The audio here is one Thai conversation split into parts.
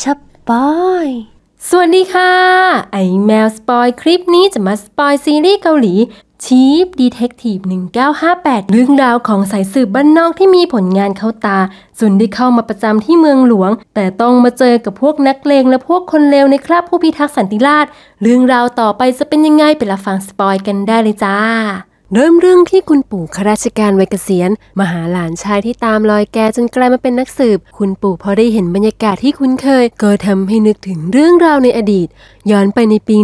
สปอยสวัสดีค่ะ ไอแมวสปอยคลิปนี้จะมาสปอยซีรีส์เกาหลีชีฟดีเทคทีฟ1958 เรื่องราวของสายสืบบ้านนอกที่มีผลงานเข้าตา ส่วนได้เข้ามาประจำที่เมืองหลวง แต่ต้องมาเจอกับพวกนักเลง และพวกคนเลวในคราบผู้พิทักษ์สันติราษฎร์เรื่องราวต่อไปจะเป็นยังไง ไปรับฟังสปอยกันได้เลยจ้าเริ่มเรื่องที่คุณปู่ข้าราชการวัยเกษียณมาหาหลานชายที่ตามรอยแกจนกลายมาเป็นนักสืบ คุณปู่พอได้เห็นบรรยากาศที่คุ้นเคย ก็ทำให้นึกถึงเรื่องราวในอดีต ย้อนไปในปี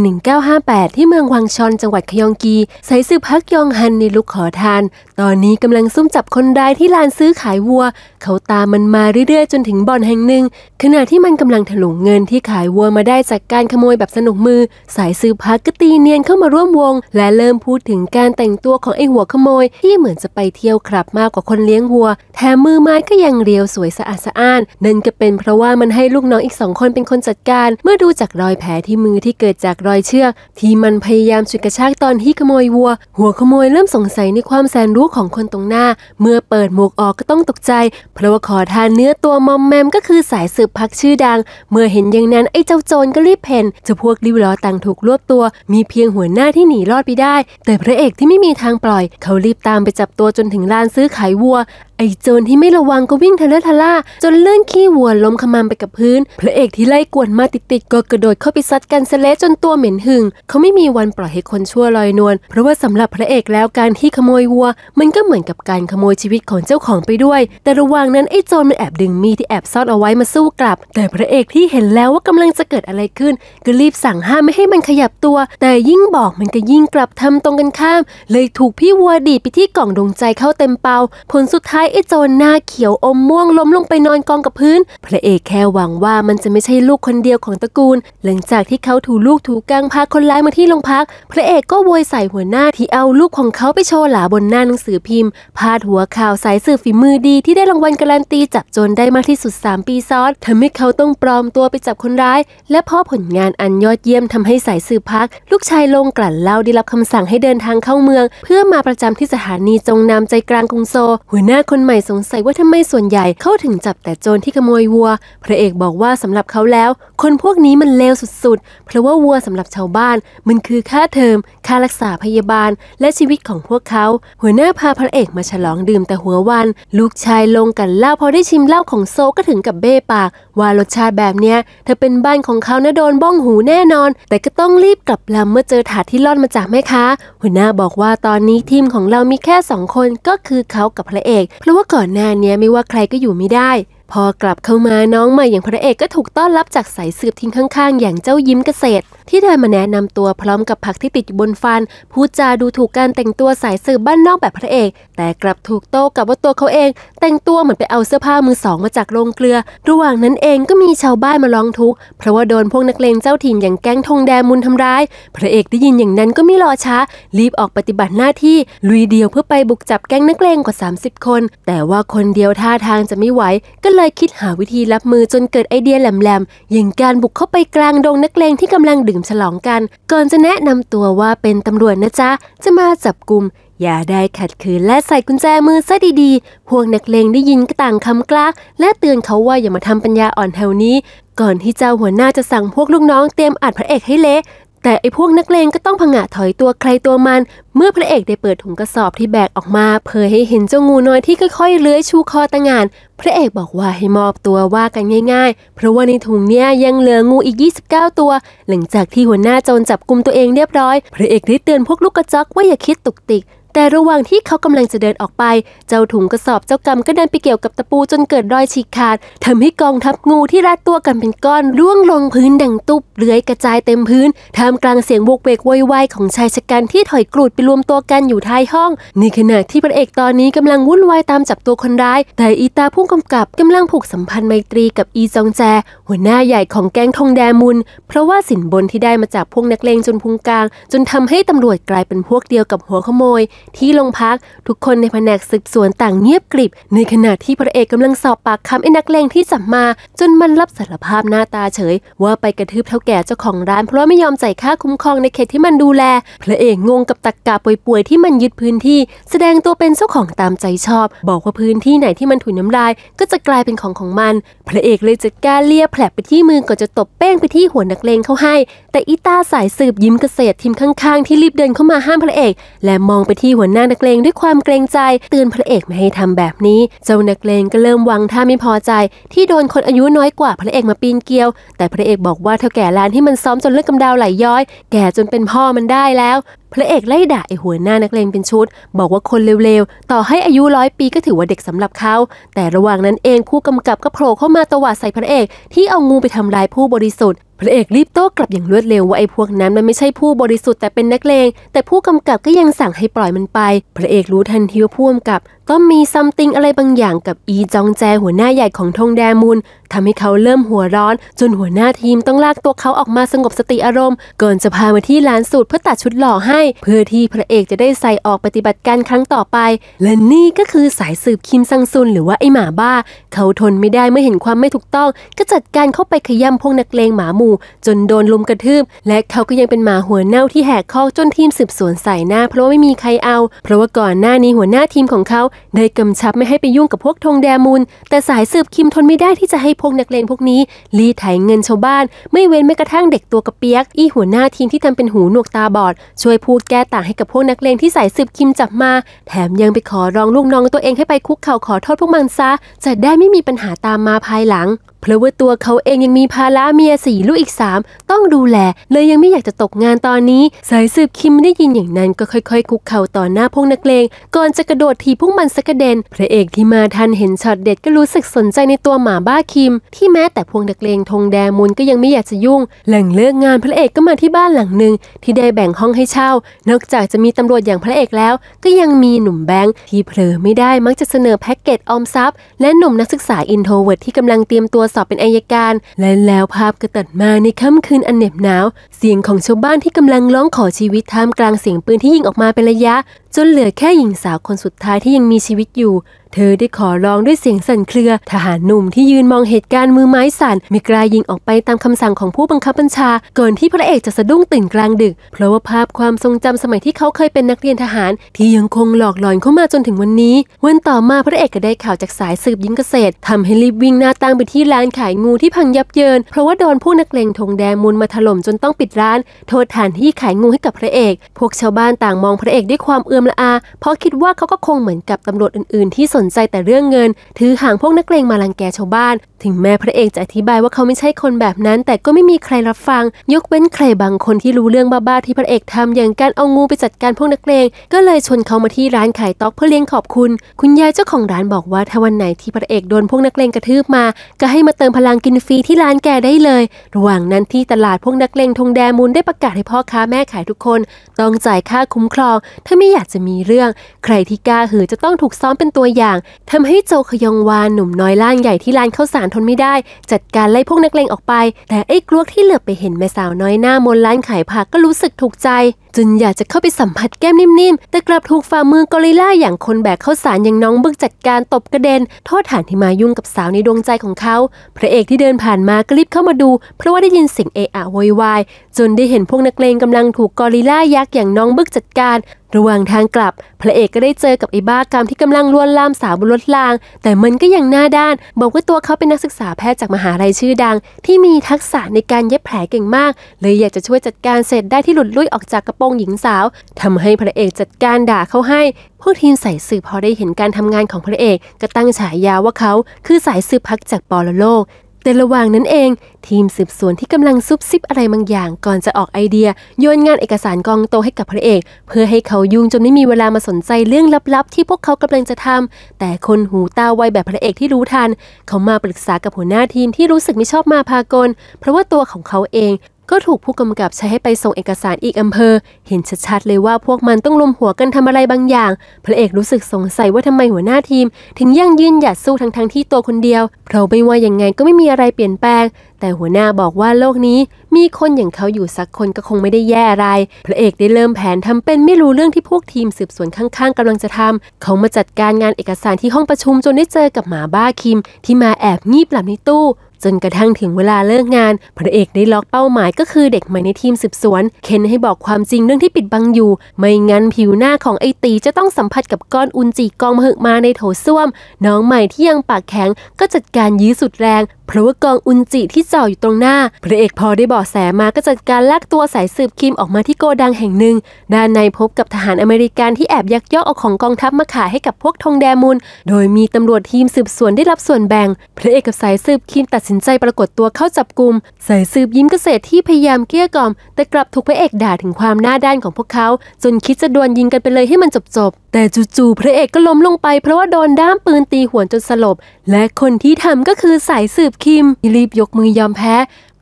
1958 ที่เมืองวังชอนจังหวัดขยองกีสายสืบพักยองฮันในลุกขอทาน ตอนนี้กำลังซุ่มจับคนร้ายที่ลานซื้อขายวัว เขาตามมันมาเรื่อยๆจนถึงบ่อนแห่งหนึ่งขณะที่มันกำลังถลุงเงินที่ขายวัวมาได้จากการขโมยแบบสนุกมือ สายสืบพักก็ตีเนียนเข้ามาร่วมวง และเริ่มพูดถึงการแต่งตัวของไอหัวขโมยที่เหมือนจะไปเที่ยวครับมากกว่าคนเลี้ยงวัว แถมมือไม้ก็ยังเรียวสวยสะอาดสะอ้านนั่นก็เป็นเพราะว่ามันให้ลูกน้องอีกสองคนเป็นคนจัดการ เมื่อดูจากรอยแผลที่มือที่เกิดจากรอยเชือกที่มันพยายามฉุดกระชากตอนที่ขโมยวัว หัวขโมยเริ่มสงสัยในความแสนรู้ของคนตรงหน้า เมื่อเปิดหมวกออกก็ต้องตกใจ เพราะว่าขอทานเนื้อตัวมอมแมมก็คือสายสืบพักชื่อดัง เมื่อเห็นอย่างนั้นไอ้เจ้าโจรก็รีบเพ่นจะพวกรีบล้อต่างถูกรวบตัว มีเพียงหัวหน้าที่หนีรอดไปได้ แต่พระเอกที่ไม่มีทางางปล่อยเขารีบตามไปจับตัวจนถึงลานซื้อขายวัวไอ้โจรที่ไม่ระวังก็วิ่ง ทะเลาะทะล่าจนเลื่อนขี้วัวล้มขมามไปกับพื้นพระเอกที่ไล่กวนมาติดๆก็กระโดดเข้าไปซัดกันเสลจนตัวเหม็นหึงเขาไม่มีวันปล่อยให้คนชั่วลอยนวลเพราะว่าสำหรับพระเอกแล้วการที่ขโมยวัว มันก็เหมือนกับการขโมยชีวิตของเจ้าของไปด้วย แต่ระหว่างนั้นไอ้โจรมันแอบดึงมีดที่แอบซ่อนเอาไว้มาสู้กลับ แต่พระเอกที่เห็นแล้วว่ากำลังจะเกิดอะไรขึ้นก็รีบสั่งห้ามไม่ให้มันขยับตัว แต่ยิ่งบอกมันก็ยิ่งกลับทำตรงกันข้าม เลยถูกพี่วัวดีดไปที่กล่องดวงใจเข้าเต็มเปาผลสุดท้ายไอ้โจรหน้าเขียวอมม่วงล้มลงไปนอนกองกับพื้น พระเอกแค่หวังว่ามันจะไม่ใช่ลูกคนเดียวของตระกูล หลังจากที่เขาถูลูกถูกางพาคนร้ายมาที่โรงพัก พระเอกก็โวยใส่หัวหน้าที่เอาลูกของเขาไปโชว์หลาบนหน้าหนังสือพิมพ์ พาดหัวข่าวสายสืบฝีมือดีที่ได้รางวัลการันตีจับโจรได้มากที่สุด3ปีซ้อนทำให้เขาต้องปลอมตัวไปจับคนร้าย และเพราะผลงานอันยอดเยี่ยมทำให้สายสืบพัก ลูกชายลงกลั่นเล่าได้รับคำสั่งให้เดินทางเข้าเมือง เพื่อมาประจำที่สถานีจงนามใจกลางกรุงโซ หัวหน้าคนนใหม่สงสัยว่าทำไมส่วนใหญ่เขาถึงจับแต่โจรที่ขโมยวัว พระเอกบอกว่าสำหรับเขาแล้ว คนพวกนี้มันเลวสุดๆ เพราะว่าวัวสำหรับชาวบ้าน มันคือค่าเทอม ค่ารักษาพยาบาลและชีวิตของพวกเขา หัวหน้าพาพระเอกมาฉลองดื่มแต่หัววัน ลูกชายลงกันเหล้าพอได้ชิมเหล้าของโซก็ถึงกับเบ้ปากว่ารสชาติแบบเนี้ยเธอเป็นบ้านของเขานะโดนบ้องหูแน่นอน แต่ก็ต้องรีบกลับลำเมื่อเจอถาดที่ล่อนมาจากแม่ค้าหัวหน้าบอกว่าตอนนี้ทีมของเรามีแค่สองคนก็คือเขากับพระเอกราะว่าก่อนหน้านี้ไม่ว่าใครก็อยู่ไม่ได้ พอกลับเข้ามาน้องใหม่อย่างพระเอกก็ถูกต้อนรับจากสายสืบทิ้งข้าง ๆ อย่างเจ้ายิ้มเกษตรที่เดินมาแนะนำตัวพร้อมกับผักที่ติดอยู่บนฟัน พูดจาดูถูกการแต่งตัว สายสืบบ้านนอกแบบพระเอก แต่กลับถูกโต้กับว่าตัวเขาเอง แต่งตัวเหมือนไปเอาเสื้อผ้ามือสองมาจากโรงเกลือ ระหว่างนั้นเองก็มีชาวบ้านมาร้องทุกข์เพราะว่าโดนพวกนักเลงเจ้าถิ่นอย่างแก๊งธงแดงมุนทำร้าย พระเอกได้ยินอย่างนั้นก็ไม่รอช้า รีบออกปฏิบัติหน้าที่ลุยเดียวเพื่อไปบุกจับแก๊งนักเลงกว่า 30 คน แต่ว่าคนเดียวท่าทางจะไม่ไหว ก็เลยคิดหาวิธีรับมือจนเกิดไอเดียแหลมๆ อย่างการบุกเข้าไปกลางดงนักเลงที่กำลังดึงมฉลองกันก่อนจะแนะนำตัวว่าเป็นตำรวจนะจ๊ะ จะมาจับกลุ่มอย่าได้ขัดขืนและใส่กุญแจมือซะดีๆพวกนักเลงได้ยินก็ต่างคำกล้าและเตือนเขาว่าอย่ามาทำปัญญาอ่อนแถวนี้ ก่อนที่เจ้าหัวหน้าจะสั่งพวกลูกน้องเตรียมอัดพระเอกให้เละแต่ไอ้พวกนักเลงก็ต้องผงะถอยตัวใครตัวมัน เมื่อพระเอกได้เปิดถุงกระสอบที่แบกออกมา เผยให้เห็นเจ้างูน้อยที่ค่อยๆเลื้อยชูคอตางาน พระเอกบอกว่าให้มอบตัวว่ากันง่าย ๆ เพราะว่าในถุงเนี้ยยังเหลืองูอีก 29 ตัว หลังจากที่หัวหน้าโจรจับกลุ่มตัวเองเรียบร้อย พระเอกได้เตือนพวกลูกกระจกว่าอย่าคิดตุกติกแต่ระหว่างที่เขากำลังจะเดินออกไป เจ้าถุงกระสอบเจ้ากรรมก็เดินไปเกี่ยวกับตะปูจนเกิดรอยฉีกขาด ทำให้กองทัพงูที่รัดตัวกันเป็นก้อนร่วงลงพื้นดังตุ๊บเลื้อยกระจายเต็มพื้นท่ามกลางเสียงบวกเวกวอยวายของชายชะกันที่ถอยกรูดไปรวมตัวกันอยู่ท้ายห้อง ในขณะที่พระเอกตอนนี้กำลังวุ่นวายตามจับตัวคนร้าย แต่อีตาผู้กำกับกำลังผูกสัมพันธ์ไมตรีกับอีซองแจ หัวหน้าใหญ่ของแก๊งทองแดมุน เพราะว่าสินบนที่ได้มาจากพวกนักเลงจนพุงกลาง จนทำให้ตำรวจกลายเป็นพวกเดียวกับหัวขโมยที่โรงพัก ทุกคนในแผนกสืบสวนต่างเงียบกริบ ในขณะที่พระเอกกำลังสอบปากคำไอ้นักเลงที่จับมาจนมันรับสารภาพหน้าตาเฉย ว่าไปกระทืบเท่าแก่เจ้าของร้าน เพราะไม่ยอมจ่ายค่าคุ้มครองในเขตที่มันดูแล พระเอกงงกับตักกาป่วยๆที่มันยึดพื้นที่ แสดงตัวเป็นเจ้าของตามใจชอบ บอกว่าพื้นที่ไหนที่มันถุยน้ำลายก็จะกลายเป็นของของมันพระเอกเลยจัดการเลียแผลไปที่มือก่อนจะตบแป้งไปที่หัวนักเลงเขาให้แต่อีตาสายสืบยิ้มเกษตรทีมข้าง ๆ ที่รีบเดินเข้ามาห้ามพระเอกและมองไปที่หัวหน้านักเลงด้วยความเกรงใจเตือนพระเอกไม่ให้ทำแบบนี้ เจ้านักเลงก็เริ่มวางท่าไม่พอใจ ที่โดนคนอายุน้อยกว่าพระเอกมาปีนเกลียว แต่พระเอกบอกว่าเธอแก่ล้านที่มันซ้อมจนเลือดกำดาวไหลย้อย แก่จนเป็นพ่อมันได้แล้วพระเอกไล่ด่าไอหัวหน้านักเลงเป็นชุด บอกว่าคนเร็วๆ ต่อให้อายุร้อยปีก็ถือว่าเด็กสำหรับเขา แต่ระหว่างนั้นเองผู้กำกับก็โผล่เข้ามาตวาดใส่พระเอกที่เอางูไปทำลายผู้บริสุทธิ์พระเอกรีบโต้กลับอย่างรวดเร็วว่าไอพวกนั้นมันไม่ใช่ผู้บริสุทธิ์แต่เป็นนักเลงแต่ผู้กำกับก็ยังสั่งให้ปล่อยมันไป พระเอกรู้ทันทีว่าผู้กำกับก็มีซัมติงอะไรบางอย่างกับอีจองแจหัวหน้าใหญ่ของทงแดมุนทำให้เขาเริ่มหัวร้อน จนหัวหน้าทีมต้องลากตัวเขาออกมาสงบสติอารมณ์ ก่อนจะพามาที่ร้านสูตรเพื่อตัดชุดหล่อให้ เพื่อที่พระเอกจะได้ใส่ออกปฏิบัติการครั้งต่อไป และนี่ก็คือสายสืบคิมซังซุนหรือว่าไอหมาบ้า เขาทนไม่ได้เมื่อเห็นความไม่ถูกต้อง ก็จัดการเข้าไปขย้ำพวกนักเลงหมาหมู่จนโดนลุมกระทืบและเขาก็ยังเป็นหมาหัวเน่าที่แหกคอกจนทีมสืบสวนใส่หน้าเพราะว่าไม่มีใครเอาเพราะว่าก่อนหน้านี้หัวหน้าทีมของเขาได้กำชับไม่ให้ไปยุ่งกับพวกทงแดมูล แต่สายสืบคิมทนไม่ได้ที่จะให้พงนักเลงพวกนี้ลีถายเงินชาวบ้าน ไม่เว้นแม้กระทั่งเด็กตัวกระเปียกอีหัวหน้าทีมที่ทำเป็นหูหนวกตาบอด ช่วยพูดแก้ต่างให้กับพวกนักเลงที่สายสืบคิมจับมา แถมยังไปขอร้องลูกน้องตัวเองให้ไปคุกเข่าขอโทษพวกมันซะจะได้ไม่มีปัญหาตามมาภายหลังเพราะว่าตัวเขาเองยังมีภาระเมียสี่ลูกอีกสามต้องดูแล เลยยังไม่อยากจะตกงานตอนนี้ สายสืบคิมได้ยินอย่างนั้นก็ค่อยๆ คุกเข่าต่อหน้าพวนักเลง ก่อนจะกระโดดทีพุ่งมันสักระเด็นพระเอกที่มาทันเห็นช็อตเด็ด ก็รู้สึกสนใจในตัวหมาบ้าคิม ที่แม้แต่พวงนักเลงธงแดงมูลก็ยังไม่อยากจะยุ่งหลังเลิกงานพระเอกก็มาที่บ้านหลังหนึ่งที่ได้แบ่งห้องให้เช่า นอกจากจะมีตำรวจอย่างพระเอกแล้ว ก็ยังมีหนุ่มแบงค์ที่เผลอไม่ได้มักจะเสนอแพ็กเกจออมทรัพย์ และหนุ่มนักศึกษาอินโทรเวิร์ดที่กำลังเตรียมตัวสอบเป็นอายการ และแล้วภาพก็ตัดมาในค่ำคืนอันเหน็บหนาว เสียงของชาวบ้านที่กำลังร้องขอชีวิตท่ามกลางเสียงปืนที่ยิงออกมาเป็นระยะจนเหลือแค่หญิงสาวคนสุดท้ายที่ยังมีชีวิตอยู่ เธอได้ขอร้องด้วยเสียงสั่นเครือทหารหนุ่มที่ยืนมองเหตุการณ์มือไม้สั่นมีกลายยิงออกไปตามคำสั่งของผู้บังคับบัญชาก่อนที่พระเอกจะสะดุ้งตื่นกลางดึก เพราะว่าภาพความทรงจำสมัยที่เขาเคยเป็นนักเรียนทหาร ที่ยังคงหลอกหลอนเข้ามาจนถึงวันนี้วันต่อมาพระเอกก็ได้ข่าวจากสายสืบยิงเกษตรทำให้รีบวิ่งหน้าตั้งไปที่ร้านขายงูที่พังยับเยินเพราะว่าโดนผู้นักเลงธงแดงมุนมาถล่มจนต้องปิดร้าน โทษฐานที่ขายงูให้กับพระเอก พวกชาวบ้านต่างมองพระเอกด้วยความเอือมละอาเพราะคิดว่าเขาก็คงเหมือนกับตำรวจอื่นๆที่สนใจแต่เรื่องเงิน ถือหางพวกนักเลงมาลังแกชาวบ้าน ถึงแม้พระเอกจะอธิบายว่าเขาไม่ใช่คนแบบนั้น แต่ก็ไม่มีใครรับฟังยกเว้นใครบางคนที่รู้เรื่องบ้าๆที่พระเอกทำอย่างการเอางูไปจัดการพวกนักเลงก็เลยชวนเขามาที่ร้านขายต๊อกเพื่อเลี้ยงขอบคุณ คุณยายเจ้าของร้านบอกว่าถ้าวันไหนที่พระเอกโดนพวกนักเลงกระทืบมา ก็ให้มาเติมพลังกินฟรีที่ร้านแกได้เลยระหว่างนั้นที่ตลาดพวกนักเลงทงแดมูลได้ประกาศให้พ่อค้าแม่ขายทุกคน ต้องจ่ายค่าคุ้มครอง ถ้าไม่อยากจะมีเรื่องใครที่กล้าหือจะต้องถูกซ้อมเป็นตัวอย่างทำให้โจขยองวานหนุ่มน้อยล่างใหญ่ที่ลานเข้าสารทนไม่ได้ จัดการไล่พวกนักเลงออกไป แต่ไอ้กลวกที่เหลือไปเห็นแม่สาวน้อยหน้ามนล้านขายผักก็รู้สึกถูกใจจึงอยากจะเข้าไปสัมผัสแก้มนิ่มๆ แต่กลับถูกฝ่ามือกอริล่าอย่างคนแบกข้าวสารอย่างน้องบึกจัดการตบกระเด็นโทษฐานที่มายุ่งกับสาวในดวงใจของเขา พระเอกที่เดินผ่านมากรีบเข้ามาดูเพราะว่าได้ยินเสียงเอะอะโวยวายจนได้เห็นพวกนักเลงกำลังถูกกอริล่ายักษ์อย่างน้องบึกจัดการ ระหว่างทางกลับ พระเอกก็ได้เจอกับไอ้บ้ากามที่กำลังลวนลามสาวบนรถราง แต่มันก็ยังหน้าด้าน บอกว่าตัวเขาเป็นนักศึกษาแพทย์จากมหาลัยชื่อดัง ที่มีทักษะในการเย็บแผลเก่งมากเลยอยากจะช่วยจัดการเสร็จได้ที่หลุดลุ่ยออกจากกระโปรงหญิงสาวทำให้พระเอกจัดการด่าเขาให้ พวกทีมสายสืบพอได้เห็นการทำงานของพระเอกก็ตั้งฉายาว่าเขาคือสายสืบพักจากปอลโลก แต่ระหว่างนั้นเอง ทีมสืบสวนที่กำลังซุบซิบอะไรบางอย่างก่อนจะออกไอเดียโยนงานเอกสารกองโตให้กับพระเอก เพื่อให้เขายุ่งจนไม่มีเวลามาสนใจเรื่องลับๆ ที่พวกเขากำลังจะทำแต่คนหูตาไวแบบพระเอกที่รู้ทันเขามาปรึกษากับหัวหน้าทีมที่รู้สึกไม่ชอบมาพากลเพราะว่าตัวของเขาเองก็ถูกผู้กำกับใช้ให้ไปส่งเอกสารอีกอำเภอ เห็นชัดๆเลยว่าพวกมันต้องรวมหัวกันทำอะไรบางอย่าง พระเอกรู้สึกสงสัยว่าทำไมหัวหน้าทีม ถึงยังยืนหยัดสู้ทั้งๆทที่ตัวคนเดียวเพราะไม่ว่ายังไงก็ไม่มีอะไรเปลี่ยนแปลง แต่หัวหน้าบอกว่าโลกนี้ มีคนอย่างเขาอยู่สักคนก็คงไม่ได้แย่อะไร พระเอกได้เริ่มแผนทำเป็นไม่รู้เรื่องที่พวกทีมสืบสวนข้างๆกำลังจะทำเขามาจัดการงานเอกสารที่ห้องประชุมจนได้เจอกับหมาบ้าคิมที่มาแอบงีบหลับในตู้จนกระทั่งถึงเวลาเลิกงานพระเอกได้ล็อกเป้าหมายก็คือเด็กใหม่ในทีมสืบสวนเค้นให้บอกความจริงเรื่องที่ปิดบังอยู่ ไม่งั้นผิวหน้าของไอตีจะต้องสัมผัสกับก้อนอุจจิกองมหึมาในโถส้วม น้องใหม่ที่ยังปากแข็งก็จัดการยื้อสุดแรง เพราะว่ากองอุจจิที่จ่ออยู่ตรงหน้า พระเอกพอได้บอกแสมาก็จัดการลากตัวสายสืบคิมออกมาที่โกดังแห่งหนึ่งด้านในพบกับทหารอเมริกันที่แอบยักยอกเอาของกองทัพมาขายให้กับพวกทงแดมุนโดยมีตำรวจทีมสืบสวนได้รับส่วนแบ่งพระเอกกับสายสืบคิมตัดสินใจปรากฏตัวเข้าจับกลุ่มสายสืบยิ้มเกษตรที่พยายามเกลี้ยกล่อมแต่กลับถูกพระเอกด่าถึงความหน้าด้านของพวกเขาจนคิดจะดวลยิงกันไปเลยให้มันจบๆแต่จู่ๆพระเอกก็ล้มลงไปเพราะว่าโดนด้ามปืนตีหัวจนสลบ และคนที่ทำก็คือสายสืบคิมที่รีบยกมือยอมแพ้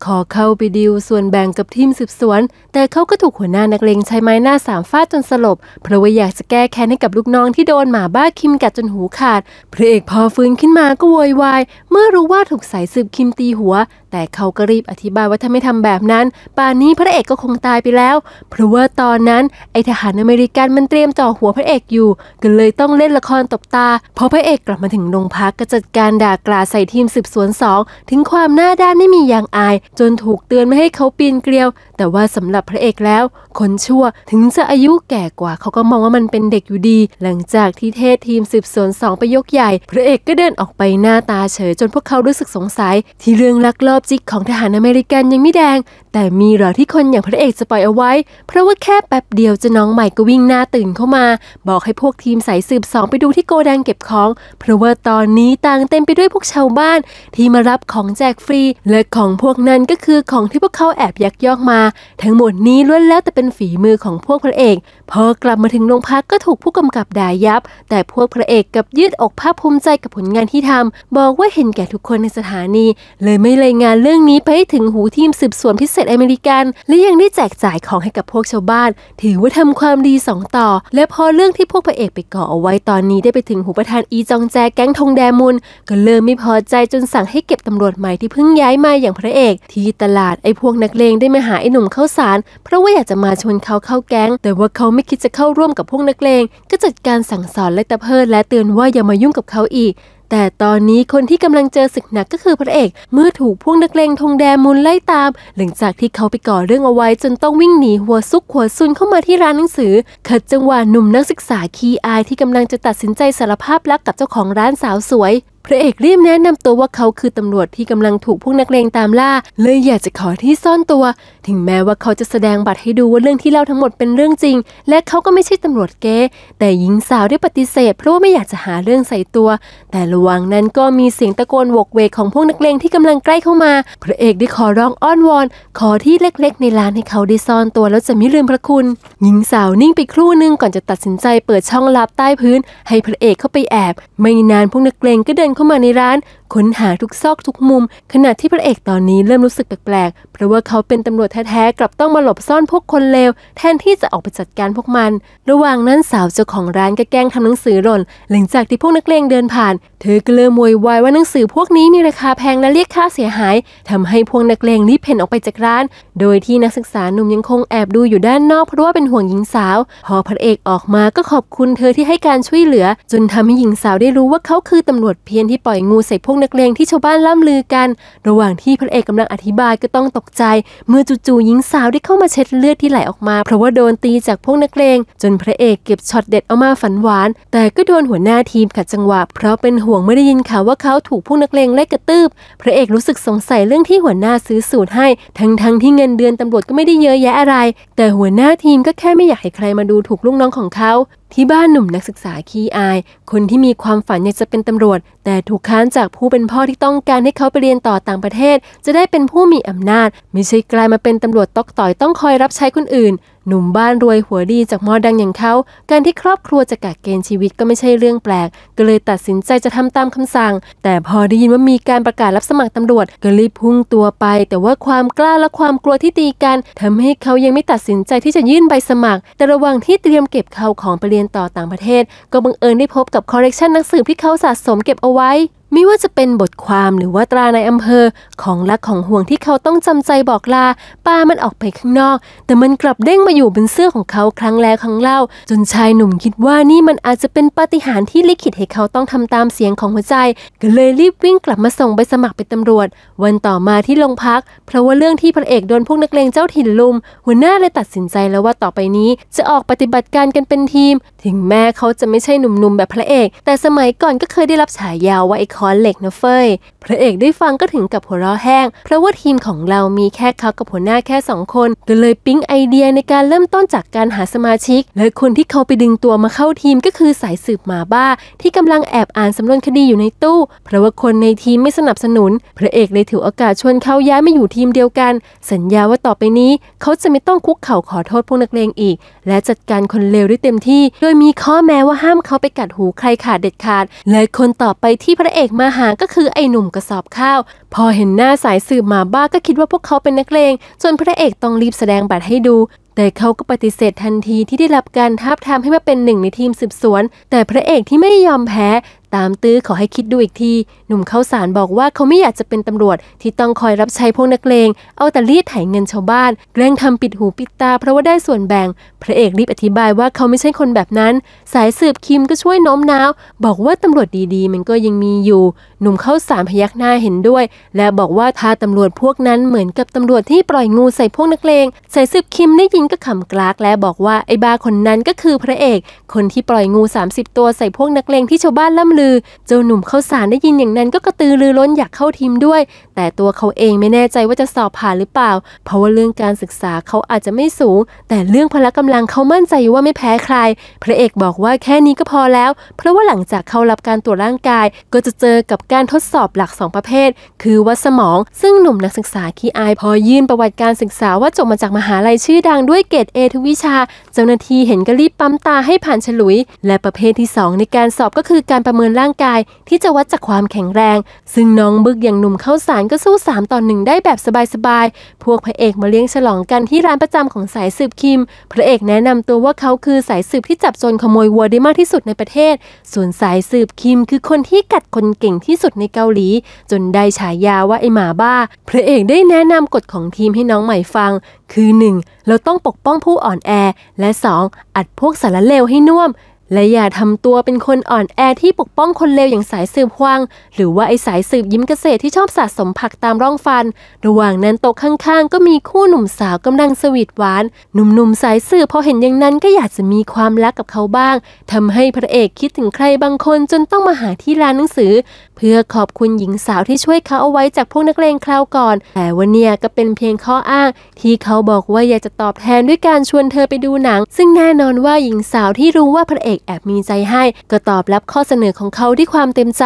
ขอเข้าไปดิวส่วนแบ่งกับทีมสืบสวน แต่เขาก็ถูกหัวหน้านักเลงใช้ไม้หน้าสามฟาดจนสลบ เพราะว่าอยากจะแก้แค้นให้กับลูกน้องที่โดนหมาบ้าคิมกัดจนหูขาด พระเอกพอฟื้นขึ้นมาก็โวยวายเมื่อรู้ว่าถูกสายสืบคิมตีหัวแต่เขาก็รีบอธิบายว่าถ้าไม่ทำแบบนั้นป่านนี้พระเอกก็คงตายไปแล้ว เพราะว่าตอนนั้น ไอทหารอเมริกันมันเตรียมจ่อหัวพระเอกอยู่ก็เลยต้องเล่นละครตบตาพอพระเอกกลับมาถึงโรงพักก็จัดการด่ากลาใส่ทีมสืบสวนสองถึงความหน้าด้านไม่มีอย่างอาย จนถูกเตือนไม่ให้เขาปีนเกลียว แต่ว่าสำหรับพระเอกแล้วคนชั่ว ถึงจะอายุแก่กว่าเขาก็มองว่ามันเป็นเด็กอยู่ดีหลังจากที่เทศทีมสืบสวนสองไปยกใหญ่ พระเอกก็เดินออกไปหน้าตาเฉยจนพวกเขารู้สึกสงสัย ที่เรื่องลักลอบจิกของทหารอเมริกันยังไม่แดง แต่มีหรอที่คนอย่างพระเอกจะปล่อยเอาไว้ เพราะว่าแค่แป๊บเดียวจะน้องใหม่ก็วิ่งหน้าตื่นเข้ามา บอกให้พวกทีมสายสืบสองไปดูที่โกดังเก็บของ เพราะว่าตอนนี้ต่างเต็มไปด้วยพวกชาวบ้าน ที่มารับของแจกฟรี และของพวกนั้นก็คือของที่พวกเขาแอบยักยอกมา ทั้งหมดนี้ล้วนแล้วแต่เป็นฝีมือของพวกพระเอก พอกลับมาถึงโรงพักก็ถูกผู้กำกับด่ายับ แต่พวกพระเอกกับยืดอกภาคภูมิใจกับผลงานที่ทำบอกว่าเห็นแก่ทุกคนในสถานี เลยไม่เลยงางานเรื่องนี้ไปให้ถึงหูทีมสืบสวนพิเศษอเมริกัน และยังได้แจกจ่ายของให้กับพวกชาวบ้าน ถือว่าทำความดีสองต่อ และพอเรื่องที่พวกพระเอกไปก่อเอาไว้ตอนนี้ ได้ไปถึง หูประธานอีจองแจแก๊งทงแดมุนก็เริ่มไม่พอใจจนสั่งให้เก็บตำรวจใหม่ที่เพิ่งย้ายมาอย่างพระเอก ที่ตลาดไอ้พวกนักเลงได้มาหาไอ้หนุ่มเข้าสารเพราะว่าอยากจะมาชวนเขาเข้าแก๊ง แต่ว่าเขาไม่คิดจะเข้าร่วมกับพวกนักเลงก็จัดการสั่งสอนและตะเพิด และเตือนว่าอย่ามายุ่งกับเขาอีกแต่ตอนนี้คนที่กำลังเจอศึกหนักก็คือพระเอก เมื่อถูกพวกนักเลงธงแดงมุนไล่ตาม หลังจากที่เขาไปก่อเรื่องเอาไว้ จนต้องวิ่งหนีหัวซุกหัวซุนเข้ามาที่ร้านหนังสือขัดจังหวะหนุ่มนักศึกษาคีอายที่กำลังจะตัดสินใจสารภาพรักกับเจ้าของร้านสาวสวยพระเอกรีบแนะนำตัวว่าเขาคือตำรวจที่กำลังถูกพวกนักเลงตามล่า เลยอยากจะขอที่ซ่อนตัว ถึงแม้ว่าเขาจะแสดงบัตรให้ดูว่าเรื่องที่เล่าทั้งหมดเป็นเรื่องจริง และเขาก็ไม่ใช่ตำรวจเก๊แต่หญิงสาวได้ปฏิเสธเพราะว่าไม่อยากจะหาเรื่องใส่ตัว แต่ระหว่างนั้นก็มีเสียงตะโกนวกเวกของพวกนักเลงที่กำลังใกล้เข้ามาพระเอกได้ขอร้องอ้อนวอน ขอที่เล็กๆ ในร้านให้เขาได้ซ่อนตัวแล้วจะไม่ลืมพระคุณ หญิงสาวนิ่งไปครู่หนึ่งก่อนจะตัดสินใจเปิดช่องลับใต้พื้นให้พระเอกเข้าไปแอบ ไม่นานพวกนักเลงก็เดินเข้ามาในร้านค้นหาทุกซอกทุกมุม ขณะที่พระเอกตอนนี้เริ่มรู้สึกแปลกๆเพราะว่าเขาเป็นตำรวจแท้ๆกลับต้องมาหลบซ่อนพวกคนเลวแทนที่จะออกไปจัดการพวกมัน ระหว่างนั้นสาวเจ้าของร้านก็แกล้งทำหนังสือหล่นหลังจากที่พวกนักเลงเดินผ่าน เธอก็เริ่มมวยวายว่าหนังสือพวกนี้มีราคาแพงและเรียกค่าเสียหาย ทำให้พวกนักเลงรีบเพ่นออกไปจากร้านโดยที่นักศึกษาหนุ่มยังคงแอบดูอยู่ด้านนอกเพราะว่าเป็นห่วงหญิงสาวพอพระเอกออกมาก็ขอบคุณเธอที่ให้การช่วยเหลือ จนทำให้หญิงสาวได้รู้ว่าเขาคือตำรวจเพียนที่ปล่อยงูใส่พวกงนักเลงที่ชาวบ้านล่ำลือกัน ระหว่างที่พระเอกกำลังอธิบายก็ต้องตกใจ เมื่อจู่ๆหญิงสาวได้เข้ามาเช็ดเลือดที่ไหลออกมา เพราะว่าโดนตีจากพวกนักเลงจนพระเอกเก็บช็อตเด็ดเอามาฝันหวาน แต่ก็โดนหัวหน้าทีมขัดจังหวะ เพราะเป็นห่วงไม่ได้ยินข่าวว่าเขาถูกพวกนักเลงไล่กระตืบ พระเอกรู้สึกสงสัยเรื่องที่หัวหน้าซื้อสูตรให้ ทั้งๆทที่เงินเดือนตำรวจก็ไม่ได้เยอะแยะอะไร แต่หัวหน้าทีมก็แค่ไม่อยากให้ใครมาดูถูกลูกน้องของเขาที่บ้านหนุ่มนักศึกษาขี้อายคนที่มีความฝันอยากจะเป็นตำรวจ แต่ถูกค้านจากผู้เป็นพ่อที่ต้องการให้เขาไปเรียนต่อต่างประเทศ จะได้เป็นผู้มีอำนาจ ไม่ใช่กลายมาเป็นตำรวจตอกต่อยต้องคอยรับใช้คนอื่นหนุ่มบ้านรวยหัวดีจากมอดังอย่างเขา การที่ครอบครัวจะกักเกณฑ์ชีวิตก็ไม่ใช่เรื่องแปลก ก็เลยตัดสินใจจะทำตามคำสั่ง แต่พอได้ยินว่ามีการประกาศรับสมัครตำรวจ ก็รีบพุ่งตัวไป แต่ว่าความกล้าและความกลัวที่ตีกัน ทำให้เขายังไม่ตัดสินใจที่จะยื่นใบสมัคร แต่ระหว่างที่เตรียมเก็บเขาของไปเรียนต่อต่างประเทศ ก็บังเอิญได้พบกับคอลเลกชันหนังสือที่เขาสะสมเก็บเอาไว้ไม่ว่าจะเป็นบทความหรือว่าตราในอำเภอ ของรักของห่วงที่เขาต้องจำใจบอกลาป้ามันออกไปข้างนอก แต่มันกลับเด้งมาอยู่บนเสื้อของเขาครั้งแล้วครั้งเล่า จนชายหนุ่มคิดว่านี่มันอาจจะเป็นปาฏิหาริย์ที่ลิขิตให้เขาต้องทำตามเสียงของหัวใจก็เลยรีบวิ่งกลับมาส่งไปสมัครเป็นตำรวจ วันต่อมาที่โรงพัก เพราะว่าเรื่องที่พระเอกโดนพวกนักเลงเจ้าถิ่นลุม หัวหน้าเลยตัดสินใจแล้วว่าต่อไปนี้จะออกปฏิบัติการกันเป็นทีม ถึงแม้เขาจะไม่ใช่หนุ่มๆแบบพระเอกแต่สมัยก่อนก็เคยได้รับฉายาว่าไอ้คอรเหล็กนะเฟยพระเอกได้ฟังก็ถึงกับหัวเราะแห้ง เพราะว่าทีมของเรามีแค่เขากับหัวหน้าแค่สองคนก็เลยปิ๊งไอเดียในการเริ่มต้นจากการหาสมาชิกและคนที่เขาไปดึงตัวมาเข้าทีมก็คือสายสืบหมาบ้า ที่กำลังแอบอ่านสำนวนคดีอยู่ในตู้ เพราะว่าคนในทีมไม่สนับสนุนพระเอกเลยถือโอกาสชวนเขาย้ายมาอยู่ทีมเดียวกัน สัญญาว่าต่อไปนี้เขาจะไม่ต้องคุกเข่าขอโทษพวกนักเลงอีก และจัดการคนเลวได้เต็มที่ โดยมีข้อแม้ว่าห้ามเขาไปกัดหูใครขาดเด็ดขาดและคนต่อไปที่พระเอกกมาหา ก็คือไอหนุ่มกระสอบข้าว พอเห็นหน้าสายสืบมาบ้าก็คิดว่าพวกเขาเป็นนักเลงจนพระเอกต้องรีบแสดงบัตรให้ดู แต่เขาก็ปฏิเสธทันทีที่ได้รับการท้าบทามให้มาเป็นหนึ่งในทีมสืบสวน แต่พระเอกที่ไม่ยอมแพ้ ตามตื้อขอให้คิดดูอีกที หนุ่มเข้าสารบอกว่าเขาไม่อยากจะเป็นตำรวจ ที่ต้องคอยรับใช้พวกนักเลง เอาแต่รีดไถเงินชาวบ้านแกล้งทำปิดหูปิดตา เพราะว่าได้ส่วนแบ่ง พระเอกรีบอธิบายว่าเขาไม่ใช่คนแบบนั้นสายสืบคิมก็ช่วยโน้ม น้าว บอกว่าตำรวจดีๆ มันก็ยังมีอยู่หนุ่มเข้าสารพยักหน้าเห็นด้วยและบอกว่าถ้าตำรวจพวกนั้นเหมือนกับตำรวจที่ปล่อยงูใส่พวกนักเลงสายสืบคิมได้ยินก็ขำกลาก และบอกว่า ไอ้บาคนนั้นก็คือพระเอกคนที่ปล่อยงู 30 ตัวใส่พวกนักเลงที่ชาวบ้านล่ำลือ เจ้าหนุ่มเข้าสารได้ยินอย่างนั้นก็กระตือรือร้นอยากเข้าทีมด้วย แต่ตัวเขาเองไม่แน่ใจว่าจะสอบผ่านหรือเปล่า เพราะว่าเรื่องการศึกษาเขาอาจจะไม่สูง แต่เรื่องพละกำลังเขามั่นใจว่าไม่แพ้ใคร พระเอกบอกอกว่าแค่นี้ก็พอแล้ว เพราะว่าหลังจากเข้ารับการตรวจร่างกายก็จะเจอกับการทดสอบหลัก 2 ประเภท คือวัดสมอง ซึ่งหนุ่มนักศึกษาคีอายพอยื่นประวัติการศึกษา ว่าจบมาจากมหาลัยชื่อดังด้วยเกรดเอทุกวิชา เจ้าหน้าที่เห็นก็รีบปั๊มตาให้ผ่านฉลุย และประเภทที่ 2 ในการสอบก็คือการประเมินร่างกายที่จะวัดจากความแข็งแรง ซึ่งน้องบึกอย่างหนุ่มเข้าสารก็สู้3ต่อหนึ่งได้แบบสบายๆพวกพระเอกมาเลี้ยงฉลองกันที่ร้านประจำของสายสืบคิม พระเอกแนะนำตัวว่าเขาคือสายสืบที่จับโจรขโมยยวัวได้มากที่สุดในประเทศ ส่วนสายสืบคิมคือคนที่กัดคนเก่งที่สุดในเกาหลี จนได้ฉายาว่าไอหมาบ้า พระเอกได้แนะนำกฎของทีมให้น้องใหม่ฟัง คือ 1. เราต้องปกป้องผู้อ่อนแอ และ 2. อัดพวกสารเลวให้น่วมและอย่าทำตัวเป็นคนอ่อนแอที่ปกป้องคนเลวอย่างสายสืบควาง หรือว่าไอสายสืบยิ้มเกษตรที่ชอบสะสมผัก ตามร่องฟัน ระหว่างนั้นโต๊ะข้างๆ ก็มีคู่หนุ่มสาวกำลังสวีทหวานหนุ่มๆสายสืบพอเห็นอย่างนั้นก็อยากจะมีความรักกับเขาบ้างทำให้พระเอกคิดถึงใครบางคนจนต้องมาหาที่ร้านหนังสือ เพื่อขอบคุณหญิงสาวที่ช่วยเขาเอาไว้จากพวกนักเลงคราวก่อน แต่วันนี้ก็เป็นเพียงข้ออ้าง ที่เขาบอกว่าอยากจะตอบแทนด้วยการชวนเธอไปดูหนัง ซึ่งแน่นอนว่าหญิงสาวที่รู้ว่าพระเอกกแอบมีใจให้ ก็ตอบรับข้อเสนอของเขาด้วยความเต็มใจ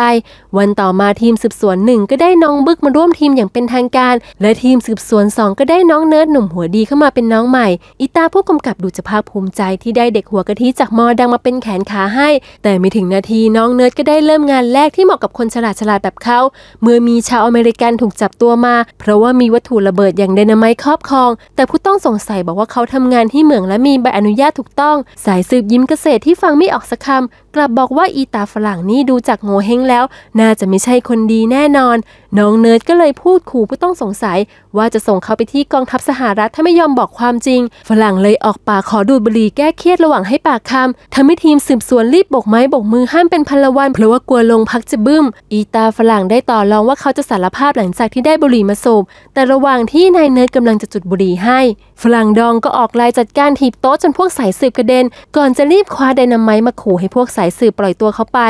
วันต่อมาทีมสืบสวนหนึ่งก็ได้น้องบึกมาร่วมทีมอย่างเป็นทางการ และทีมสืบสวนสองก็ได้น้องเนิร์ดหนุ่มหัวดีเข้ามาเป็นน้องใหม่ อิตาผู้กำกับดูจะภาคภูมิใจที่ได้เด็กหัวกะทิจากมอดังมาเป็นแขนขาให้ แต่ไม่ถึงนาทีน้องเนิร์ดก็ได้เริ่มงานแรกที่เหมาะกับคนฉลาดฉลาดแบบเขา เมื่อมีชาวอเมริกันถูกจับตัวมา เพราะว่ามีวัตถุระเบิดอย่างไดนาไมต์ครอบครอง แต่ผู้ต้องสงสัยบอกว่าเขาทำงานที่เหมืองและมีใบอนุญาตถูกต้อง สายสืบยิ้มเกษตรที่ฟังไม่ออกสักคำกลับบอกว่าอีตาฝรั่งนี่ดูจากโง่เฮงแล้ว น่าจะไม่ใช่คนดีแน่นอน น้องเนิร์ดก็เลยพูดขู่ผู้ต้องสงสัย ว่าจะส่งเขาไปที่กองทัพสหรัฐถ้าไม่ยอมบอกความจริง ฝรั่งเลยออกปากขอดูดบุหรี่แก้เครียด ระหว่างให้ปากคำทำให้ทีมสืบสวนรีบบอกไม้บอกมือห้ามเป็นพลวัน เพราะว่ากลัวลงพักจะบึ้ม อีตาฝรั่งได้ต่อรองว่าเขาจะสารภาพหลังจากที่ได้บุหรี่มาสูบแต่ระหว่างที่นายเนิร์ดกำลังจะจุดบุหรี่ให้ ฝรั่งดองก็ออกลายจัดการถีบโต๊ะจนพวกสายสืบกระเด็นก่อนจะรีบคว้าไดนามไม้มาขู่ให้พวกสายสืบปล่อยตัวเขาไป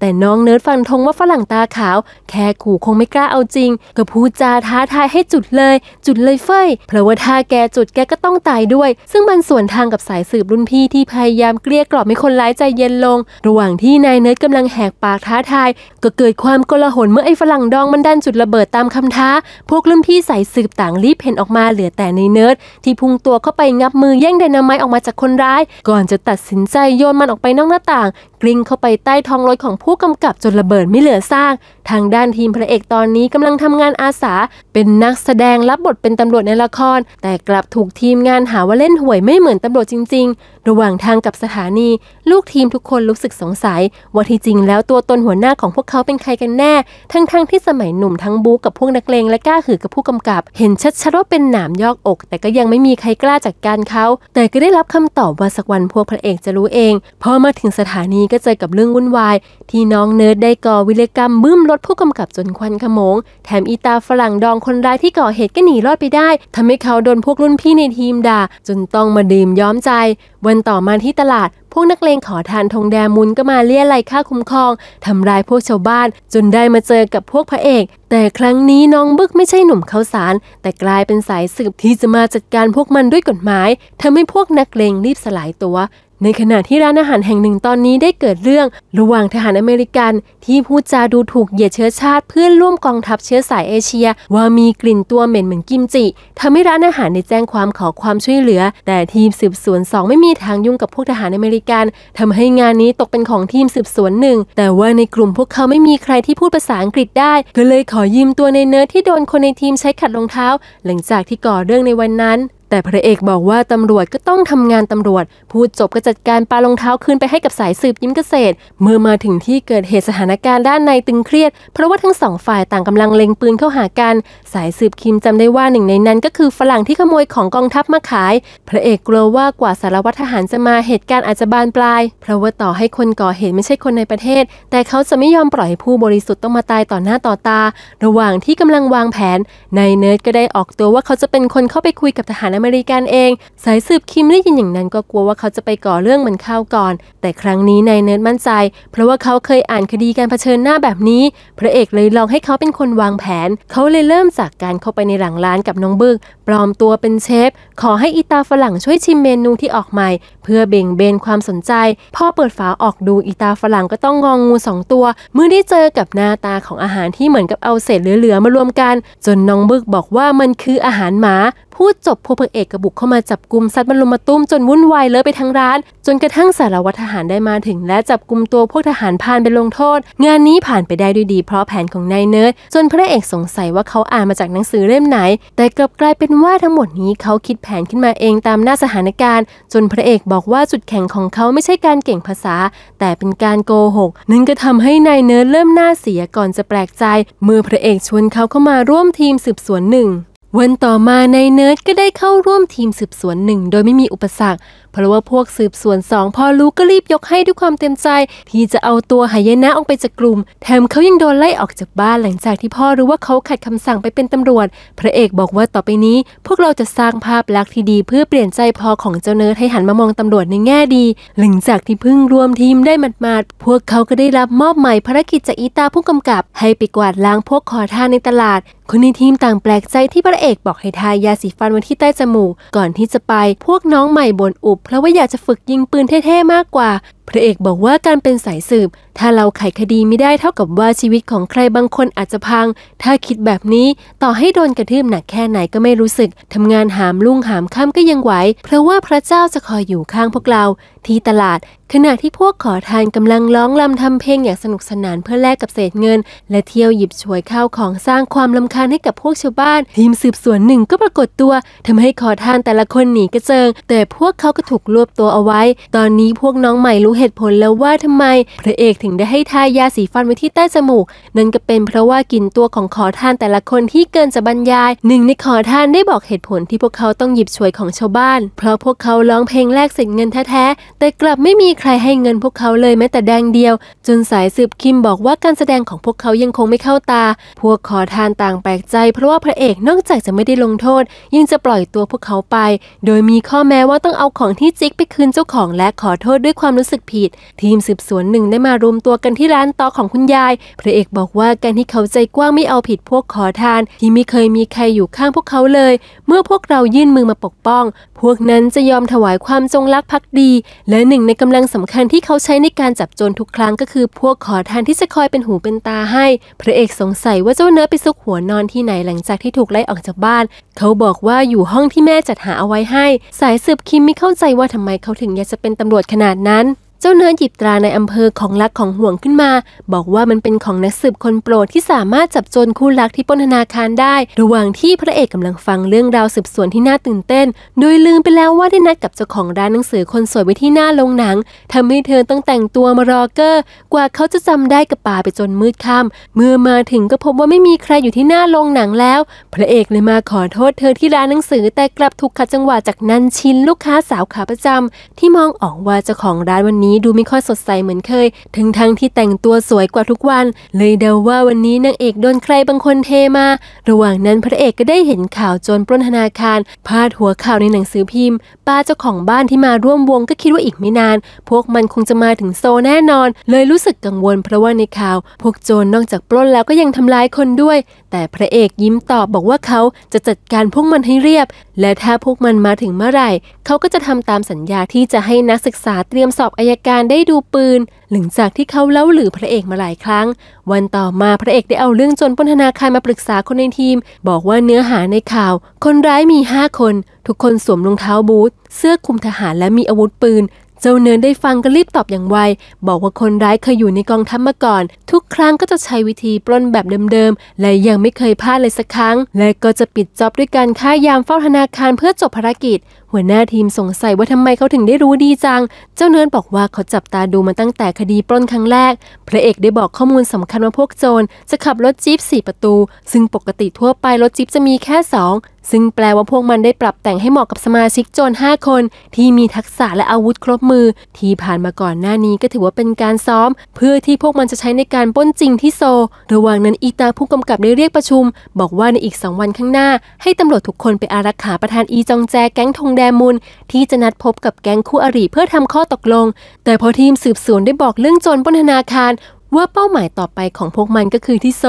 แต่น้องเนิร์ดฟันธงว่าฝรั่งตาขาว แค่ขู่คงไม่กล้าเอาจริง ก็พูดจาท้าทายให้จุดเลย จุดเลยเฟยเพราะว่าถ้าแกจุดแกก็ต้องตายด้วย ซึ่งมันส่วนทางกับสายสืบรุ่นพี่ ที่พยายามเกลี้ยกล่อมให้คนร้ายใจเย็นลง ระหว่างที่นายเนิร์ดกำลังแหกปากท้าทาย ก็เกิดความโกลาหลเมื่อไอ้ฝรั่งดองมันดันจุดระเบิดตามคำท้า พวกรุ่นพี่สายสืบต่างรีบเห็นออกมาเหลือแต่ในเนิร์ดที่พุ่งตัวเข้าไปงับมือแย่งไดนาไมายออกมาจากคนร้าย ก่อนจะตัดสินใจโยนมันออกไป ng natang กลิ้งเข้าไปใต้ท้องรถของผู้กำกับ จนระเบิดไม่เหลือสร้าง ทางด้านทีมพระเอกตอนนี้กำลังทำงานอาสา เป็นนักแสดงรับบทเป็นตำรวจในละคร แต่กลับถูกทีมงานหาว่าเล่นหวยไม่เหมือนตำรวจจริง ๆ ระหว่างทางกับสถานี ลูกทีมทุกคนรู้สึกสงสัยว่าที่จริง แล้วตัวตนหัวหน้าของพวกเขาเป็นใครกันแน่ ทั้งๆทที่สมัยหนุ่มทั้งบู๊กับพวกนักเลงและกล้าหือกับผู้กำกับ เห็นชัดๆว่าเป็นหนามยอกอก แต่ก็ยังไม่มีใครกล้าจัดการเขา แต่ก็ได้รับคำตอบว่าสักวันพวกพระเอกจะรู้เองพอมาถึงสถานีก็เจอกับเรื่องวุ่นวาย ที่น้องเนิร์ดได้ก่อวิเลกรรมบื้มรถผู้กำกับจนควันขโมง แถมอีตาฝรั่งดองคนร้ายที่ก่อเหตุก็หนีรอดไปได้ ทำให้เขาโดนพวกรุ่นพี่ในทีมด่า จนต้องมาดื่มย้อมใจ วันต่อมาที่ตลาด พวกนักเลงขอทานทงแดงมุนก็มาเลี่ยไลค่าคุ้มครองทำร้ายพวกชาวบ้าน จนได้มาเจอกับพวกพระเอก แต่ครั้งนี้น้องบึกไม่ใช่หนุ่มเขาสาร แต่กลายเป็นสายสืบที่จะมาจัดการพวกมันด้วยกฎหมายทำให้พวกนักเลงรีบสลายตัวในขณะที่ร้านอาหารแห่งหนึ่งตอนนี้ได้เกิดเรื่อง ระหว่างทหารอเมริกันที่พูดจาดูถูกเหยียดเชื้อชาติเพื่อนร่วมกองทัพเชื้อสายเอเชียว่ามีกลิ่นตัวเหม็นเหมือนกิมจิ ทำให้ร้านอาหารได้แจ้งความขอความช่วยเหลือ แต่ทีมสืบสวนสองไม่มีทางยุ่งกับพวกทหารอเมริกัน ทำให้งานนี้ตกเป็นของทีมสืบสวนหนึ่งแต่ว่าในกลุ่มพวกเขาไม่มีใครที่พูดภาษาอังกฤษได้ ก็เลยขอยืมตัวในเนื้อที่โดนคนในทีมใช้ขัดรองเท้า หลังจากที่ก่อเรื่องในวันนั้นแต่พระเอกบอกว่าตำรวจก็ต้องทำงานตำรวจ พูดจบก็จัดการปาลงเท้าคืนไปให้กับสายสืบยิ้มเกษตร เมื่อมาถึงที่เกิดเหตุสถานการณ์ด้านในตึงเครียด เพราะว่าทั้งสองฝ่ายต่างกำลังเล็งปืนเข้าหากัน สายสืบคิมจำได้ว่าหนึ่งในนั้นก็คือฝรั่งที่ขโมยของกองทัพมาขาย พระเอกกลัวว่ากว่าสารวัตรทหารจะมาเหตุการณ์อาจจะบานปลายเพราะว่าต่อให้คนก่อเหตุไม่ใช่คนในประเทศ แต่เขาจะไม่ยอมปล่อยผู้บริสุทธิ์ต้องมาตายต่อหน้าต่อตา ระหว่างที่กำลังวางแผนนายเนิร์ดก็ได้ออกตัวว่าเขาจะเป็นคนเข้าไปคุยกับทหารอเมริกันเอง สายสืบคิมได้ยินอย่างนั้นก็กลัวว่าเขาจะไปก่อเรื่องเหมือนข้าวก่อน แต่ครั้งนี้นายเนิร์ดมั่นใจ เพราะว่าเขาเคยอ่านคดีการเผชิญหน้าแบบนี้ พระเอกเลยลองให้เขาเป็นคนวางแผน เขาเลยเริ่มจากการเข้าไปในหลังร้านกับน้องบึก ปลอมตัวเป็นเชฟขอให้อิตาฝรั่งช่วยชิมเมนูที่ออกใหม่ เพื่อเบ่งเบนความสนใจพ่อเปิดฝาออกดูอิตาฝรั่งก็ต้องงองงูสองตัว เมื่อได้เจอกับหน้าตาของอาหารที่เหมือนกับเอาเศษเหลือๆมารวมกัน จนน้องบึกบอกว่ามันคืออาหารหมาพูดจบพลเพือเอกกระบุกเข้ามาจับกลุ่มซัดบรรลุมาตุ้มจนวุ่นวายเลอะไปทั้งร้าน จนกระทั่งสารวัตรทหารได้มาถึง และจับกลุ่มตัวพวกทหารพานไปลงโทษ งานนี้ผ่านไปได้ด้วยดีเพราะแผนของนายเนิร์ดจนพระเอกสงสัยว่าเขาอ่านมาจากหนังสือเล่มไหน แต่กลับกลายเป็นว่าทั้งหมดนี้เขาคิดแผนขึ้นมาเองตามหน้าสถานการณ์จนพระเอกบอกว่าจุดแข็งของเขาไม่ใช่การเก่งภาษาแต่เป็นการโกหกนั่นก็ทำให้นายเนิร์ดเริ่มหน้าเสียก่อนจะแปลกใจ เมื่อพระเอกชวนเขาเข้ามาร่วมทีมสืบสวนหนึ่งวันต่อมาในเนิร์ดก็ได้เข้าร่วมทีมสืบสวนหนึ่ง โดยไม่มีอุปสรรค เพราะว่าพวกสืบสวนสองพอรู้ก็รีบยกให้ด้วยความเต็มใจ ที่จะเอาตัวหายนะออกไปจากกลุ่มแถมเขายังโดนไล่ออกจากบ้าน หลังจากที่พ่อรู้ว่าเขาขัดคำสั่งไปเป็นตำรวจ พระเอกบอกว่าต่อไปนี้ พวกเราจะสร้างภาพลักษณ์ที่ดีเพื่อเปลี่ยนใจพอของเจ้าเนิร์ดให้หันมามองตำรวจในแง่ดี หลังจากที่พึ่งรวมทีมได้มาดๆพวกเขาก็ได้รับมอบหมายภารกิจจากอีตาผู้กำกับ ให้ไปกวาดล้างพวกขอทานในตลาดคนในทีมต่างแปลกใจที่พระเอกบอกให้ทายยาสีฟันไว้ที่ใต้จมูกก่อนที่จะไปพวกน้องใหม่บ่นอุบเพราะว่าอยากจะฝึกยิงปืนเท่ๆมากกว่าพระเอกบอกว่าการเป็นสายสืบ ถ้าเราไขคดีไม่ได้เท่ากับว่าชีวิตของใครบางคนอาจจะพัง ถ้าคิดแบบนี้ต่อให้โดนกระทืบหนักแค่ไหนก็ไม่รู้สึก ทำงานหามลุ่งหามค่ำก็ยังไหว เพราะว่าพระเจ้าจะคอยอยู่ข้างพวกเรา ที่ตลาด ขณะที่พวกขอทานกำลังร้องลำทำเพลงอย่างสนุกสนานเพื่อแลกกับเศษเงิน และเที่ยวหยิบฉวยข้าวของสร้างความลำคาญให้กับพวกชาวบ้านทีมสืบสวนหนึ่งก็ปรากฏตัวทำให้ขอทานแต่ละคนหนีกระเจิง แต่พวกเขาก็ถูกรวบตัวเอาไว้ ตอนนี้พวกน้องใหม่รู้เหตุผลแล้วว่าทำไมพระเอกถึงได้ให้ทายาสีฟันไว้ที่ใต้จมูกนั่นก็เป็นเพราะว่ากินตัวของขอทานแต่ละคนที่เกินจะบรรยายหนึ่งในขอทานได้บอกเหตุผลที่พวกเขาต้องหยิบช่วยของชาวบ้าน เพราะพวกเขาร้องเพลงแลกเสร็จเงินแท้ๆแต่กลับไม่มีใครให้เงินพวกเขาเลยแม้แต่แดงเดียว จนสายสืบคิมบอกว่าการแสดงของพวกเขายังคงไม่เข้าตา พวกขอทานต่างแปลกใจ เพราะว่าพระเอกนอกจากจะไม่ได้ลงโทษยังจะปล่อยตัวพวกเขาไป โดยมีข้อแม้ว่าต้องเอาของที่จิกไปคืนเจ้าของและขอโทษด้วยความรู้สึกผิดทีมสืบสวนหนึ่งได้มารวมตัวกันที่ร้านต่อของคุณยาย พระเอกบอกว่าการที่เขาใจกว้างไม่เอาผิดพวกขอทาน ที่ไม่เคยมีใครอยู่ข้างพวกเขาเลย เมื่อพวกเรายื่นมือมาปกป้อง พวกนั้นจะยอมถวายความจงรักภักดี และหนึ่งในกำลังสำคัญที่เขาใช้ในการจับโจรทุกครั้งก็คือพวกขอทานที่จะคอยเป็นหูเป็นตาให้ พระเอกสงสัยว่าเจ้าเนื้อไปซุกหัวนอนที่ไหนหลังจากที่ถูกไล่ออกจากบ้าน เขาบอกว่าอยู่ห้องที่แม่จัดหาเอาไว้ให้ สายสืบคิมไม่เข้าใจว่าทำไมเขาถึงอยากจะเป็นตำรวจขนาดนั้นเจ้าเนื้อหยิบตราในอำเภอของรักของห่วงขึ้นมา บอกว่ามันเป็นของนักสืบคนโปรดที่สามารถจับโจรคู่รักที่ปนธนาคารได้ ระหว่างที่พระเอกกำลังฟังเรื่องราวสืบสวนที่น่าตื่นเต้น โดยลืมไปแล้วว่าได้นัดกับเจ้าของร้านหนังสือคนสวยไว้ที่หน้าโรงหนังทำให้เธอต้องแต่งตัวมารอเกอร์กว่าเขาจะจำได้กระป่าไปจนมืดค่ำ เมื่อมาถึงก็พบว่าไม่มีใครอยู่ที่หน้าโรงหนังแล้ว พระเอกเลยมาขอโทษเธอที่ร้านหนังสือแต่กลับถูกขัดจังหวะจากนันชินลูกค้าสาวขาประจำที่มองออกว่าเจ้าของร้านวันนี้ี้ดูไม่ค่อยสดใสเหมือนเคย ถึงทั้งที่แต่งตัวสวยกว่าทุกวัน เลยเดาว่าวันนี้นางเอกโดนใครบางคนเทมาระหว่างนั้นพระเอกก็ได้เห็นข่าวจนปล้นธนาคารพาดหัวข่าวในหนังสือพิมพ์ ป้าเจ้าของบ้านที่มาร่วมวงก็คิดว่าอีกไม่นาน พวกมันคงจะมาถึงโซแน่นอน เลยรู้สึกกังวลเพราะว่าในข่าว พวกโจรนอกจากปล้นแล้วก็ยังทำร้ายคนด้วย แต่พระเอกยิ้มตอบบอกว่าเขาจะจัดการพวกมันให้เรียบ และถ้าพวกมันมาถึงเมื่อไหร่เขาก็จะทำตามสัญญาที่จะให้นักศึกษาเตรียมสอบอายการได้ดูปืน หลังจากที่เขาเล่าหลือพระเอกมาหลายครั้ง วันต่อมาพระเอกได้เอาเรื่องจนปนธนาคารมาปรึกษาคนในทีม บอกว่าเนื้อหาในข่าว คนร้ายมี 5 คน ทุกคนสวมรองเท้าบูทเสื้อคลุมทหารและมีอาวุธปืน เจ้าเนินได้ฟังก็รีบตอบอย่างไว บอกว่าคนร้ายเคยอยู่ในกองทัพมาก่อน ทุกครั้งก็จะใช้วิธีปล้นแบบเดิมๆและยังไม่เคยพลาดเลยสักครั้ง และก็จะปิดจ็อบด้วยการฆ่ายามเฝ้าธนาคารเพื่อจบภารกิจหัวหน้าทีมสงสัยว่าทำไมเขาถึงได้รู้ดีจัง เจ้าเนิ้์บอกว่าเขาจับตาดูมาตั้งแต่คดีปล้นครั้งแรก พระเอกได้บอกข้อมูลสำคัญว่าพวกโจรจะขับรถจี๊ปสี่ประตู ซึ่งปกติทั่วไปรถจี๊ปจะมีแค่สองซึ่งแปลว่าพวกมันได้ปรับแต่งให้เหมาะกับสมาชิกโจร5คน ที่มีทักษะและอาวุธครบมือ ที่ผ่านมาก่อนหน้านี้ก็ถือว่าเป็นการซ้อม เพื่อที่พวกมันจะใช้ในการป้นจริงที่โซ ระหว่างนั้นอีตาผู้กำกับได้เรียกประชุม บอกว่าในอีกสองวันข้างหน้า ให้ตำรวจทุกคนไปอารักขาประธานอีจองแจแก๊งธงแดมุนที่จะนัดพบกับแก๊งคู่อริเพื่อทำข้อตกลง แต่พอทีมสืบสวนได้บอกเรื่องโจรปนธนาคาร ว่าเป้าหมายต่อไปของพวกมันก็คือที่โซ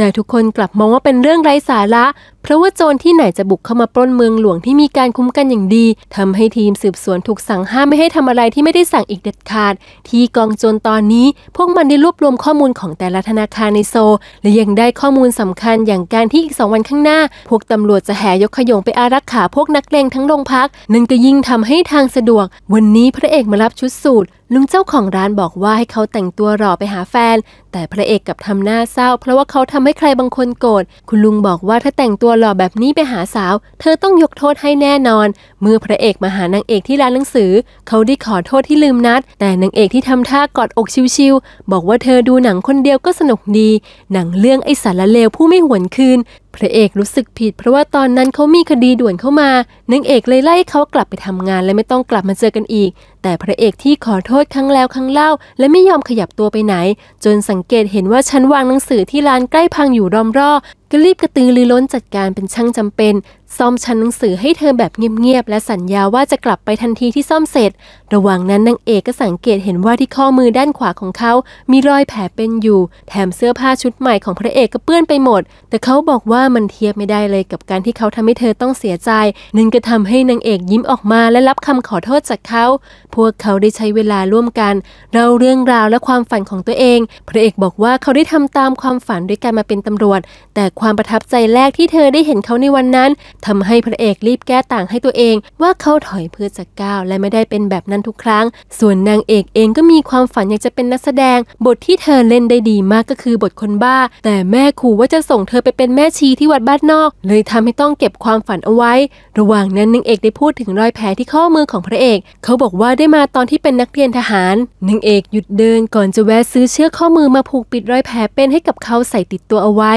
แต่ทุกคนกลับมองว่าเป็นเรื่องไร้สาระ เพราะว่าโจรที่ไหนจะบุกเข้ามาปล้นเมืองหลวงที่มีการคุ้มกันอย่างดี ทำให้ทีมสืบสวนถูกสั่งห้ามไม่ให้ทำอะไรที่ไม่ได้สั่งอีกเด็ดขาด ที่กองโจรตอนนี้พวกมันได้รวบรวมข้อมูลของแต่ละธนาคารในโซ และยังได้ข้อมูลสำคัญอย่างการที่อีกสองวันข้างหน้า พวกตำรวจจะแห่ยกขยงไปอารักขาพวกนักเลงทั้งโรงพักนั่นก็ยิ่งทำให้ทางสะดวก วันนี้พระเอกมารับชุดสูทลุงเจ้าของร้านบอกว่าให้เขาแต่งตัวรอไปหาแฟน แต่พระเอกกับทำหน้าเศร้าเพราะว่าเขาทำให้ใครบางคนโกรธ คุณลุงบอกว่าถ้าแต่งตัวหล่อแบบนี้ไปหาสาว เธอต้องยกโทษให้แน่นอน เมื่อพระเอกมาหานางเอกที่ร้านหนังสือ เขาได้ขอโทษที่ลืมนัด แต่นางเอกที่ทำท่ากอดอกชิวๆ บอกว่าเธอดูหนังคนเดียวก็สนุกดี หนังเรื่องไอสารเลวผู้ไม่หวนคืนพระเอกรู้สึกผิดเพราะว่าตอนนั้นเขามีคดีด่วนเข้ามานางเอกเลยไล่เขากลับไปทำงานและไม่ต้องกลับมาเจอกันอีก แต่พระเอกที่ขอโทษครั้งแล้วครั้งเล่าและไม่ยอมขยับตัวไปไหน จนสังเกตเห็นว่าชั้นวางหนังสือที่ร้านใกล้พังอยู่รอมรอก็รีบกระตือรือร้นจัดการเป็นช่างจำเป็นซ่อมชั้นหนังสือให้เธอแบบเงียบๆ และสัญญาว่าจะกลับไปทันทีที่ซ่อมเสร็จ ระหว่างนั้นนางเอกก็สังเกตเห็นว่าที่ข้อมือด้านขวาของเขามีรอยแผลเป็นอยู่ แถมเสื้อผ้าชุดใหม่ของพระเอกก็เปื้อนไปหมด แต่เขาบอกว่ามันเทียบไม่ได้เลยกับการที่เขาทำให้เธอต้องเสียใจนั่นก็ทำให้นางเอกยิ้มออกมาและรับคำขอโทษจากเขา พวกเขาได้ใช้เวลาร่วมกันเล่าเรื่องราวและความฝันของตัวเอง พระเอกบอกว่าเขาได้ทำตามความฝันด้วยการมาเป็นตำรวจ แต่ความประทับใจแรกที่เธอได้เห็นเขาในวันนั้นททำให้พระเอกรีบแก้ต่างให้ตัวเอง ว่าเขาถอยเพื่อจะก้าว และไม่ได้เป็นแบบนั้นทุกครั้ง ส่วนนางเอกเองก็มีความฝันอยากจะเป็นนักแสดง บทที่เธอเล่นได้ดีมากก็คือบทคนบ้า แต่แม่ขู่ว่าจะส่งเธอไปเป็นแม่ชีที่วัดบ้านนอก เลยทำให้ต้องเก็บความฝันเอาไว้ระหว่างนั้นนางเอกได้พูดถึงรอยแผลที่ข้อมือของพระเอกเขาบอกว่าได้มาตอนที่เป็นนักเรียนทหารนางเอกหยุดเดินก่อนจะแวะซื้อเชือกข้อมือมาผูกปิดรอยแผลเป็นให้กับเขาใส่ติดตัวเอาไว้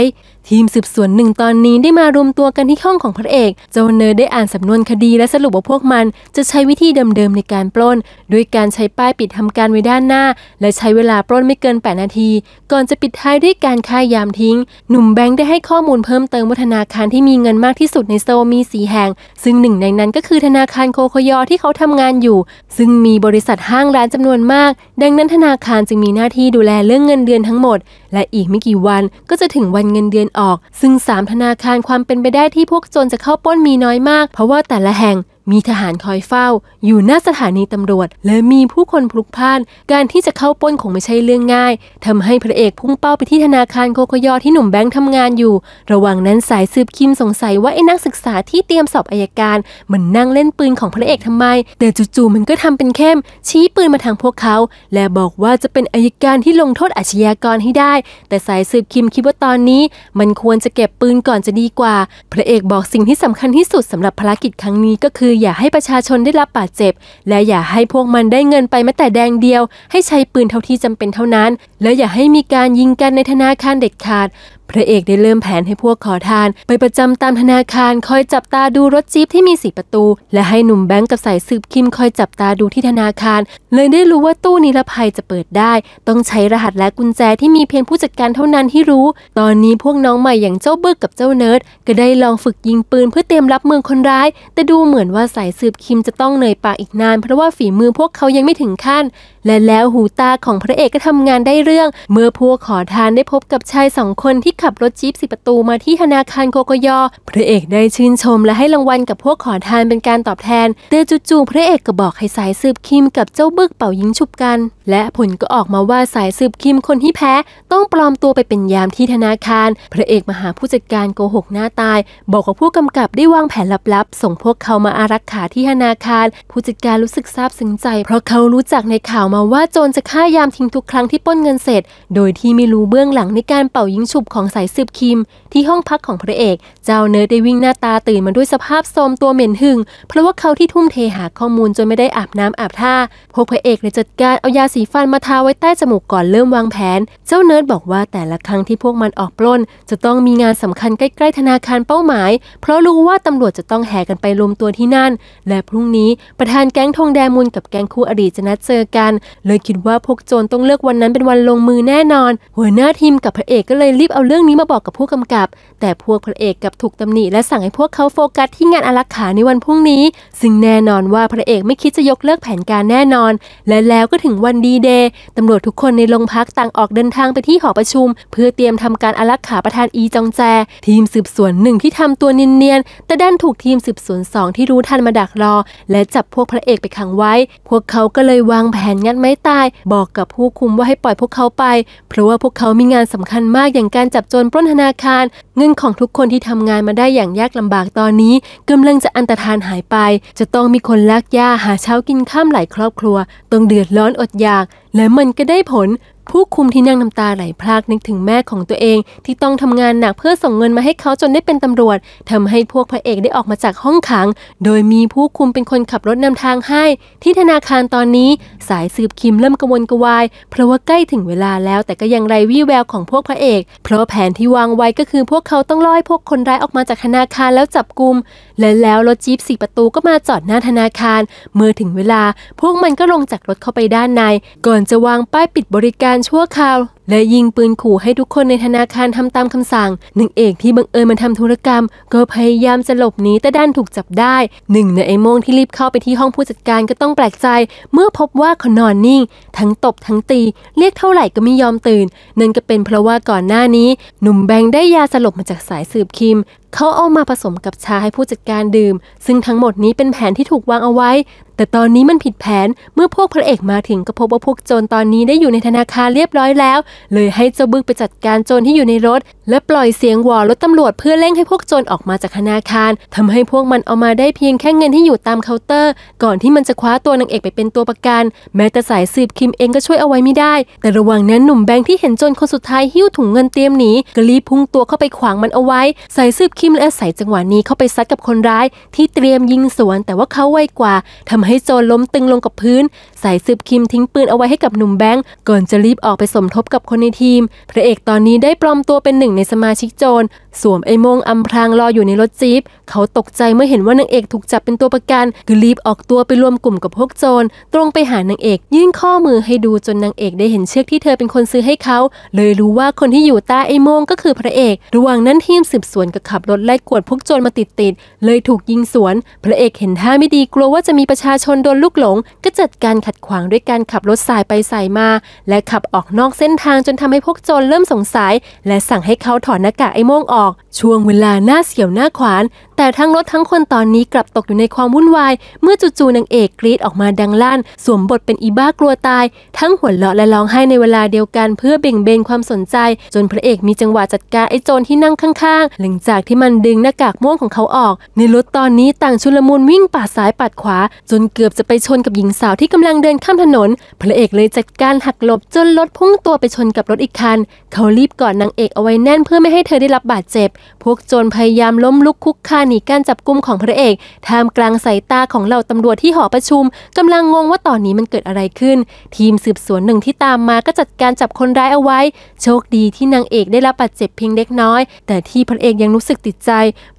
ทีมสืบสวนหนึ่งตอนนี้ได้มารวมตัวกันที่ห้องของพระเอก โจเนอร์ได้อ่านสำนวนคดีและสรุปว่าพวกมันจะใช้วิธีเดิมๆในการปล้นด้วยการใช้ป้ายปิดทำการไว้ด้านหน้า และใช้เวลาปล้นไม่เกิน8นาที ก่อนจะปิดท้ายด้วยการฆ่ายามทิ้ง หนุ่มแบงค์ได้ให้ข้อมูลเพิ่มเติมว่าธนาคารที่มีเงินมากที่สุดในโซมีสีแห่งซึ่งหนึ่งในนั้นก็คือธนาคารโคโคยอที่เขาทำงานอยู่ ซึ่งมีบริษัทห้างร้านจำนวนมาก ดังนั้นธนาคารจึงมีหน้าที่ดูแลเรื่องเงินเดือนทั้งหมดและอีกไม่กี่วันก็จะถึงวันเงินเดือนออก ซึ่ง 3 ธนาคารความเป็นไปได้ที่พวกโจรจะเข้าป้นมีน้อยมาก เพราะว่าแต่ละแห่งมีทหารคอยเฝ้า อยู่หน้าสถานีตำรวจ และมีผู้คนพลุกพล่าน การที่จะเข้าป้นคงไม่ใช่เรื่องง่าย ทำให้พระเอกพุ่งเป้าไปที่ธนาคารโคโคยอที่หนุ่มแบงค์ทำงานอยู่ ระหว่างนั้นสายสืบคิมสงสัยว่าไอ้นักศึกษาที่เตรียมสอบอายการ มันนั่งเล่นปืนของพระเอกทำไม แต่จู่ๆมันก็ทำเป็นเข้ม ชี้ปืนมาทางพวกเขา และบอกว่าจะเป็นอายการที่ลงโทษอาชญากรให้ได้ แต่สายสืบคิมคิดว่าตอนนี้ มันควรจะเก็บปืนก่อนจะดีกว่า พระเอกบอกสิ่งที่สำคัญที่สุดสำหรับภารกิจครั้งนี้ก็คือืออย่าให้ประชาชนได้รับบาดเจ็บ และอย่าให้พวกมันได้เงินไปแม้แต่แดงเดียว ให้ใช้ปืนเท่าที่จำเป็นเท่านั้น และอย่าให้มีการยิงกันในธนาคารเด็ดขาด พระเอกได้เริ่มแผนให้พวกขอทาน ไปประจำตามธนาคาร คอยจับตาดูรถจี๊ปที่มีสีประตู และให้หนุ่มแบงก์กับสายสืบคิมคอยจับตาดูที่ธนาคาร เลยได้รู้ว่าตู้นิรภัยจะเปิดได้ ต้องใช้รหัสและกุญแจที่มีเพียงผู้จัดการเท่านั้นที่รู้ ตอนนี้พวกน้องใหม่อย่างเจ้าเบิกกับเจ้าเนิร์ดก็ได้ลองฝึกยิงปืนเพื่อเตรียมรับมือคนร้าย แต่ดูเหมือนว่าว่าสายสืบคิมจะต้องเหนื่อยปากอีกนาน เพราะว่าฝีมือพวกเขายังไม่ถึงขั้น และแล้วหูตาของพระเอกก็ทำงานได้เรื่อง เมื่อพวกขอทานได้พบกับชายสองคนที่ขับรถจี๊ปสิประตูมาที่ธนาคารโกโกยอ พระเอกได้ชื่นชมและให้รางวัลกับพวกขอทานเป็นการตอบแทนเตอจู่ๆพระเอกก็บอกให้สายสืบคิมกับเจ้าบึกเป่ายิงฉุบกัน และผลก็ออกมาว่าสายสืบคิมคนที่แพ้ ต้องปลอมตัวไปเป็นยามที่ธนาคาร พระเอกมาหาผู้จัดการโกหกหน้าตาย บอกกับผู้กำกับได้วางแผนลับๆส่งพวกเขามาอารักขาที่ธนาคารผู้จัดการรู้สึกซาบซึ้งใจ เพราะเขารู้จักในข่าวมาว่าโจรจะฆ่ายามทิ้งทุกครั้งที่ป้นเงินเสร็จ โดยที่ไม่รู้เบื้องหลังในการเป่ายิงฉุบของสายสืบคิม ที่ห้องพักของพระเอก เจ้าเนิร์ดได้วิ่งหน้าตาตื่นมาด้วยสภาพโทมตัวเหม็นหึงเพราะว่าเขาที่ทุ่มเทหาข้อมูลจนไม่ได้อาบน้ำอาบท่าพวกพระเอกเลยจัดการเอายาสีฟันมาทาไว้ใต้จมูกก่อนเริ่มวางแผน เจ้าเนิร์ดบอกว่าแต่ละครั้งที่พวกมันออกปล้น จะต้องมีงานสำคัญใกล้ ๆ ธนาคารเป้าหมาย เพราะรู้ว่าตำรวจจะต้องแห่กันไปรวมตัวที่นั่นานและพรุ่งนี้ประธานแก๊งทองแดงมูลกับแก๊งคู่อริจะนัดเจอกัน เลยคิดว่าพวกโจรต้องเลือกวันนั้นเป็นวันลงมือแน่นอน หัวหน้าทีมกับพระเอกก็เลยรีบเอาเรื่องนี้มาบอกกับผู้กำกับ แต่พวกพระเอกกับถูกตำหนิและสั่งให้พวกเขาโฟกัสที่งานอารักขาในวันพรุ่งนี้ ซึ่งแน่นอนว่าพระเอกไม่คิดจะยกเลิกแผนการแน่นอน และแล้วก็ถึงวันดีเดย์ตำรวจทุกคนในโรงพักต่างออกเดินทางไปที่หอประชุม เพื่อเตรียมทำการอารักขาประธานอีจองแจ ทีมสืบสวนหนึ่งที่ทำตัวเนียนๆ แต่ด้านถูกทีมสืบสวนสองที่รู้ทันมาดักรอและจับพวกพระเอกไปขังไว้ พวกเขาก็เลยวางแผนงัดไม้ตายบอกกับผู้คุมว่าให้ปล่อยพวกเขาไป เพราะว่าพวกเขามีงานสำคัญมากอย่างการจับโจรปล้นธนาคารเงินของทุกคนที่ทำงานมาได้อย่างยากลำบากตอนนี้กำลังจะอันตรธานหายไป จะต้องมีคนลากยาหาเช้ากินข้ามหลายครอบครัวต้องเดือดร้อนอดอยาก และมันก็ได้ผลผู้คุมที่นั่งน้ำตาไหลพราก นึกถึงแม่ของตัวเอง ที่ต้องทำงานหนักเพื่อส่งเงินมาให้เขาจนได้เป็นตำรวจทำให้พวกพระเอกได้ออกมาจากห้องขัง โดยมีผู้คุมเป็นคนขับรถนำทางให้ ที่ธนาคารตอนนี้สายสืบคิมเริ่มกระวนกระวาย เพราะว่าใกล้ถึงเวลาแล้วแต่ก็ยังไรวี่แววของพวกพระเอก เพราะแผนที่วางไว้ก็คือพวกเขาต้องล่อยพวกคนร้ายออกมาจากธนาคารแล้วจับกลุ่มและแล้วรถจี๊ปสี่ประตูก็มาจอดหน้าธนาคาร เมื่อถึงเวลา พวกมันก็ลงจากรถเข้าไปด้านใน ก่อนจะวางป้ายปิดบริการการชั่วคราวและยิงปืนขู่ให้ทุกคนในธนาคารทำตามคำสั่ง หนึ่งเอกที่บังเอิญมาทำธุรกรรม ก็พยายามจะหลบหนีแต่ด้านถูกจับได้หนึ่งในไอ้โมงที่รีบเข้าไปที่ห้องผู้จัดการก็ต้องแปลกใจ เมื่อพบว่าเขานอนนิ่ง ทั้งตบทั้งตีเรียกเท่าไหร่ก็ไม่ยอมตื่น นั่นก็เป็นเพราะว่าก่อนหน้านี้ หนุ่มแบงค์ได้ยาสลบมาจากสายสืบคิมเขาเอามาผสมกับชาให้ผู้จัดการดื่ม ซึ่งทั้งหมดนี้เป็นแผนที่ถูกวางเอาไว้ แต่ตอนนี้มันผิดแผน เมื่อพวกพระเอกมาถึงก็พบว่าพวกโจรตอนนี้ได้อยู่ในธนาคารเรียบร้อยแล้วเลยให้เจ้าบึกไปจัดการโจรที่อยู่ในรถ และปล่อยเสียงวอรถตำรวจ เพื่อเร่งให้พวกโจรออกมาจากธนาคาร ทำให้พวกมันเอามาได้เพียงแค่เงินที่อยู่ตามเคาน์เตอร์ ก่อนที่มันจะคว้าตัวนางเอกไปเป็นตัวประกัน แม้แต่สายสืบคิมเองก็ช่วยเอาไว้ไม่ได้ แต่ระหว่างนั้นหนุ่มแบงค์ที่เห็นโจรคนสุดท้ายหิ้วถุงเงินเตรียมหนีก็รีบพุ่งตัวเข้าไปขวางมันเอาไว้สายสืบคิมและสายจังหวะนี้เข้าไปซัดกับคนร้าย ที่เตรียมยิงสวนแต่ว่าเขาไวกว่า ทำให้โจรล้มตึงลงกับพื้นสายสืบคิมทิ้งปืนเอาไว้ให้กับหนุ่มแบงค์ก่อนจะรีบออกไปสมทบกับคนในทีม พระเอกตอนนี้ได้ปลอมตัวเป็นหนึ่งในสมาชิกโจรสวมไอ้มงอาพรางรออยู่ในรถจี๊ปเขาตกใจเมื่อเห็นว่านางเอกถูกจับเป็นตัวประกันก็รีบออกตัวไปรวมกลุ่มกับพวกโจรตรงไปหานางเอกยื่นข้อมือให้ดูจนนางเอกได้เห็นเชือกที่เธอเป็นคนซื้อให้เขา เลยรู้ว่าคนที่อยู่ใต้ไอ้มง ก็คือพระเอก ระหว่างนั้นทีมสืบสวนก็ขับรถไล่กวดพวกโจรมาติดๆเลยถูกยิงสวนพระเอกเห็นท่าไม่ดีกลัวว่าจะมีประชาชนโดนลูกหลง ก็จัดการขัดขวางด้วยการขับรถสายไปสายมา และขับออกนอกเส้นทางางจนทำให้พวกโจรเริ่มสงสัยและสั่งให้เขาถอดหน้ากากไอ้โม่งออกช่วงเวลาหน้าเสียวหน้าขวาน แต่ทั้งรถทั้งคนตอนนี้กลับตกอยู่ในความวุ่นวาย เมื่อจู่ๆนางเอกกรีดออกมาดังลั่นสวมบทเป็นอีบ้ากลัวตาย ทั้งหัวเราะและร้องไห้ในเวลาเดียวกันเพื่อเบ่งเบนความสนใจ จนพระเอกมีจังหวะจัดการไอ้โจรที่นั่งข้างๆหลังจากที่มันดึงหน้ากากม่วงของเขาออก ในรถตอนนี้ต่างชุลมุนวิ่งปาดซ้ายปาดขวา จนเกือบจะไปชนกับหญิงสาวที่กำลังเดินข้ามถนน พระเอกเลยจัดการหักหลบจนรถพุ่งตัวไปชนกับรถอีกคัน เขารีบกอดนางเอกเอาไว้แน่นเพื่อไม่ให้เธอได้รับบาดเจ็บพวกโจรพยายามล้มลุกคุกคานหนีการจับกุมของพระเอก ท่ามกลางสายตาของเหล่าตำรวจที่หอประชุม กำลังงงว่าตอนนี้มันเกิดอะไรขึ้น ทีมสืบสวนหนึ่งที่ตามมาก็จัดการจับคนร้ายเอาไว้ โชคดีที่นางเอกได้รับบาดเจ็บเพียงเล็กน้อย แต่ที่พระเอกยังรู้สึกติดใจ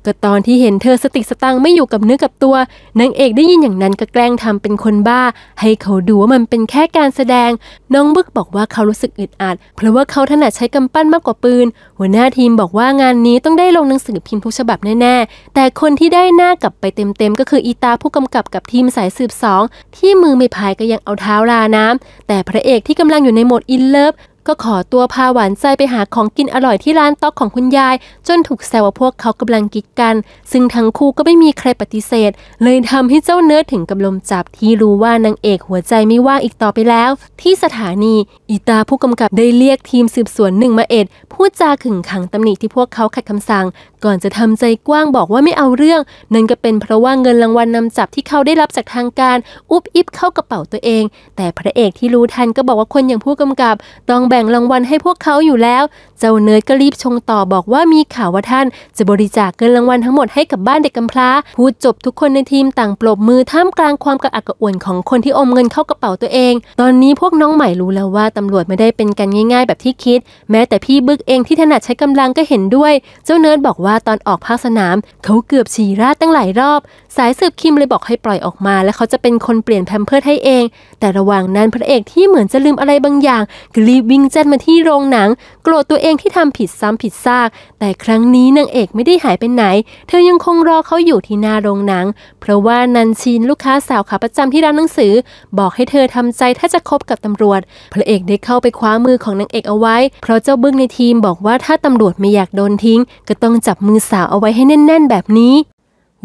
ก็ตอนที่เห็นเธอสติสตังไม่อยู่กับเนื้อกับตัวนางเอกได้ยินอย่างนั้นก็แกล้งทำเป็นคนบ้า ให้เขาดูว่ามันเป็นแค่การแสดงน้องบึกบอกว่าเขารู้สึกอึดอัดเพราะว่าเขาถนัดใช้กำปั้นมากกว่าปืน หัวหน้าทีมบอกว่างานนี้ต้องได้ลงหนังสือพิมพ์ทุกฉบับแน่ ๆ แต่คนที่ได้หน้ากลับไปเต็มๆก็คือ อีตาผู้กำกับ กับทีมสายสืบสองที่มือไม่พายก็ยังเอาเท้าราน้ำ แต่พระเอกที่กำลังอยู่ในโหมดอินเลิฟก็ขอตัวพาหวานใจไปหาของกินอร่อยที่ร้านต๊อกของคุณยาย จนถูกแซวว่าพวกเขากำลังกิดกัน ซึ่งทั้งคู่ก็ไม่มีใครปฏิเสธ เลยทำให้เจ้าเนื้อถึงกับลมจับที่รู้ว่านางเอกหัวใจไม่ว่างอีกต่อไปแล้ว ที่สถานีอิตาผู้กำกับได้เรียกทีมสืบสวนหนึ่งมาเอ็ดพูดจาขึงขังตำหนิที่พวกเขาขัดคำสั่ง ก่อนจะทำใจกว้างบอกว่าไม่เอาเรื่องนั่นก็เป็นเพราะว่าเงินรางวัลนนำจับที่เขาได้รับจากทางการ อุบอิบเข้ากระเป๋าตัวเอง แต่พระเอกที่รู้ทันก็บอกว่าคนอย่างผู้กำกับต้องแบ่งรางวัลให้พวกเขาอยู่แล้ว เจ้าเนยก็รีบชงต่อบอกว่ามีข่าวว่าท่าน จะบริจาคเงินรางวัลทั้งหมดให้กับบ้านเด็กกำพร้า พูดจบทุกคนในทีมต่างปรบมือท่ามกลางความกระอักกระอ่วนของคนที่อมเงินเข้ากระเป๋าตัวเอง ตอนนี้พวกน้องใหม่รู้แล้วว่าตำรวจไม่ได้เป็นกันง่าย ๆ แบบที่คิด แม้แต่พี่บึกเองที่ถนัดใช้กำลังก็เห็นด้วย เจ้าเนิร์ดบอกว่าตอนออกภาคสนาม เขาเกือบฉี่ราดตั้งหลายรอบสายสืบคิมเลยบอกให้ปล่อยออกมา และเขาจะเป็นคนเปลี่ยนแพมเพิร์ดให้เองแต่ระหว่างนั้นพระเอกที่เหมือนจะลืมอะไรบางอย่างก็รีบวิ่งแจ้นมาที่โรงหนัง โกรธตัวเองที่ทำผิดซ้ำผิดซาก แต่ครั้งนี้นางเอกไม่ได้หายไปไหน เธอยังคงรอเขาอยู่ที่หน้าโรงหนังเพราะว่านันชินลูกค้าสาวขาประจำที่ร้านหนังสือ บอกให้เธอทำใจถ้าจะคบกับตำรวจพระเอกได้เข้าไปคว้ามือของนางเอกเอาไว้เพราะเจ้าบึ้งในทีมบอกว่าถ้าตำรวจไม่อยากโดนทิ้ง ก็ต้องจับมือสาวเอาไว้ให้แน่น ๆแบบนี้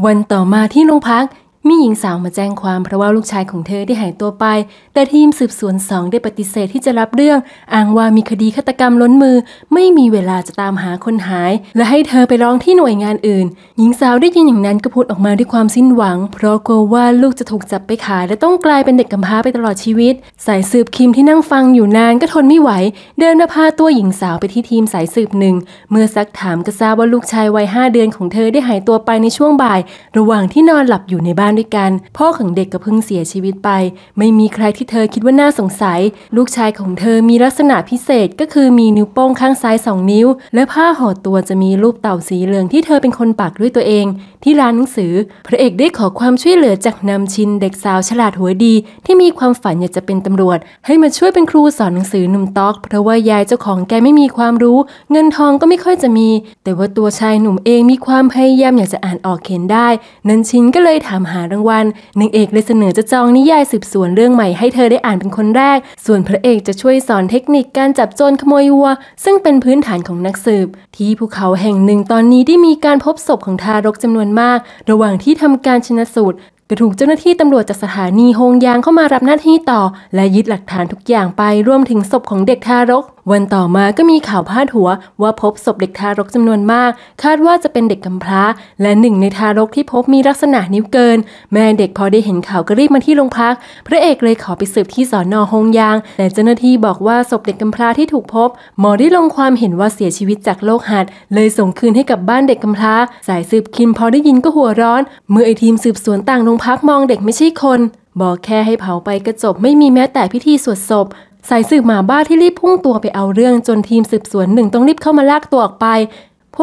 วันต่อมาที่โรงพักมีหญิงสาวมาแจ้งความเพราะว่าลูกชายของเธอได้หายตัวไป แต่ทีมสืบสวนสองได้ปฏิเสธที่จะรับเรื่อง อ้างว่ามีคดีฆาตกรรมล้นมือ ไม่มีเวลาจะตามหาคนหาย และให้เธอไปร้องที่หน่วยงานอื่น หญิงสาวได้ยินอย่างนั้นก็พูดออกมาด้วยความสิ้นหวัง เพราะกลัวว่าลูกจะถูกจับไปขายและต้องกลายเป็นเด็กกำพร้าไปตลอดชีวิต สายสืบคิมที่นั่งฟังอยู่นานก็ทนไม่ไหว เดินมาพาตัวหญิงสาวไปที่ทีมสายสืบหนึ่ง เมื่อซักถามก็ทราบว่าลูกชายวัยห้าเดือนของเธอได้หายตัวไปในช่วงบ่าย ระหว่างที่นอนหลับอยู่ในบ้านานด้วยกันพ่อของเด็กก็เพิ่งเสียชีวิตไป ไม่มีใครที่เธอคิดว่าน่าสงสัย ลูกชายของเธอมีลักษณะพิเศษก็คือมีนิ้วโป้งข้างซ้ายสองนิ้ว และผ้าห่อตัวจะมีรูปเต่าสีเหลืองที่เธอเป็นคนปักด้วยตัวเองที่ร้านหนังสือ พระเอกได้ขอความช่วยเหลือจากนำชินเด็กสาวฉลาดหัวดี ที่มีความฝันอยากจะเป็นตำรวจ ให้มาช่วยเป็นครูสอนหนังสือหนุ่มต๊อก เพราะว่ายายเจ้าของแกไม่มีความรู้ เงินทองก็ไม่ค่อยจะมี แต่ว่าตัวชายหนุ่มเองมีความพยายามอยากจะอ่านออกเขียนได้ นันชินก็เลยถามหารางวัลนางเอกเลยเสนอจะจองนิยายสืบสวนเรื่องใหม่ให้เธอได้อ่านเป็นคนแรก ส่วนพระเอกจะช่วยสอนเทคนิคการจับโจรขโมยวัว ซึ่งเป็นพื้นฐานของนักสืบ ที่ภูเขาแห่งหนึ่งตอนนี้ได้มีการพบศพของทารกจำนวนมาก ระหว่างที่ทำการชนะสูตรก็ถูกเจ้าหน้าที่ตำรวจจากสถานีโฮงยางเข้ามารับหน้าที่ต่อ และยึดหลักฐานทุกอย่างไปรวมถึงศพของเด็กทารกวันต่อมาก็มีข่าวพาดหัวว่าพบศพเด็กทารกจำนวนมาก คาดว่าจะเป็นเด็กกำพร้า และหนึ่งในทารกที่พบมีลักษณะนิ้วเกิน แม่เด็กพอได้เห็นข่าวก็รีบมาที่โรงพักพระเอกเลยขอไปสืบที่สอนอฮงยาง แต่เจ้าหน้าที่บอกว่าศพเด็กกำพร้าที่ถูกพบ หมอได้ลงความเห็นว่าเสียชีวิตจากโรคหัดเลยส่งคืนให้กับบ้านเด็กกำพร้าสายสืบคินพอได้ยินก็หัวร้อน เมื่อไอทีมสืบสวนต่างโรงพักมองเด็กไม่ใช่คน บอกแค่ให้เผาไปกระจบไม่มีแม้แต่พิธีสวดศพสายสืบหมาบ้าที่รีบพุ่งตัวไปเอาเรื่องจนทีมสืบสวนหนึ่งต้องรีบเข้ามาลากตัวออกไป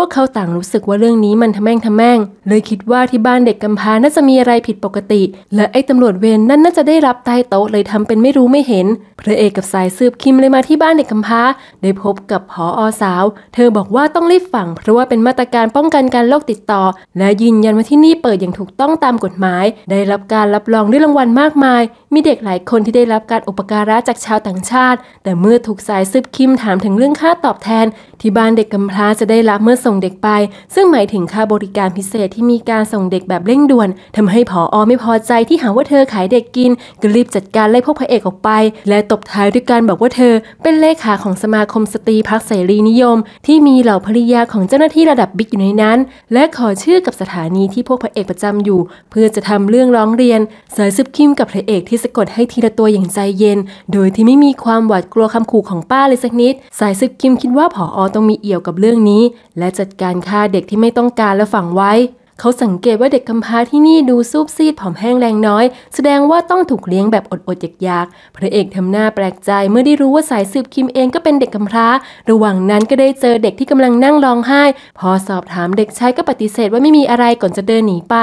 พวกเขาต่างรู้สึกว่าเรื่องนี้มันทำแม่งทำแม่ง เลยคิดว่าที่บ้านเด็กกำพร้าน่าจะมีอะไรผิดปกติ และไอ้ตำรวจเวรนนั่นน่าจะได้รับใต้โต๊ะเลยทำเป็นไม่รู้ไม่เห็นพระเอกกับสายสืบคิมเลยมาที่บ้านเด็กกำพร้า ได้พบกับผออสาว เธอบอกว่าต้องรีบฝังเพราะว่าเป็นมาตรการป้องกันการโรคติดต่อและยืนยันว่าที่นี่เปิดอย่างถูกต้องตามกฎหมาย ได้รับการรับรองด้วยรางวัลมากมาย มีเด็กหลายคนที่ได้รับการอุปการะจากชาวต่างชาติ แต่เมื่อถูกสายสืบคิมถามถึงเรื่องค่าตอบแทนที่บ้านเด็กกำพร้าจะได้รับเมื่อส่งเด็กไป ซึ่งหมายถึงค่าบริการพิเศษที่มีการส่งเด็กแบบเร่งด่วน ทำให้ผออไม่พอใจที่หาว่าเธอขายเด็กกินก็รีบจัดการไล่พวกพระเอกออกไป และตบท้ายด้วยการบอกว่าเธอ เป็นเลขาของสมาคมสตรีพักเสรีนิยมที่มีเหล่าภริยาของเจ้าหน้าที่ระดับบิ๊กอยู่ในนั้น และขอชื่อกับสถานีที่พวกพระเอกประจำอยู่ เพื่อจะทำเรื่องร้องเรียนสายซึบคิมกับพระเอกที่สะกดให้ทีละตัวอย่างใจเย็น โดยที่ไม่มีความหวาดกลัวคำขู่ของป้าเลยสักนิด สายซึบคิมคิดว่าผออต้องมีเอี่ยวกับเรื่องนี้ และจัดการฆ่าเด็กที่ไม่ต้องการและฝังไว้เขาสังเกตว่าเด็กกำพร้าที่นี่ดูซูบซีดผอมแห้งแรงน้อย แสดงว่าต้องถูกเลี้ยงแบบอดๆอยากๆพระเอกทำหน้าแปลกใจเมื่อได้รู้ว่าสายสืบคิมเองก็เป็นเด็กกำพร้า ระหว่างนั้นก็ได้เจอเด็กที่กำลังนั่งร้องไห้พอสอบถามเด็กชายก็ปฏิเสธว่าไม่มีอะไรก่อนจะเดินหนีไป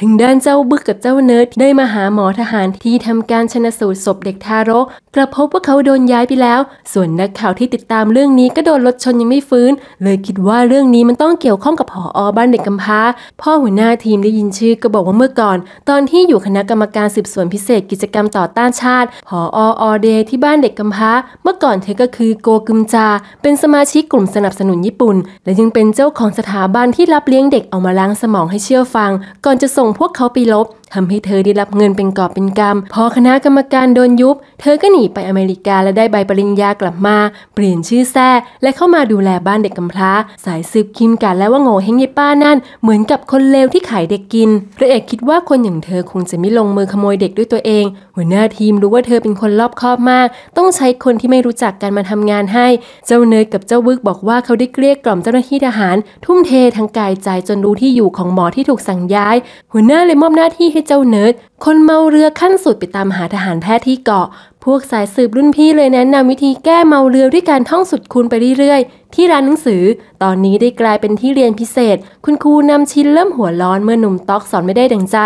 ถึงด้านเจ้าบึกกับเจ้าเนิร์ดได้มาหาหมอทหารที่ทำการชนสูตรศพเด็กทารกกลับพบว่าเขาโดนย้ายไปแล้ว ส่วนนักข่าวที่ติดตามเรื่องนี้ก็โดนรถชนยังไม่ฟื้น เลยคิดว่าเรื่องนี้มันต้องเกี่ยวข้องกับผออบ้านเด็กกำพร้าพ่อหัวหน้าทีมได้ยินชื่อก็บอกว่าเมื่อก่อน ตอนที่อยู่คณะกรรมการสืบสวนพิเศษกิจกรรมต่อต้านชาติหออออเดที่บ้านเด็กกำพร้าเมื่อก่อนเธอก็คือโกกุมจาเป็นสมาชิกกลุ่มสนับสนุนญี่ปุ่น และยังเป็นเจ้าของสถาบันที่รับเลี้ยงเด็กเอามาล้างสมองให้เชื่อฟัง ก่อนจะส่งพวกเขาไปลบทำให้เธอได้รับเงินเป็นกอบเป็นกำพอคณะกรรมการโดนยุบเธอก็หนีไปอเมริกาและได้ใบปริญญากลับมา เปลี่ยนชื่อแซ่และเข้ามาดูแลบ้านเด็กกำพร้า สายสืบคิมกันและว่าโง่เฮงยี่ป้านั่นเหมือนกับคนเลวที่ขายเด็กกินพระเอกคิดว่าคนอย่างเธอคงจะไม่ลงมือขโมยเด็กด้วยตัวเองหัวหน้าทีมรู้ว่าเธอเป็นคนรอบคอบมากต้องใช้คนที่ไม่รู้จักกันมาทำงานให้ เจ้าเนยกับเจ้าวึกบอกว่าเขาได้เกลี้ยกล่อมเจ้าหน้าที่ทหารทุ่มเททั้งกายใจจนรู้ที่อยู่ของหมอที่ถูกสั่งย้ายหัวหน้าเลยมอบหน้าที่ให้ให้เจ้าเนิร์ด คนเมาเรือขั้นสุดไปตามหาทหารแพทย์ที่เกาะพวกสายสืบรุ่นพี่เลยแนะนำวิธีแก้เมาเรือด้วยการท่องสุดคูณไปเรื่อยๆ ที่ร้านหนังสือ ตอนนี้ได้กลายเป็นที่เรียนพิเศษ คุณครูนำชินเริ่มหัวร้อนเมื่อหนุ่มต๊อกสอนไม่ได้ดังใจ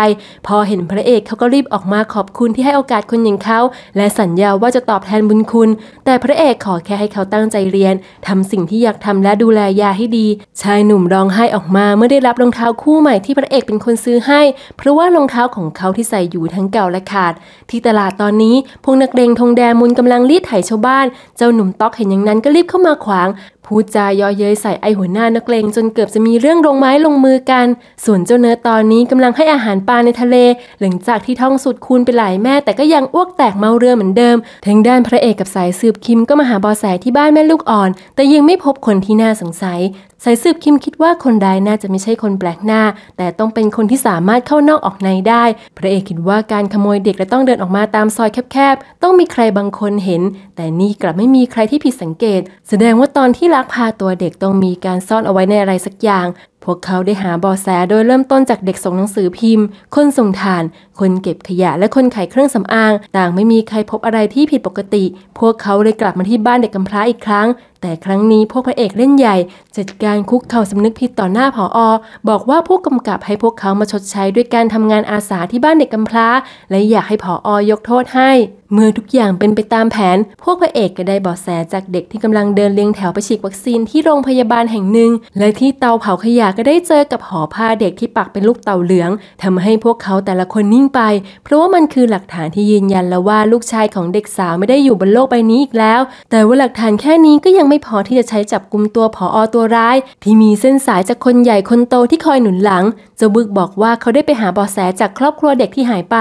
พอเห็นพระเอกเขาก็รีบออกมาขอบคุณที่ให้โอกาสคนอย่างเขา และสัญญาว่าจะตอบแทนบุญคุณ แต่พระเอกขอแค่ให้เขาตั้งใจเรียนทำสิ่งที่อยากทำและดูแลยาให้ดีชายหนุ่มร้องไห้ออกมาเมื่อได้รับรองเท้าคู่ใหม่ที่พระเอกเป็นคนซื้อให้ เพราะว่ารองเท้าของเขาที่ใส่อยู่ทั้งเก่าและขาดที่ตลาดตอนนี้พวกนักเรงธงแดงมุนกำลังรีดไถชาวบ้าน เจ้าหนุ่มต๊อกเห็นอย่างนั้นก็รีบเข้ามาขวางพูดจาเยาะเย้ยใส่ไอหัวหน้านักเลงจนเกือบจะมีเรื่องลงไม้ลงมือกัน ส่วนเจ้าเนื้อตอนนี้กำลังให้อาหารปลาในทะเล หลังจากที่ท่องสุดคูณไปหลายแม่ แต่ก็ยังอ้วกแตกเมาเรือเหมือนเดิมทางด้านพระเอกกับสายสืบคิมก็มาหาบอแสที่บ้านแม่ลูกอ่อน แต่ยังไม่พบคนที่น่าสงสัย สายสืบคิมคิดว่าคนใดน่าจะไม่ใช่คนแปลกหน้า แต่ต้องเป็นคนที่สามารถเข้านอกออกในได้ พระเอกคิดว่าการขโมยเด็กและต้องเดินออกมาตามซอยแคบๆต้องมีใครบางคนเห็น แต่นี่กลับไม่มีใครที่ผิดสังเกต แสดงว่าตอนที่ลักพาตัวเด็กต้องมีการซ่อนเอาไว้ในอะไรสักอย่างพวกเขาได้หาบอแสโดยเริ่มต้นจากเด็กส่งหนังสือพิมพ์ คนส่งทานคนเก็บขยะและคนขายเครื่องสำอาง ต่างไม่มีใครพบอะไรที่ผิดปกติ พวกเขาเลยกลับมาที่บ้านเด็กกำพร้าอีกครั้ง แต่ครั้งนี้พวกพระเอกเล่นใหญ่ จัดการคุกเข่าสำนึกผิดต่อหน้าผออบอกว่าผู้กำกับให้พวกเขามาชดใช้ด้วยการทำงานอาสาที่บ้านเด็กกำพร้า และอยากให้ผออยกโทษให้เมื่อทุกอย่างเป็นไปตามแผนพวกพระเอกก็ได้บอแสจากเด็กที่กำลังเดินเรียงแถวไปฉีดวัคซีนที่โรงพยาบาลแห่งหนึ่ง และที่เตาเผาขยะก็ได้เจอกับห่อผ้าเด็กที่ปักเป็นลูกเต่าเหลือง ทำให้พวกเขาแต่ละคนนิ่งไป เพราะว่ามันคือหลักฐานที่ยืนยันแล้วว่าลูกชายของเด็กสาวไม่ได้อยู่บนโลกใบนี้อีกแล้วแต่ว่าหลักฐานแค่นี้ก็ยังไม่พอที่จะใช้จับกลุ่มตัวผออตัวร้าย ที่มีเส้นสายจากคนใหญ่คนโตที่คอยหนุนหลัง จะบึกบอกว่าเขาได้ไปหาบอแสจากครอบครัวเด็กที่หายไป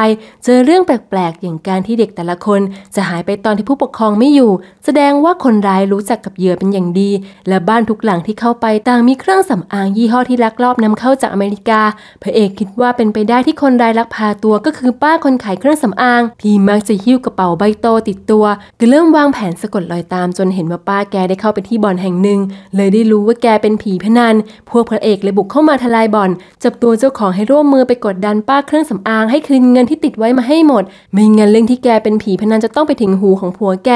เจอเรื่องแปลกๆอย่างการที่เด็กแต่ละคน จะหายไปตอนที่ผู้ปกครองไม่อยู่ แสดงว่าคนร้ายรู้จักกับเหยื่อเป็นอย่างดีและบ้านทุกหลังที่เข้าไปต่างมีเครื่องสำอางยี่ห้อที่ลักลอบนำเข้าจากอเมริกาพระเอกคิดว่าเป็นไปได้ที่คนรายลักพาตัวก็คือป้าคนขายเครื่องสำอาง ที่มักจะหิ้วกระเป๋าใบโตติดตัวก็เริ่มวางแผนสะกดรอยตามจนเห็นว่าป้าแกได้เข้าไปที่บ่อนแห่งหนึ่ง เลยได้รู้ว่าแกเป็นผีพนันพวกพระเอกเลยบุกเข้ามาทลายบ่อน จับตัวเจ้าของให้ร่วมมือไปกดดันป้าเครื่องสำอางให้คืนเงินที่ติดไว้มาให้หมดไม่งั้นเรื่องที่แกเป็นผีพนันจะต้องไปถึงหูของผัวแก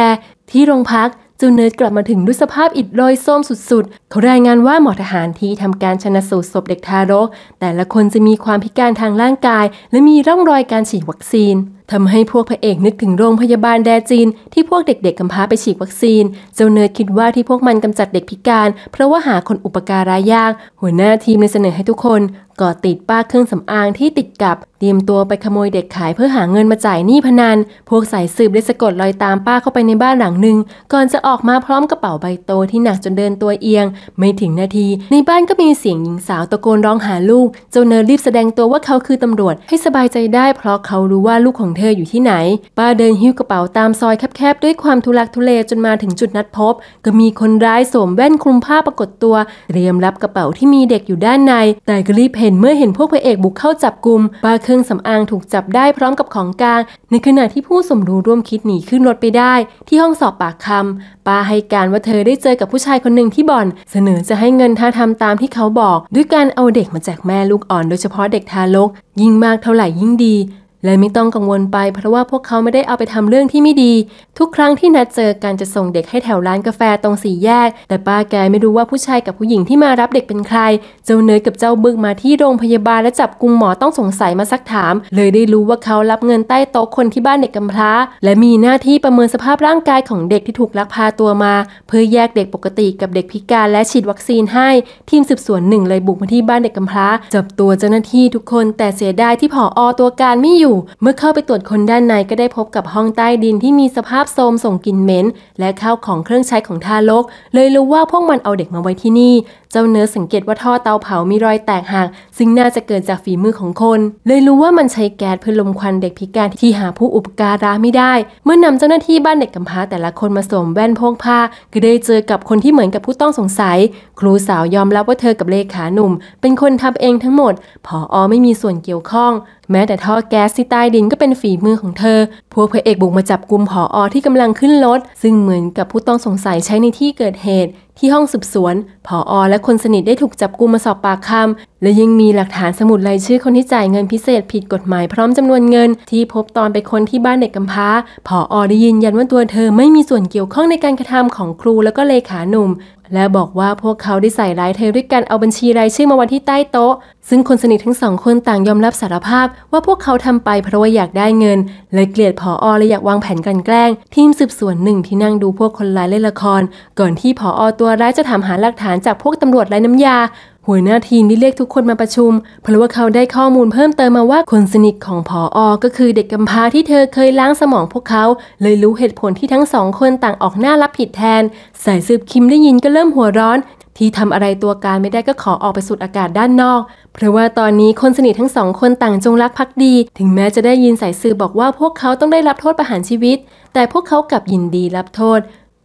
ที่โรงพักจูเนิร์ดกลับมาถึงด้วยสภาพอิดโรยโ้มสุด ๆ เขารายงานว่าหมอทหารที่ทำการชนะสูตรศพเด็กทารก แต่ละคนจะมีความพิการทางร่างกาย และมีร่องรอยการฉีดวัคซีน ทำให้พวกพระเอกนึกถึงโรงพยาบาลแดจีน ที่พวกเด็ก ๆกำพร้าไปฉีดวัคซีนเจ้าเนิร์ดคิดว่าที่พวกมันกำจัดเด็กพิการ เพราะว่าหาคนอุปการะยากหัวหน้าทีมเลยเสนอให้ทุกคนก่อติดป้าเครื่องสำอางที่ติดกับ เตรียมตัวไปขโมยเด็กขายเพื่อหาเงินมาจ่ายหนี้พนัน พวกสายสืบได้สะกดรอยตามป้าเข้าไปในบ้านหลังหนึ่ง ก่อนจะออกมาพร้อมกระเป๋าใบโตที่หนักจนเดินตัวเอียง ไม่ถึงนาที ในบ้านก็มีเสียงหญิงสาวตะโกนร้องหาลูก เจ้าเนรรีบแสดงตัวว่าเขาคือตำรวจให้สบายใจได้เพราะเขารู้ว่าลูกของเธออยู่ที่ไหน ป้าเดินหิ้วกระเป๋าตามซอยแคบๆด้วยความทุลักทุเลจนมาถึงจุดนัดพบ ก็มีคนร้ายสวมแว่นคลุมผ้าปรากฏตัวเตรียมรับกระเป๋าที่มีเด็กอยู่ด้านในแต่ก็รีบเพ็นเมื่อเห็นพวกพระเอกบุกเข้าจับกลุ่มป้าเครื่องสำอางถูกจับได้พร้อมกับของกลาง ในขณะที่ผู้สมรู้ร่วมคิดหนีขึ้นรถไปได้ ที่ห้องสอบปากคำป้าให้การว่าเธอได้เจอกับผู้ชายคนหนึ่งที่บ่อน เสนอจะให้เงินถ้าทำตามที่เขาบอกด้วยการเอาเด็กมาแจกแม่ลูกอ่อน โดยเฉพาะเด็กทารกยิ่งมากเท่าไหร่ยิ่งดีและไม่ต้องกังวลไป เพราะว่าพวกเขาไม่ได้เอาไปทำเรื่องที่ไม่ดี ทุกครั้งที่นัดเจอกันจะส่งเด็กให้แถวร้านกาแฟตรงสี่แยกแต่ป้าแกไม่รู้ว่าผู้ชายกับผู้หญิงที่มารับเด็กเป็นใคร เจ้าเนยกับเจ้าบึกมาที่โรงพยาบาลและจับกุมหมอต้องสงสัยมาซักถาม เลยได้รู้ว่าเขารับเงินใต้โต๊ะคนที่บ้านเด็กกำพร้าและมีหน้าที่ประเมินสภาพร่างกายของเด็กที่ถูกลักพาตัวมา เพื่อแยกเด็กปกติกับเด็กพิการและฉีดวัคซีนให้ทีมสืบสวนหนึ่งเลยบุกมาที่บ้านเด็กกำพร้าจับตัวเจ้าหน้าที่ทุกคนแต่เสียดายที่ผออตัวการไม่อยูู่่เมื่อเข้าไปตรวจคนด้านในก็ได้พบกับห้องใต้ดินที่มีสภาพโทรมส่งกลิ่นเหม็นและข้าวของเครื่องใช้ของทารกเลยรู้ว่าพวกมันเอาเด็กมาไว้ที่นี่เจ้าเนื้อสังเกตว่าท่อเตาเผามีรอยแตกหักซึ่งน่าจะเกิดจากฝีมือของคน เลยรู้ว่ามันใช้แก๊สเพื่อลมควันเด็กพิการที่หาผู้อุปการะไม่ได้ เมื่อนำเจ้าหน้าที่บ้านเด็กกำพร้าแต่ละคนมาสวมแว่นพงผ้า ก็ได้เจอกับคนที่เหมือนกับผู้ต้องสงสัย ครูสาวยอมรับว่าเธอกับเลขาหนุ่ม เป็นคนทำเองทั้งหมดผออไม่มีส่วนเกี่ยวข้อง แม้แต่ท่อแก๊สที่ใต้ดินก็เป็นฝีมือของเธอ พวกพระเอกบุกมาจับกลุ่มผออที่กำลังขึ้นรถซึ่งเหมือนกับผู้ต้องสงสัยใช้ในที่เกิดเหตุที่ห้องสืบสวนผออและคนสนิทได้ถูกจับกุมมาสอบปากคำ และยังมีหลักฐานสมุดรายชื่อคนที่จ่ายเงินพิเศษผิดกฎหมายพร้อมจำนวนเงินที่พบตอนไปคนที่บ้านเด็กกำพร้าผออได้ยืนยันว่าตัวเธอไม่มีส่วนเกี่ยวข้องในการกระทำของครูและก็เลขาหนุ่มและบอกว่าพวกเขาได้ใส่ร้ายเธอด้วยการเอาบัญชีรายชื่อมาวันที่ใต้โต๊ะ ซึ่งคนสนิททั้งสองคนต่างยอมรับสารภาพ ว่าพวกเขาทำไปเพราะว่าอยากได้เงิน เลยเกลียดผออและอยากวางแผนกันแกล้งทีมสืบสวนหนึ่งที่นั่งดูพวกคนร้ายเล่นละคร ก่อนที่ผออตัวร้ายจะถามหาหลักฐานจากพวกตำรวจไร้น้ำยาหัวหน้าทีมที่เรียกทุกคนมาประชุม เพราะว่าเขาได้ข้อมูลเพิ่มเติมมาว่าคนสนิทของพออก็คือเด็กกำพร้าที่เธอเคยล้างสมองพวกเขา เลยรู้เหตุผลที่ทั้งสองคนต่างออกหน้ารับผิดแทน สายสืบคิมได้ยินก็เริ่มหัวร้อน ที่ทำอะไรตัวการไม่ได้ก็ขอออกไปสูดอากาศด้านนอก เพราะว่าตอนนี้คนสนิททั้งสองคนต่างจงรักภักดี ถึงแม้จะได้ยินสายสือบอกว่าพวกเขาต้องได้รับโทษประหารชีวิต แต่พวกเขากลับยินดีรับโทษ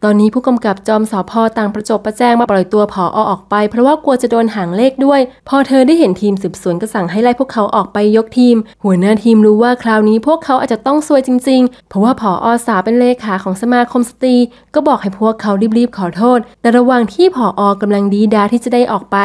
ตอนนี้ผู้กำกับจอมสอพอต่างประจบประแจงมาปล่อยตัวผออออกไป เพราะว่ากลัวจะโดนหางเลขด้วย พอเธอได้เห็นทีมสืบสวนก็สั่งให้ไล่พวกเขาออกไปยกทีมหัวหน้าทีมรู้ว่าคราวนี้พวกเขาอาจจะต้องซวยจริงๆ เพราะว่าผออสาเป็นเลขาของสมาคมสตรีก็บอกให้พวกเขารีบๆขอโทษ แต่ระหว่างที่ผออกำลังดีดาที่จะได้ออกไป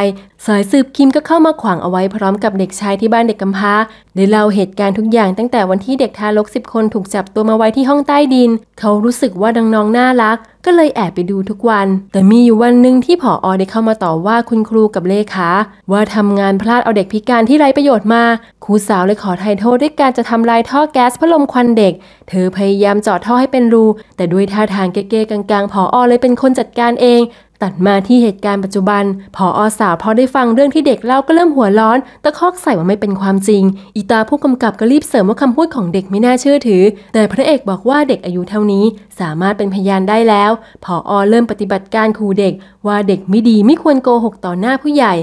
สายสืบคิมก็เข้ามาขวางเอาไว้พร้อมกับเด็กชายที่บ้านเด็กกำพร้าได้เล่าเหตุการณ์ทุกอย่างตั้งแต่วันที่เด็กทารก10คนถูกจับตัวมาไว้ที่ห้องใต้ดิน เขารู้สึกว่าดังน้องน่ารักก็เลยแอบไปดูทุกวัน แต่มีอยู่วันหนึ่งที่ผออได้เข้ามาต่อว่าคุณครูกับเลขาว่าทำงานพลาดเอาเด็กพิการที่ไร้ประโยชน์มา ครูสาวเลยขอไถ่โทษด้วยการจะทำลายท่อแก๊สพัดลมควันเด็ก เธอพยายามเจาะท่อให้เป็นรู แต่ด้วยท่าทางเก๊ๆกลางๆผออเลยเป็นคนจัดการเองตัดมาที่เหตุการณ์ปัจจุบัน พออสาวพอได้ฟังเรื่องที่เด็กเล่าก็เริ่มหัวร้อน ตะคอกใส่ว่าไม่เป็นความจริง อีตาผู้กำกับก็รีบเสริมว่าคำพูดของเด็กไม่น่าเชื่อถือ แต่พระเอกบอกว่าเด็กอายุเท่านี้สามารถเป็นพยานได้แล้ว พออเริ่มปฏิบัติการครูเด็กว่าเด็กไม่ดีไม่ควรโกหกต่อหน้าผู้ใหญ่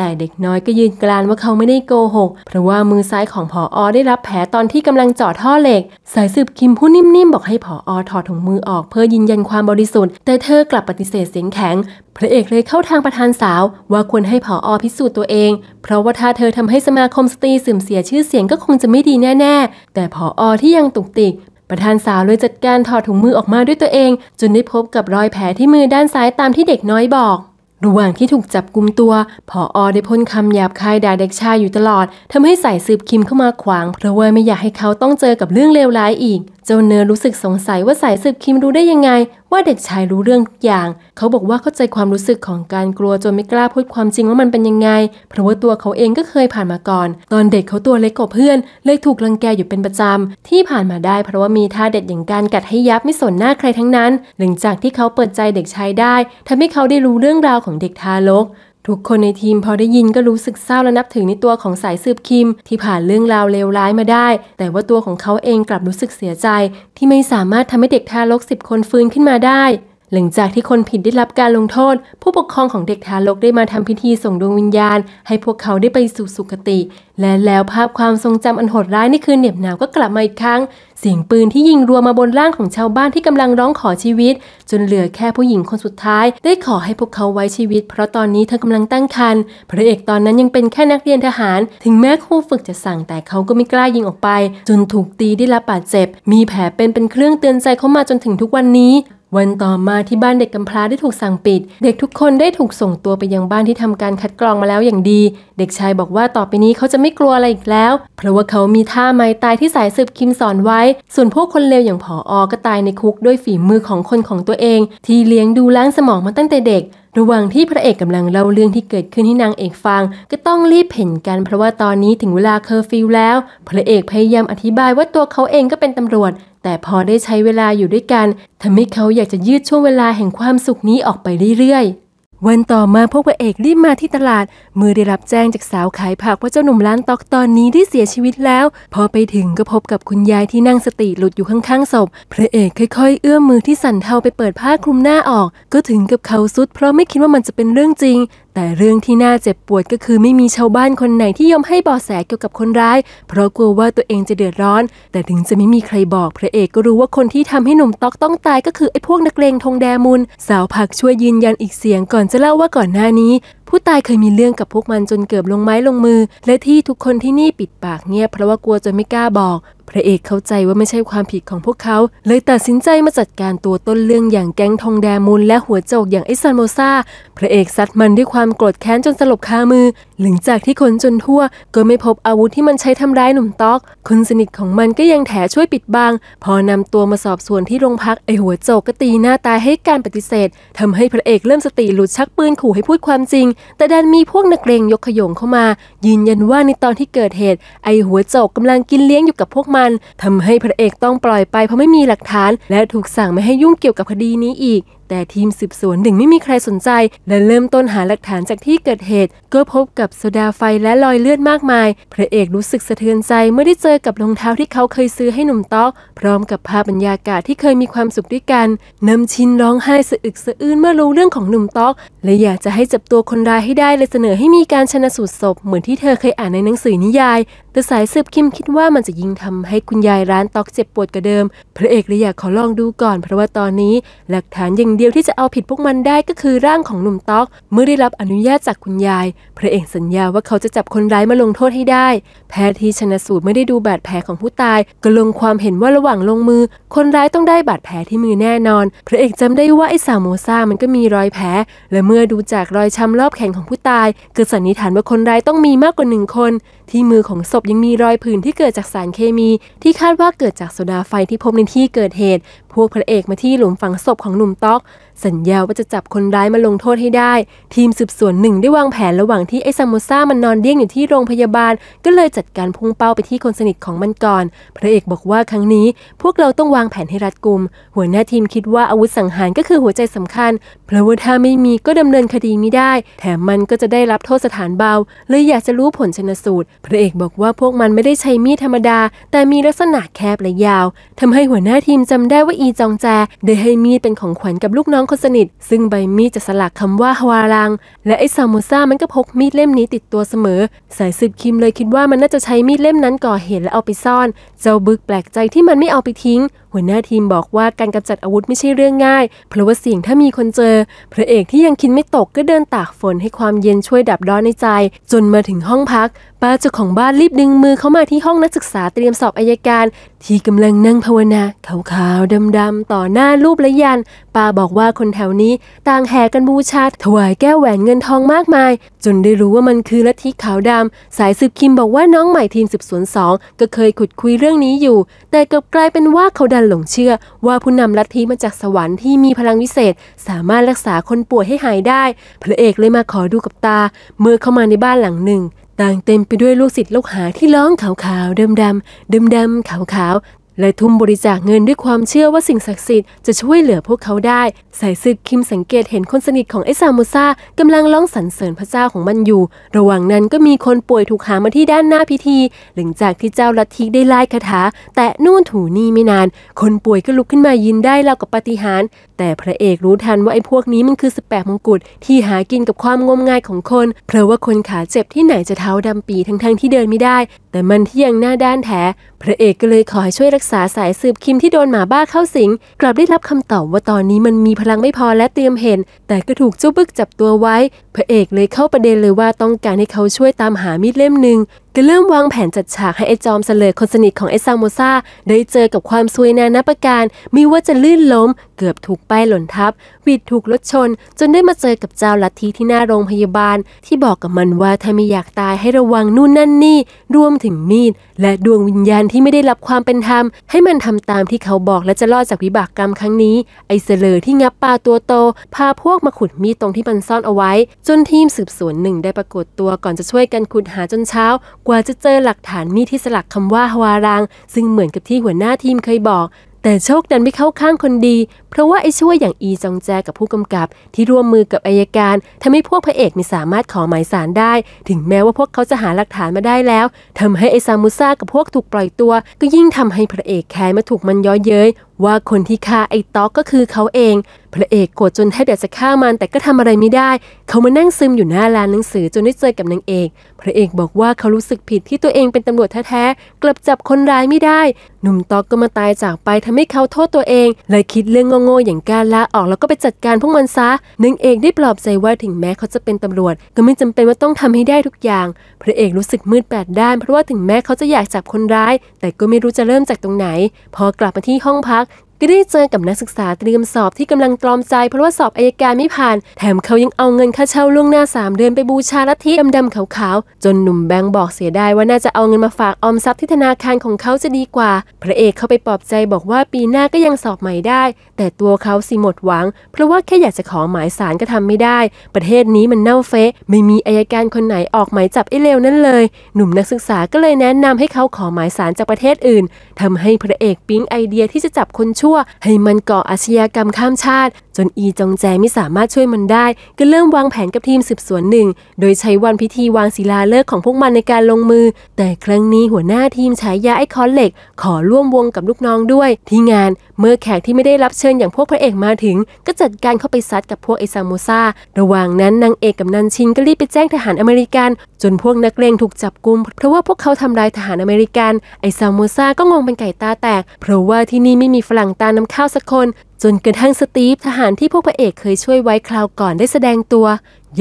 แต่เด็กน้อยก็ยืนกรานว่าเขาไม่ได้โกหก เพราะว่ามือซ้ายของผออได้รับแผลตอนที่กำลังเจาะท่อเหล็ก สายสืบคิมผู้นิ่มๆบอกให้ผออถอดถุงมือออกเพื่อยืนยันความบริสุทธิ์แต่เธอกลับปฏิเสธเสียงแข็ง พระเอกเลยเข้าทางประธานสาวว่าควรให้ผออพิสูจน์ตัวเอง เพราะว่าถ้าเธอทำให้สมาคมสตรีเสื่อมเสียชื่อเสียงก็คงจะไม่ดีแน่ๆ แต่ผออที่ยังตุกติกประธานสาวเลยจัดการถอดถุงมือออกมาด้วยตัวเองจนได้พบกับรอยแผลที่มือด้านซ้ายตามที่เด็กน้อยบอกระหว่างที่ถูกจับกุมตัว พออได้พ่นคำหยาบคายด่าเด็กชายอยู่ตลอด ทำให้สายสืบคิมเข้ามาขวาง เพราะว่าไม่อยากให้เขาต้องเจอกับเรื่องเลวร้ายอีกเจ้าเนื้อรู้สึกสงสัยว่าสายสืบคิมรู้ได้ยังไง ว่าเด็กชายรู้เรื่องทุกอย่าง เขาบอกว่าเข้าใจความรู้สึกของการกลัวจนไม่กล้าพูดความจริงว่ามันเป็นยังไง เพราะว่าตัวเขาเองก็เคยผ่านมาก่อน ตอนเด็กเขาตัวเล็กกว่าเพื่อนเลยถูกรังแกอยู่เป็นประจำที่ผ่านมาได้เพราะว่ามีท่าเด็ดอย่างการกัดให้ยับไม่สนหน้าใครทั้งนั้นหลังจากที่เขาเปิดใจเด็กชายได้ทำให้เขาได้รู้เรื่องราวของเด็กทารกทุกคนในทีมพอได้ยินก็รู้สึกเศร้าและนับถือในตัวของสายสืบคิมที่ผ่านเรื่องราวเลวร้ายมาได้ แต่ว่าตัวของเขาเองกลับรู้สึกเสียใจที่ไม่สามารถทำให้เด็กทารกสิบคนฟื้นขึ้นมาได้หลังจากที่คนผิดได้รับการลงโทษ ผู้ปกครองของเด็กทารกได้มาทำพิธีส่งดวงวิญญาณให้พวกเขาได้ไปสู่สุคติ และแล้วภาพความทรงจำอันโหดร้ายในคืนเหน็บหนาวก็กลับมาอีกครั้ง เสียงปืนที่ยิงรัวมาบนร่างของชาวบ้านที่กำลังร้องขอชีวิต จนเหลือแค่ผู้หญิงคนสุดท้ายได้ขอให้พวกเขาไว้ชีวิตเพราะตอนนี้เธอกำลังตั้งครรภ์ พระเอกตอนนั้นยังเป็นแค่นักเรียนทหาร ถึงแม้ครูฝึกจะสั่งแต่เขาก็ไม่กล้ายิงออกไป จนถูกตีได้รับบาดเจ็บ มีแผลเป็นเป็นเครื่องเตือนใจเขามาจนถึงทุกวันนี้วันต่อมาที่บ้านเด็กกำพร้าได้ถูกสั่งปิด เด็กทุกคนได้ถูกส่งตัวไปยังบ้านที่ทำการคัดกรองมาแล้วอย่างดี เด็กชายบอกว่าต่อไปนี้เขาจะไม่กลัวอะไรอีกแล้ว เพราะว่าเขามีท่าไม้ตายที่สายสืบคิมสอนไว้ ส่วนพวกคนเลวอย่างผออก็ตายในคุกด้วยฝีมือของคนของตัวเองที่เลี้ยงดูล้างสมองมาตั้งแต่เด็กระหว่างที่พระเอกกำลังเล่าเรื่องที่เกิดขึ้นให้นางเอกฟัง ก็ต้องรีบเพ่นกันเพราะว่าตอนนี้ถึงเวลาเคอร์ฟิวแล้วพระเอกพยายามอธิบายว่าตัวเขาเองก็เป็นตำรวจแต่พอได้ใช้เวลาอยู่ด้วยกันทำให้เขาอยากจะยืดช่วงเวลาแห่งความสุขนี้ออกไปเรื่อยๆ วันต่อมาพวกพระเอกรีบมาที่ตลาดเมื่อได้รับแจ้งจากสาวขายผักว่าเจ้าหนุ่มร้านตอกตอนนี้ได้เสียชีวิตแล้ว พอไปถึงก็พบกับคุณยายที่นั่งสติหลุดอยู่ข้างๆศพพระเอกค่อยๆเอื้อมมือที่สั่นเทาไปเปิดผ้าคลุมหน้าออก ก็ถึงกับเขาสุดเพราะไม่คิดว่ามันจะเป็นเรื่องจริงแต่เรื่องที่น่าเจ็บปวดก็คือไม่มีชาวบ้านคนไหนที่ยอมให้บอแสเกี่ยวกับคนร้ายเพราะกลัวว่าตัวเองจะเดือดร้อน แต่ถึงจะไม่มีใครบอก พระเอกก็รู้ว่าคนที่ทำให้หนุ่มต๊อกต้องตาย ก็คือไอ้พวกนักเลงทงแดมุนสาวผักช่วยยืนยันอีกเสียงก่อนจะเล่าว่าก่อนหน้านี้ ผู้ตายเคยมีเรื่องกับพวกมันจนเกือบลงไม้ลงมือ และที่ทุกคนที่นี่ปิดปากเงียบเพราะว่ากลัวจนไม่กล้าบอกพระเอกเข้าใจว่าไม่ใช่ความผิดของพวกเขา เลยตัดสินใจมาจัดการตัวต้นเรื่องอย่างแก๊งทองแดมูลและหัวโจกอย่างไอซันโมซาพระเอกซัดมันด้วยความโกรธแค้นจนสลบคามือ หลังจากที่คนจนทั่วก็ไม่พบอาวุธที่มันใช้ทำร้ายหนุ่มต๊อกคนสนิทของมันก็ยังแถช่วยปิดบังพอนำตัวมาสอบสวนที่โรงพักไอหัวโจกก็ตีหน้าตาให้การปฏิเสธทำให้พระเอกเริ่มสติหลุดชักปืนขู่ให้พูดความจริง แต่ดันมีพวกนักเลงยกขยงเข้ามายืนยันว่าในตอนที่เกิดเหตุ ไอหัวโจกกำลังกินเลี้ยงอยู่กับพวกมันันทำให้พระเอกต้องปล่อยไปเพราะไม่มีหลักฐาน และถูกสั่งไม่ให้ยุ่งเกี่ยวกับคดีนี้อีกแต่ทีมสืบสวนหนึ่งไม่มีใครสนใจ และเริ่มต้นหาหลักฐานจากที่เกิดเหตุ ก็พบกับโซดาไฟและรอยเลือดมากมาย พระเอกรู้สึกสะเทือนใจเมื่อได้เจอกับรองเท้าที่เขาเคยซื้อให้หนุ่มต๊อกพร้อมกับภาพบรรยากาศที่เคยมีความสุขด้วยกันนำชินร้องไห้สะอึกสะอื้นเมื่อรู้เรื่องของหนุ่มต๊อกและอยากจะให้จับตัวคนร้ายให้ได้เลยเสนอให้มีการชนะสูตรศพ เหมือนที่เธอเคยอ่านในหนังสือนิยาย แต่สายสืบคิมคิดว่ามันจะยิ่งทำให้คุณยายร้านต๊อกเจ็บปวดกว่าเดิม พระเอกเลยอยากขอลองดูก่อน เพราะว่าตอนนี้หลักฐานยังเดียวที่จะเอาผิดพวกมันได้ก็คือร่างของหนุ่มต๊อก เมื่อได้รับอนุญาตจากคุณยายพระเอกสัญญาว่าเขาจะจับคนร้ายมาลงโทษให้ได้ แพทย์ที่ชนะสูตรไม่ได้ดูบาดแผลของผู้ตายก็ลงความเห็นว่าระหว่างลงมือคนร้ายต้องได้บาดแผลที่มือแน่นอน พระเอกจำได้ว่าไอ้สาวโมซามันก็มีรอยแผลและเมื่อดูจากรอยช้ำรอบแขนของผู้ตายก็สันนิษฐานว่าคนร้ายต้องมีมากกว่าหนึ่งคนที่มือของศพยังมีรอยผื่นที่เกิดจากสารเคมี ที่คาดว่าเกิดจากโซดาไฟที่พบในที่เกิดเหตุ พวกพระเอกมาที่หลุมฝังศพของหนุ่มต๊อกสัญญาว่าจะจับคนร้ายมาลงโทษให้ได้ ทีมสืบสวนหนึ่งได้วางแผนระหว่างที่ไอซามโมซ่ามันนอนเดี้ยงอยู่ที่โรงพยาบาล ก็เลยจัดการพุ่งเป้าไปที่คนสนิทของมันก่อน พระเอกบอกว่าครั้งนี้ พวกเราต้องวางแผนให้รัดกุม หัวหน้าทีมคิดว่าอาวุธสังหารก็คือหัวใจสำคัญเพราะว่าถ้าไม่มีก็ดำเนินคดีไม่ได้ แถมมันก็จะได้รับโทษสถานเบาเลยอยากจะรู้ผลชนสูตรพระเอกบอกว่าพวกมันไม่ได้ใช้มีดธรรมดา แต่มีลักษณะแคบและยาวทำให้หัวหน้าทีมจำได้ว่าอีจองแจได้ให้มีดเป็นของขวัญกับลูกน้องคนสนิท ซึ่งใบมีดจะสลักคำว่าฮวารัง และไอ้ซามูซ่ามันก็พกมีดเล่มนี้ติดตัวเสมอ สายสืบคิมเลยคิดว่ามันน่าจะใช้มีดเล่มนั้นก่อเหตุและเอาไปซ่อน เจ้าบึกแปลกใจที่มันไม่เอาไปทิ้งหัวหน้าทีมบอกว่าการกำจัดอาวุธไม่ใช่เรื่องง่าย เพราะว่าสิ่งถ้ามีคนเจอพระเอกที่ยังคิดไม่ตกก็เดินตากฝนให้ความเย็นช่วยดับร้อนในใจ จนมาถึงห้องพักป้าเจ้าของบ้านรีบดึงมือเข้ามาที่ห้องนักศึกษาเตรียมสอบอายการที่กำลังนั่งภาวนาขาวๆดำๆ ต่อหน้ารูปและยันป้าบอกว่าคนแถวนี้ต่างแห่กันบูชาถวายแก้วแหวนเงินทองมากมาย จนได้รู้ว่ามันคือลัทธิขาวดำสายสืบคิมบอกว่าน้องใหม่ทีมสืบสวนสองก็เคยขุดคุยเรื่องนี้อยู่ แต่กลับกลายเป็นว่าเขาดันหลงเชื่อว่าผู้นำลัทธิมาจากสวรรค์ที่มีพลังวิเศษ สามารถรักษาคนป่วยให้หายได้ พระเอกเลยมาขอดูกับตา เมื่อเข้ามาในบ้านหลังหนึ่ง ต่างเต็มไปด้วยลูกศิษย์ลูกหาที่ร้องขาวๆดำๆดำๆขาวๆและทุ่มบริจาคเงินด้วยความเชื่อว่าสิ่งศักดิ์สิทธิ์จะช่วยเหลือพวกเขาได้สายสืบคิมสังเกตเห็นคนสนิทของไอซามูซากำลังร้องสรรเสริญพระเจ้าของมันอยู่ ระหว่างนั้นก็มีคนป่วยถูกหามาที่ด้านหน้าพิธี หลังจากที่เจ้าลัทธิได้ไล่คาถาแต่นู่นถูนี่ไม่นาน คนป่วยก็ลุกขึ้นมายินได้่าวกับปาฏิหาริย์แต่พระเอกรู้ทันว่าไอ้พวกนี้มันคือสแปมงกุฎที่หากินกับความงมงายของคนเพราะว่าคนขาเจ็บที่ไหนจะเท้าดำปีทั้งๆทที่เดินไม่ได้ แต่มันที่ยังหน้าด้านแท้พระเอกก็เลยขอให้ช่วยรักษาสายสืบคิมที่โดนหมาบ้าเข้าสิง กลับได้รับคำตอบว่าตอนนี้มันมีพลังไม่พอและเตรียมเห็น แต่ก็ถูกเจ้าบึกจับตัวไว้ พระเอกเลยเข้าประเด็นเลยว่าต้องการให้เขาช่วยตามหามีดเล่มหนึ่งก็เริ่มวางแผนจัดฉาก ให้ไอ้จอมเสลยคนสนิทของไอ้ซามโมซาได้เจอกับความซวยนานาประการมีว่าจะลื่นล้ม เกือบถูกป้ายหล่นทับวิดถูกรถชนจนได้มาเจอกับเจ้าลัทธิที่หน้าโรงพยาบาล ที่บอกกับมันว่าถ้าไม่อยากตายให้ระวังนู่นนั่นนี่รวมถึงมีด และดวงวิญญาณที่ไม่ได้รับความเป็นธรรม ให้มันทำตามที่เขาบอกและจะรอดจากวิบากกรรมครั้งนี้ ไอ้เสลยที่งับปลาตัวโตพาพวกมาขุดมีดตรงที่มันซ่อนเอาไว้ จนทีมสืบสวนหนึ่งได้ปรากฏตัวก่อนจะช่วยกันขุดหาจนเช้ากว่าจะเจอหลักฐานมีดที่สลักคำว่าฮวารังซึ่งเหมือนกับที่หัวหน้าทีมเคยบอก แต่โชคดันไม่เข้าข้างคนดีเพราะว่าไอ้ช่วยอย่างอีจองแจกับผู้กำกับ ที่ร่วมมือกับอายการทำให้พวกพระเอกไี่สามารถขอหมายสารได้ ถึงแม้ว่าพวกเขาจะหาหลักฐานมาได้แล้วทำให้ไอซามุซ่ากับพวกถูกปล่อยตัว ก็ยิ่งทำให้พระเอกแค้นมาถูกมันย้อยเย้ยว่าคนที่ฆ่าไอ้ต๊อกก็คือเขาเอง พระเอกโกรธจนแทบอยากจะฆ่ามันแต่ก็ทำอะไรไม่ได้ เขามานั่งซึมอยู่หน้าร้านหนังสือจนได้เจอกับนางเอกพระเอกบอกว่าเขารู้สึกผิดที่ตัวเองเป็นตำรวจแท้ๆกลับจับคนร้ายไม่ได้ หนุ่มต๊อกก็มาตายจากไปทำให้เขาโทษตัวเองเลยคิดเรื่องโง่ๆอย่างการลาออกแล้วก็ไปจัดการพวกมันซะนึงเอกได้ปลอบใจว่าถึงแม้เขาจะเป็นตำรวจ ก็ไม่จำเป็นว่าต้องทำให้ได้ทุกอย่างพระเอกรู้สึกมืดแปดด้านเพราะว่าถึงแม้เขาจะอยากจับคนร้าย แต่ก็ไม่รู้จะเริ่มจากตรงไหนพอกลับมาที่ห้องพักก็ได้เจอกับนักศึกษาเตรียมสอบที่กำลังตรอมใจ เพราะว่าสอบอายการไม่ผ่าน แถมเขายังเอาเงินค่าเช่าล่วงหน้า 3 เดือนไปบูชาลัทธิดำๆขาวๆ จนหนุ่มแบงค์บอกเสียดายว่าน่าจะเอาเงินมาฝากออมทรัพย์ที่ธนาคารของเขาจะดีกว่า พระเอกเข้าไปปลอบใจบอกว่าปีหน้าก็ยังสอบใหม่ได้ แต่ตัวเขาสิหมดหวังเพราะว่าแค่อยากจะขอหมายสารก็ทำไม่ได้ ประเทศนี้มันเน่าเฟะไม่มีอายการคนไหนออกหมายจับไอ้เลวนั่นเลย หนุ่มนักศึกษาก็เลยแนะนำให้เขาขอหมายสารจากประเทศอื่น ทำให้พระเอกปิ๊งไอเดียที่จะจับคนชั่วั่วให้มันก่ออาชญากรรมข้ามชาติจนอีจองแจไม่สามารถช่วยมันได้ ก็เริ่มวางแผนกับทีมสืบสวนหนึ่ง โดยใช้วันพิธีวางศิลาฤกษ์ของพวกมันในการลงมือ แต่ครั้งนี้หัวหน้าทีมฉายาไอคอนเหล็ก ขอร่วมวงกับลูกน้องด้วย ที่งานเมื่อแขกที่ไม่ได้รับเชิญอย่างพวกพระเอกมาถึง ก็จัดการเข้าไปซัดกับพวกไอซามูซาระหว่างนั้นนางเอกกับนันชินก็รีบไปแจ้งทหารอเมริกันจนพวกนักเลงถูกจับกุมเพราะว่าพวกเขาทำลายทหารอเมริกัน ไอซามูซาก็งงเป็นไก่ตาแตก เพราะว่าที่นี่ไม่มีฝรั่งตาน้ำข้าวสักคนจนกระทั่งสตีฟทหารที่พวกพระเอกเคยช่วยไว้คราวก่อนได้แสดงตัว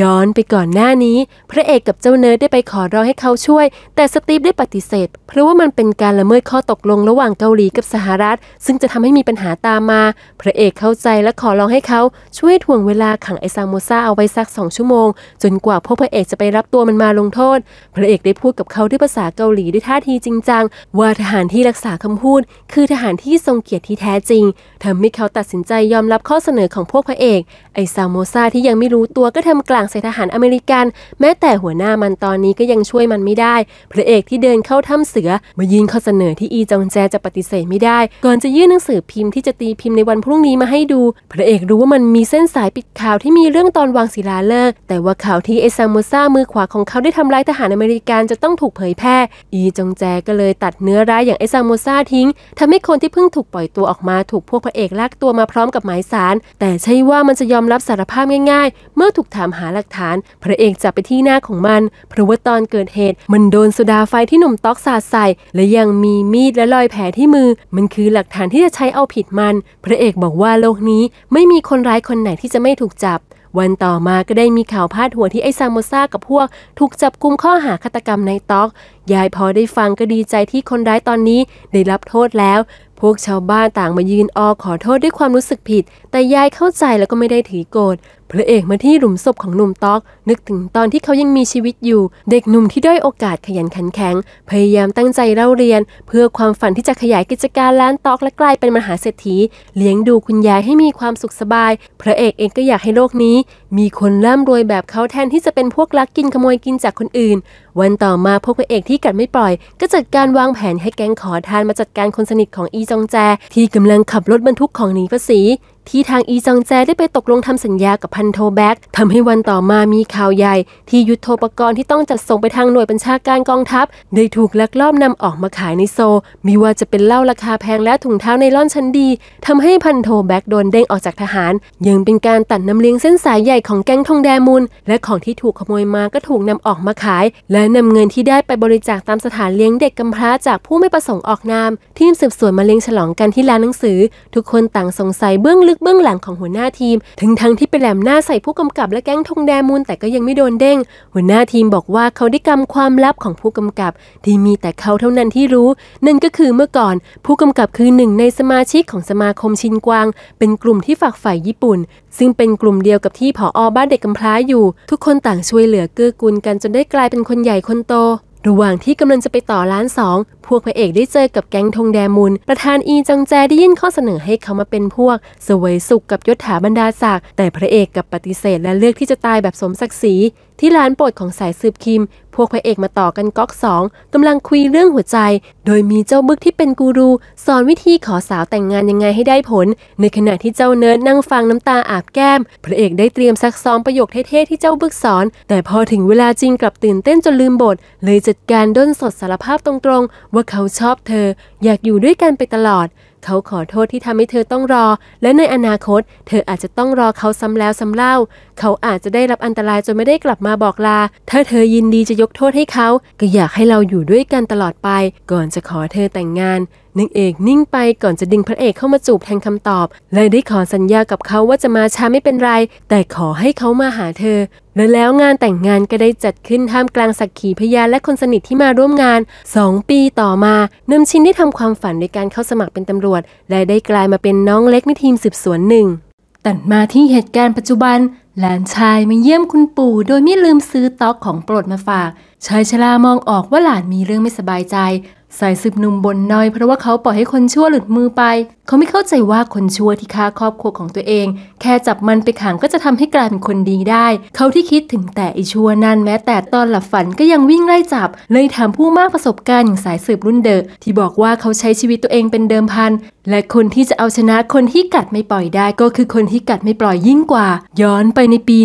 ย้อนไปก่อนหน้านี้พระเอกกับเจ้าเนิร์ดได้ไปขอร้องให้เขาช่วย แต่สตีฟได้ปฏิเสธ เพราะว่ามันเป็นการละเมิดข้อตกลงระหว่างเกาหลีกับสหรัฐ ซึ่งจะทำให้มีปัญหาตามมา พระเอกเข้าใจและขอร้องให้เขาช่วยถ่วงเวลาขังไอซามโมซาเอาไว้สักสองชั่วโมง จนกว่าพวกพระเอกจะไปรับตัวมันมาลงโทษ พระเอกได้พูดกับเขาด้วยภาษาเกาหลีด้วยท่าทีจริงจังว่าทหารที่รักษาคำพูด คือทหารที่ทรงเกียรติที่แท้จริง ทำให้เขาตัดสินใจยอมรับข้อเสนอของพวกพระเอกไอซามโมซาที่ยังไม่รู้ตัวก็ทำกลลางใส่ทหารอเมริกัน แม้แต่หัวหน้ามันตอนนี้ก็ยังช่วยมันไม่ได้ พระเอกที่เดินเข้าถ้ำเสือ มายืนข้อเสนอที่อีจองแจจะปฏิเสธไม่ได้ก่อนจะยื่นหนังสือพิมพ์ที่จะตีพิมพ์ในวันพรุ่งนี้มาให้ดู พระเอกรู้ว่ามันมีเส้นสายปิดข่าวที่มีเรื่องตอนวางศิลาฤกษ์แต่ว่าข่าวที่เอซามูมซามือขวาของเขาได้ทำร้ายทหารอเมริกันจะต้องถูกเผยแพร่อีจงแจก็เลยตัดเนื้อร้ายอย่างเอซามูมซาทิ้งทำให้คนที่เพิ่งถูกปล่อยตัวออกมาถูกพวกพระเอกลากตัวมาพร้อมกับหมายสารแต่ใช่ว่ามันจะยอมรับสารภาพง่ายๆ เมื่อถูกถามหาาหลักฐาน พระเอกจับไปที่หน้าของมันเพราะว่าตอนเกิดเหตุมันโดนโซดาไฟที่หนุ่มต๊อกสาดใส่ และยังมีมีดและรอยแผลที่มือ มันคือหลักฐานที่จะใช้เอาผิดมัน พระเอกบอกว่าโลกนี้ไม่มีคนร้ายคนไหนที่จะไม่ถูกจับ วันต่อมาก็ได้มีข่าวพาดหัวที่ไอซามโมซากับพวก ถูกจับกุมข้อหาฆาตกรรมในต๊อก ยายพอได้ฟังก็ดีใจที่คนร้ายตอนนี้ได้รับโทษแล้ว พวกชาวบ้านต่างมายืนออขอโทษด้วยความรู้สึกผิด แต่ยายเข้าใจแล้วก็ไม่ได้ถือโกรธพระเอกมาที่หลุมศพของหนุ่มต๊อก นึกถึงตอนที่เขายังมีชีวิตอยู่ เด็กหนุ่มที่ด้อยโอกาสขยันขันแข็ง พยายามตั้งใจเล่าเรียนเพื่อความฝันที่จะขยายกิจการร้านต๊อกและกลายเป็นมหาเศรษฐี เลี้ยงดูคุณยายให้มีความสุขสบาย พระเอกเองก็อยากให้โลกนี้มีคนร่ำรวยแบบเขาแทนที่จะเป็นพวกลักกินขโมยกินจากคนอื่น วันต่อมาพวกพระเอกที่กัดไม่ปล่อย ก็จัดการวางแผนให้แก๊งขอทานมาจัดการคนสนิทของอีจองแจที่กำลังขับรถบรรทุกของหนีภาษีที่ทางอีจองแจได้ไปตกลงทำสัญญากับพันโทแบ็กทำให้วันต่อมามีข่าวใหญ่ ที่ยุทธโธปกรณ์ที่ต้องจัดส่งไปทางหน่วยบัญชาการกองทัพได้ถูกลักลอบนำออกมาขายในโซ มีว่าจะเป็นเหล้าราคาแพงและถุงเท้าไนล่อนชั้นดีทำให้พันโทแบ็กโดนเด้งออกจากทหารยังเป็นการตัดน้ำเลี้ยงเส้นสายใหญ่ของแก๊งทองแดมุลและของที่ถูกขโมยมาก็ถูกนำออกมาขาย และนำเงินที่ได้ไปบริจาคตามสถานเลี้ยงเด็กกำพร้าจากผู้ไม่ประสงค์ออกนาม ทีมสืบสวนมาเลี้ยงฉลองกันที่ร้านหนังสือ ทุกคนต่างสงสัยเบื้องลึกกเบื้องหลังของหัวหน้าทีม ถึงทั้งที่ไปแหลมหน้าใส่ผู้กำกับและแก๊งทงแดมูลแต่ก็ยังไม่โดนเด้งหัวหน้าทีมบอกว่าเขาได้กำความลับของผู้กำกับ ที่มีแต่เขาเท่านั้นที่รู้ นั่นก็คือเมื่อก่อน ผู้กำกับคือหนึ่งในสมาชิกของสมาคมชินกวางเป็นกลุ่มที่ฝักใฝ่ญี่ปุ่น ซึ่งเป็นกลุ่มเดียวกับที่ผออบ้านเด็กกำพร้าอยู่ ทุกคนต่างช่วยเหลือเกื้อกูลกันจนได้กลายเป็นคนใหญ่คนโตระหว่างที่กำลังจะไปต่อร้านสอง พวกพระเอกได้เจอกับแก๊งธงแดมุนประธานอีจังแจได้ยื่นข้อเสนอให้เขามาเป็นพวก สวยสุขกับยศถาบรรดาศักดิ์แต่พระเอกกับปฏิเสธและเลือกที่จะตายแบบสมศักดิ์ศรีที่ร้านโปรดของสายสืบคิม พวกพระเอกมาต่อกันก๊อกสองกำลังคุยเรื่องหัวใจ โดยมีเจ้าบึกที่เป็นกูรูสอนวิธีขอสาวแต่งงานยังไงให้ได้ผล ในขณะที่เจ้าเนิร์ดนั่งฟังน้ำตาอาบแก้ม พระเอกได้เตรียมซักซ้อมประโยคเท่ๆที่เจ้าบึกสอน แต่พอถึงเวลาจริงกลับตื่นเต้นจนลืมบท เลยจัดการด้นสดสารภาพตรงๆว่าเขาชอบเธอ อยากอยู่ด้วยกันไปตลอด เขาขอโทษที่ทำให้เธอต้องรอ และในอนาคต เธออาจจะต้องรอเขาซ้ำแล้วซ้ำเล่าเขาอาจจะได้รับอันตรายจนไม่ได้กลับมาบอกลา ถ้าเธอยินดีจะยกโทษให้เขา ก็อยากให้เราอยู่ด้วยกันตลอดไป ก่อนจะขอเธอแต่งงานนางเอกนิ่งไปก่อนจะดึงพระเอกเข้ามาจูบแทนคำตอบ และได้ขอสัญญากับเขาว่าจะมาช้าไม่เป็นไร แต่ขอให้เขามาหาเธอและแล้วงานแต่งงานก็ได้จัดขึ้นท่ามกลางสักขีพยานและคนสนิทที่มาร่วมงาน 2 ปีต่อมาเนิมชินได้ทำความฝันในการเข้าสมัครเป็นตำรวจ และได้กลายมาเป็นน้องเล็กในทีมสืบสวนหนึ่งแต่มาที่เหตุการณ์ปัจจุบัน หลานชายมาเยี่ยมคุณปู่โดยไม่ลืมซื้อต๊อกของโปรดมาฝากชายชรามองออกว่าหลานมีเรื่องไม่สบายใจ ใส่สืบหนุ่มบนน้อยเพราะว่าเขาปล่อยให้คนชั่วหลุดมือไปเขาไม่เข้าใจว่าคนชั่วที่ฆ่าครอบครัวของตัวเอง แค่จับมันไปขังก็จะทำให้กลายเป็นคนดีได้ เขาที่คิดถึงแต่อีชั่วนั่นแม้แต่ตอนหลับฝันก็ยังวิ่งไล่จับเลยถามผู้มากประสบการณ์อย่างสายสืบรุ่นเดอะที่บอกว่าเขาใช้ชีวิตตัวเองเป็นเดิมพัน และคนที่จะเอาชนะคนที่กัดไม่ปล่อยได้ก็คือคนที่กัดไม่ปล่อยยิ่งกว่าย้อนไปในปี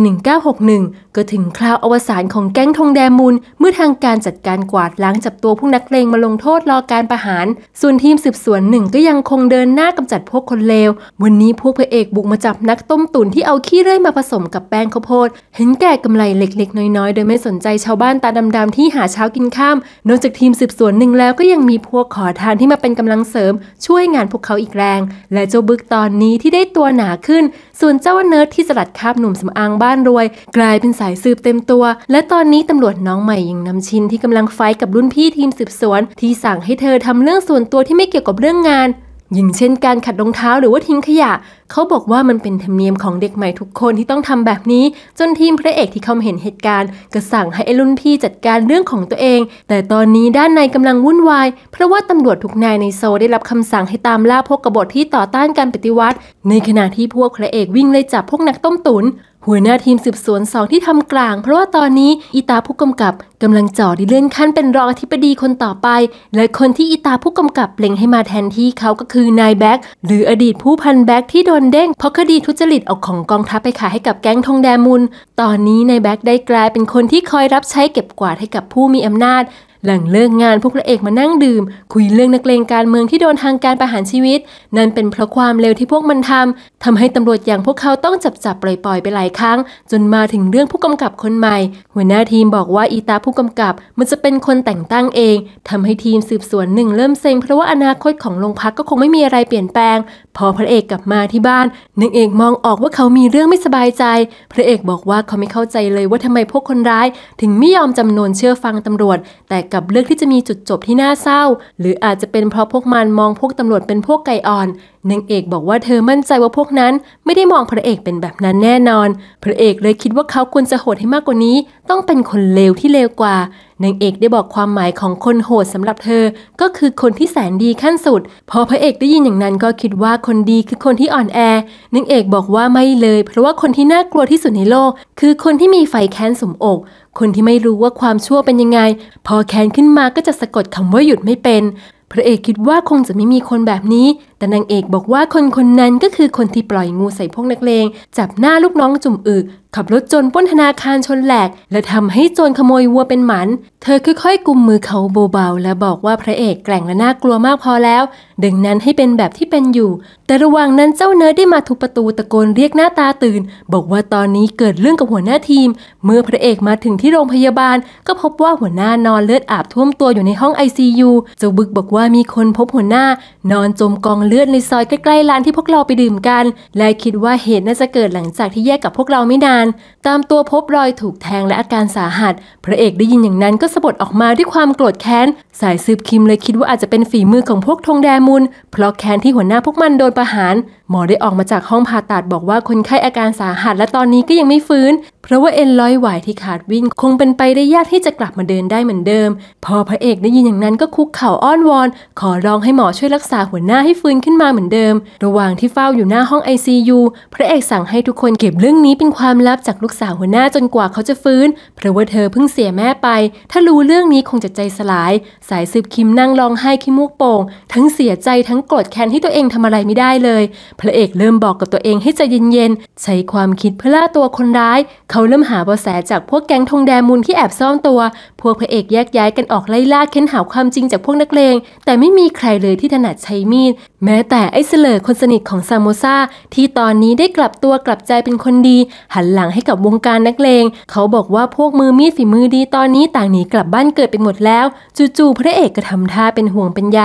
1961 ก็ถึงคราวอวสานของแก๊งทงแดงมูลเมื่อทางการจัดการกวาดล้างจับตัวผู้นักเลงมาลงโทษรอการประหาร ส่วนทีมสืบสวนหนึ่งก็ยังคงเดินหน้าากำจัดพวกคนเลว วันนี้พวกพระเอกบุกมาจับนักต้มตุ๋นที่เอาขี้เลื่อยมาผสมกับแป้งข้าวโพด เห็นแก่กำไรเล็กๆน้อยๆ โดยไม่สนใจชาวบ้านตาดำๆที่หาเช้ากินข้าม นอกจากทีมสืบสวนหนึ่งแล้วก็ยังมีพวกขอทานที่มาเป็นกำลังเสริม ช่วยงานพวกเขาอีกแรง และเจ้าบึกตอนนี้ที่ได้ตัวหนาขึ้น ส่วนเจ้าเนิร์ดที่สลัดคาบหนุ่มสำอางบ้านรวย กลายเป็นสายสืบเต็มตัว และตอนนี้ตำรวจน้องใหม่ยังนำชิน ที่กำลังไฟกับรุ่นพี่ทีมสืบสวนที่สั่งให้เธอทำเรื่องส่วนตัวที่ไม่เกี่ยวกับเรื่องงานยิ่งเช่นการขัดรองเท้าหรือว่าทิ้งขยะ เขาบอกว่ามันเป็นธรรมเนียมของเด็กใหม่ทุกคนที่ต้องทำแบบนี้ จนทีมพระเอกที่เขาเห็นเหตุการณ์ก็สั่งให้ไอ้รุ่นพี่จัดการเรื่องของตัวเอง แต่ตอนนี้ด้านในกำลังวุ่นวายเพราะว่าตำรวจทุกนายในโซได้รับคำสั่งให้ตามล่าพวกกบฏที่ต่อต้านการปฏิวัติ ในขณะที่พวกพระเอกวิ่งเลยจับพวกนักต้มตุ๋นหัวหน้าทีมสืบสวนสองที่ทำกลางเพราะว่าตอนนี้อิตาผู้กำกับกำลังจ่อดีเลื่อนขั้นเป็นรองอธิบดีคนต่อไป และคนที่อิตาผู้กำกับเล็งให้มาแทนที่เขาก็คือนายแบ็กหรืออดีตผู้พันแบ็กที่โดนเด้งเพราะคดีทุจริตเอาของกองทัพไปขายให้กับแก๊งทองแดงมูลตอนนี้นายแบ็กได้กลายเป็นคนที่คอยรับใช้เก็บกวาดให้กับผู้มีอำนาจหลังเลิกงานพวกพระเอกมานั่งดื่มคุยเรื่องนักเลงการเมืองที่โดนทางการประหารชีวิต นั่นเป็นเพราะความเลวที่พวกมันทำทำให้ตำรวจอย่างพวกเขาต้องจับจับปล่อยๆไปหลายครั้ง จนมาถึงเรื่องผู้กำกับคนใหม่หัวหน้าทีมบอกว่าอีตาผู้กำกับมันจะเป็นคนแต่งตั้งเองทำให้ทีมสืบสวนหนึ่งเริ่มเซ็งเพราะว่าอนาคตของโรงพักก็คงไม่มีอะไรเปลี่ยนแปลง พอพระเอกกลับมาที่บ้านน่งเอกมองออกว่าเขามีเรื่องไม่สบายใจ พระเอกบอกว่าเขาไม่เข้าใจเลยว่าทำไมพวกคนร้ายถึงไม่ยอมจำนวนเชื่อฟังตำรวจแต่กับเรื่องที่จะมีจุดจบที่น่าเศร้า หรืออาจจะเป็นเพราะพวกมันมองพวกตำรวจเป็นพวกไก่อ่อนนางเอกบอกว่าเธอมั่นใจว่าพวกนั้นไม่ได้มองพระเอกเป็นแบบนั้นแน่นอน พระเอกเลยคิดว่าเขาควรจะโหดให้มากกว่านี้ ต้องเป็นคนเลวที่เลวกว่านางเอกได้บอกความหมายของคนโหดสำหรับเธอ ก็คือคนที่แสนดีขั้นสุดพอพระเอกได้ยินอย่างนั้นก็คิดว่าคนดีคือคนที่อ่อนแอนางเอกบอกว่าไม่เลย เพราะว่าคนที่น่ากลัวที่สุดในโลก คือคนที่มีไฟแค้นสมอกคนที่ไม่รู้ว่าความชั่วเป็นยังไง พอแค้นขึ้นมาก็จะสะกดคำว่าหยุดไม่เป็น พระเอกคิดว่าคงจะไม่มีคนแบบนี้แต่นางเอกบอกว่าคนคนนั้นก็คือคนที่ปล่อยงูใส่พวกนักเลงจับหน้าลูกน้องจุ่มอึขับรถจนป้นธนาคารชนแหลก และทำให้โจรขโมยวัวเป็นหมัน เธอค่อยๆ กุมมือเขาเบาๆและบอกว่าพระเอกแกล่งและน่ากลัวมากพอแล้วดังนั้นให้เป็นแบบที่เป็นอยู่ แต่ระหว่างนั้นเจ้าเนิร์ดได้มาทุบประตูตะโกนเรียกหน้าตาตื่น บอกว่าตอนนี้เกิดเรื่องกับหัวหน้าทีม เมื่อพระเอกมาถึงที่โรงพยาบาลก็พบว่าหัวหน้านอนเลือดอาบท่วมตัวอยู่ในห้อง ICU เจ้าบึกบอกว่ามีคนพบหัวหน้า นอนจมกองเลือดในซอยใกล้ๆร้านที่พวกเราไปดื่มกัน และคิดว่าเหตุน่าจะเกิดหลังจากที่แยกกับพวกเราไม่นาน ตามตัวพบรอยถูกแทงและอาการสาหัส พระเอกได้ยินอย่างนั้นก็สะบัดออกมาด้วยความโกรธแค้น สายซืบคิมเลยคิดว่าอาจจะเป็นฝีมือของพวกธงแดมุนเพราะแค้นที่หัวหน้าพวกมันโดนประหารหมอได้ออกมาจากห้องผ่าตัดบอกว่าคนไข้อาการสาหัสและตอนนี้ก็ยังไม่ฟื้น เพราะว่าเอ็นร้อยไหวที่ขาดวิ่งคงเป็นไปได้ยากที่จะกลับมาเดินได้เหมือนเดิม พอพระเอกได้ยินอย่างนั้นก็คุกเข่าอ้อนวอนขอร้องให้หมอช่วยรักษาหัวหน้าให้ฟื้นขึ้นมาเหมือนเดิม ระหว่างที่เฝ้าอยู่หน้าห้อง ICU พระเอกสั่งให้ทุกคนเก็บเรื่องนี้เป็นความลับจากลูกสาวหัวหน้าจนกว่าเขาจะฟื้น เพราะว่าเธอเพิ่งเสียแม่ไป ถ้ารู้เรื่องนี้คงจะใจสลาย สายสืบคิมนั่งร้องไห้ขี้มูกโป่ง ทั้งเสียใจทั้งโกรธแค้นที่ตัวเองทำอะไรไม่ได้เลยพระเอกเริ่มบอกกับตัวเองให้ใจเย็นๆ ใช้ความคิดเพื่อล่าตัวคนร้าย เขาเริ่มหาเบาะแสจากพวกแก๊งทงแดงมูลที่แอบซ่อนตัว พวกพระเอกแยกย้ายกันออกไล่ล่าเค้นหาความจริงจากพวกนักเลง แต่ไม่มีใครเลยที่ถนัดใช้มีด แม้แต่ไอ้เสลอคนสนิทของซามูซาที่ตอนนี้ได้กลับตัวกลับใจเป็นคนดี หันหลังให้กับวงการนักเลง เขาบอกว่าพวกมือมีดฝีมือดี ตอนนี้ต่างหนีกลับบ้านเกิดไปหมดแล้ว จู่ๆพระเอกก็ทำท่าเป็นห่วงเป็นใย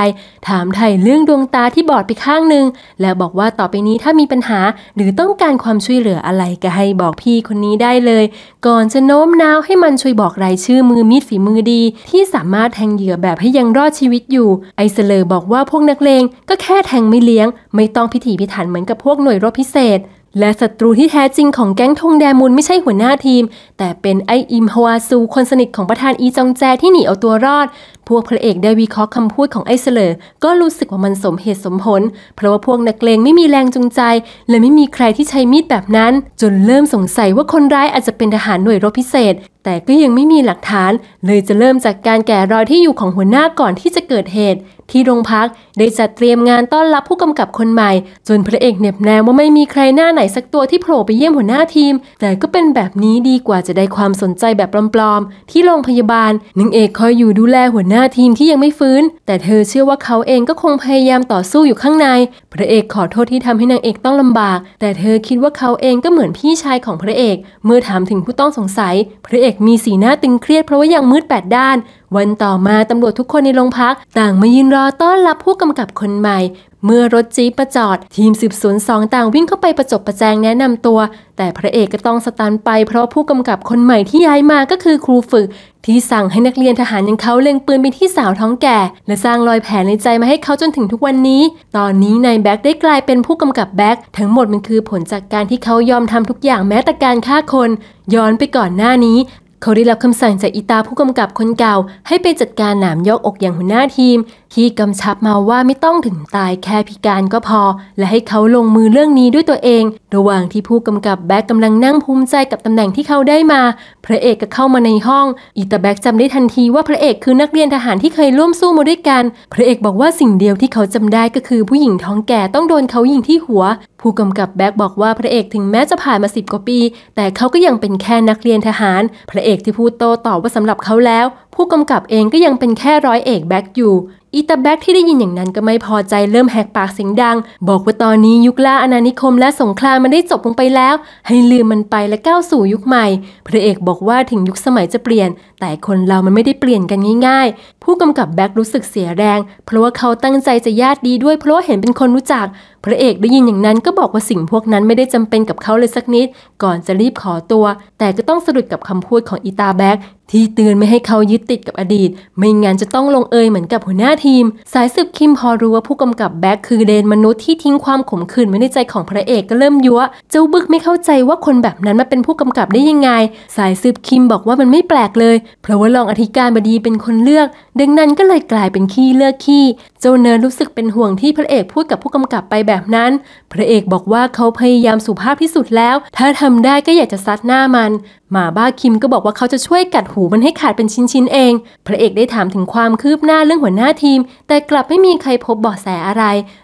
ถามไทยเรื่องดวงตาที่บอดไปข้างหนึ่งแล้วบอกว่าต่อไปนี้ถ้ามีปัญหาหรือต้องการความช่วยเหลืออะไรก็ให้บอกพี่คนนี้ได้เลย ก่อนจะโน้มน้าวให้มันช่วยบอกรายชื่อมือมีดฝีมือดี ที่สามารถแทงเหยื่อแบบให้ยังรอดชีวิตอยู่ไอเสเลอร์บอกว่าพวกนักเลงก็แค่แทงไม่เลี้ยง ไม่ต้องพิถีพิถันเหมือนกับพวกหน่วยรบพิเศษ และศัตรูที่แท้จริงของแก๊งทงแดมุนไม่ใช่หัวหน้าทีม แต่เป็นไออิมฮวาซูคนสนิทของประธานอีจองแจที่หนีเอาตัวรอดพวกพระเอกได้วิเคราะห์คำพูดของไอ้เสลอก็รู้สึกว่ามันสมเหตุสมผล เพราะว่าพวกนักเลงไม่มีแรงจูงใจ และไม่มีใครที่ใช้มีดแบบนั้น จนเริ่มสงสัยว่าคนร้ายอาจจะเป็นทหารหน่วยรบพิเศษ แต่ก็ยังไม่มีหลักฐาน เลยจะเริ่มจากการแกะรอยที่อยู่ของหัวหน้าก่อนที่จะเกิดเหตุ ที่โรงพัก ได้จัดเตรียมงานต้อนรับผู้กำกับคนใหม่ จนพระเอกเน็บแนมว่าไม่มีใครหน้าไหนสักตัวที่โผล่ไปเยี่ยมหัวหน้าทีม แต่ก็เป็นแบบนี้ดีกว่าจะได้ความสนใจแบบปลอมๆที่โรงพยาบาลนางเอกคอยอยู่ดูแลหัวหน้าหน้าทีมที่ยังไม่ฟื้น แต่เธอเชื่อว่าเขาเองก็คงพยายามต่อสู้อยู่ข้างในพระเอกขอโทษที่ทำให้นางเอกต้องลำบาก แต่เธอคิดว่าเขาเองก็เหมือนพี่ชายของพระเอก เมื่อถามถึงผู้ต้องสงสัย พระเอกมีสีหน้าตึงเครียดเพราะว่ายังมืดแปดด้านวันต่อมาตำรวจทุกคนในโรงพัก ต่างมายืนรอต้อนรับผู้กำกับคนใหม่ เมื่อรถจี๊ปประจอด ทีมสืบสวนสองต่างวิ่งเข้าไปประจบประแจงแนะนำตัว แต่พระเอกก็ต้องสตันไปเพราะผู้กำกับคนใหม่ที่ย้ายมาก็คือครูฝึกที่สั่งให้นักเรียนทหารอย่างเขาเล็งปืนไปที่สาวท้องแก่ และสร้างรอยแผลในใจมาให้เขาจนถึงทุกวันนี้ ตอนนี้นายแบ็กได้กลายเป็นผู้กำกับแบ็กทั้งหมดมันคือผลจากการที่เขายอมทำทุกอย่างแม้แต่การฆ่าคน ย้อนไปก่อนหน้านี้เขาได้รับคำสั่งจากอิตาผู้กำกับคนเก่า ให้ไปจัดการหนามยอกอกอย่างหัวหน้าทีม ที่กำชับมาว่าไม่ต้องถึงตายแค่พิการก็พอ และให้เขาลงมือเรื่องนี้ด้วยตัวเอง ระหว่างที่ผู้กำกับแบ็กกำลังนั่งภูมิใจกับตำแหน่งที่เขาได้มาพระเอกก็เข้ามาในห้องอิตาแบ็กจำได้ทันทีว่าพระเอกคือนักเรียนทหารที่เคยร่วมสู้มาด้วยกันพระเอกบอกว่าสิ่งเดียวที่เขาจำได้ก็คือผู้หญิงท้องแก่ต้องโดนเขายิงที่หัว ผู้กำกับแบ็กบอกว่าพระเอกถึงแม้จะผ่านมาสิบกว่าปี แต่เขาก็ยังเป็นแค่นักเรียนทหารพระเอกที่พูดโตตอบว่าสำหรับเขาแล้ว ผู้กำกับเองก็ยังเป็นแค่ร้อยเอกแบ็กอยู่อีตาแบ็กที่ได้ยินอย่างนั้นก็ไม่พอใจเริ่มแหกปากเสียงดัง บอกว่าตอนนี้ยุคล่าอาานิคมและสงครามมันได้จบลงไปแล้ว ให้ลืมมันไปและก้าวสู่ยุคใหม่ พระเอกบอกว่าถึงยุคสมัยจะเปลี่ยน แต่คนเรามันไม่ได้เปลี่ยนกันง่ายๆ ผู้กำกับแบ็กรู้สึกเสียแรง เพราะว่าเขาตั้งใจจะญาติดีด้วยเพราะเห็นเป็นคนรู้จัก พระเอกได้ยินอย่างนั้นก็บอกว่าสิ่งพวกนั้นไม่ได้จำเป็นกับเขาเลยสักนิด ก่อนจะรีบขอตัวแต่ก็ต้องสะดุดกับคำพูดของอีตาแบ็กที่เตือนไม่ให้เขายึดติดกับอดีต ไม่งั้นจะต้องลงเอยเหมือนกับหัวหน้าทีมสายสืบ คิมพอรู้ว่าผู้กำกับแบ็คคือเดนมนุษย์ที่ทิ้งความขมขื่นไว้ในใจของพระเอกก็เริ่มยั่วเจ้าบึกไม่เข้าใจว่าคนแบบนั้นมาเป็นผู้กำกับได้ยังไง สายสืบคิมบอกว่ามันไม่แปลกเลย เพราะว่ารองอธิการบดีเป็นคนเลือกดังนั้นก็เลยกลายเป็นขี้เลือกขี้เจ้าเนินรู้สึกเป็นห่วงที่พระเอกพูดกับผู้กำกับไปแบบนั้น พระเอกบอกว่าเขาพยายามสุภาพที่สุดแล้ว ถ้าทำได้ก็อยากจะซัดหน้ามันหมาบ้าคิมก็บอกว่าเขาจะช่วยกัดหูมันให้ขาดเป็นชิ้นๆเอง พระเอกได้ถามถึงความคืบหน้าเรื่องหัวหน้าทีม แต่กลับไม่มีใครพบเบาะแสอะไร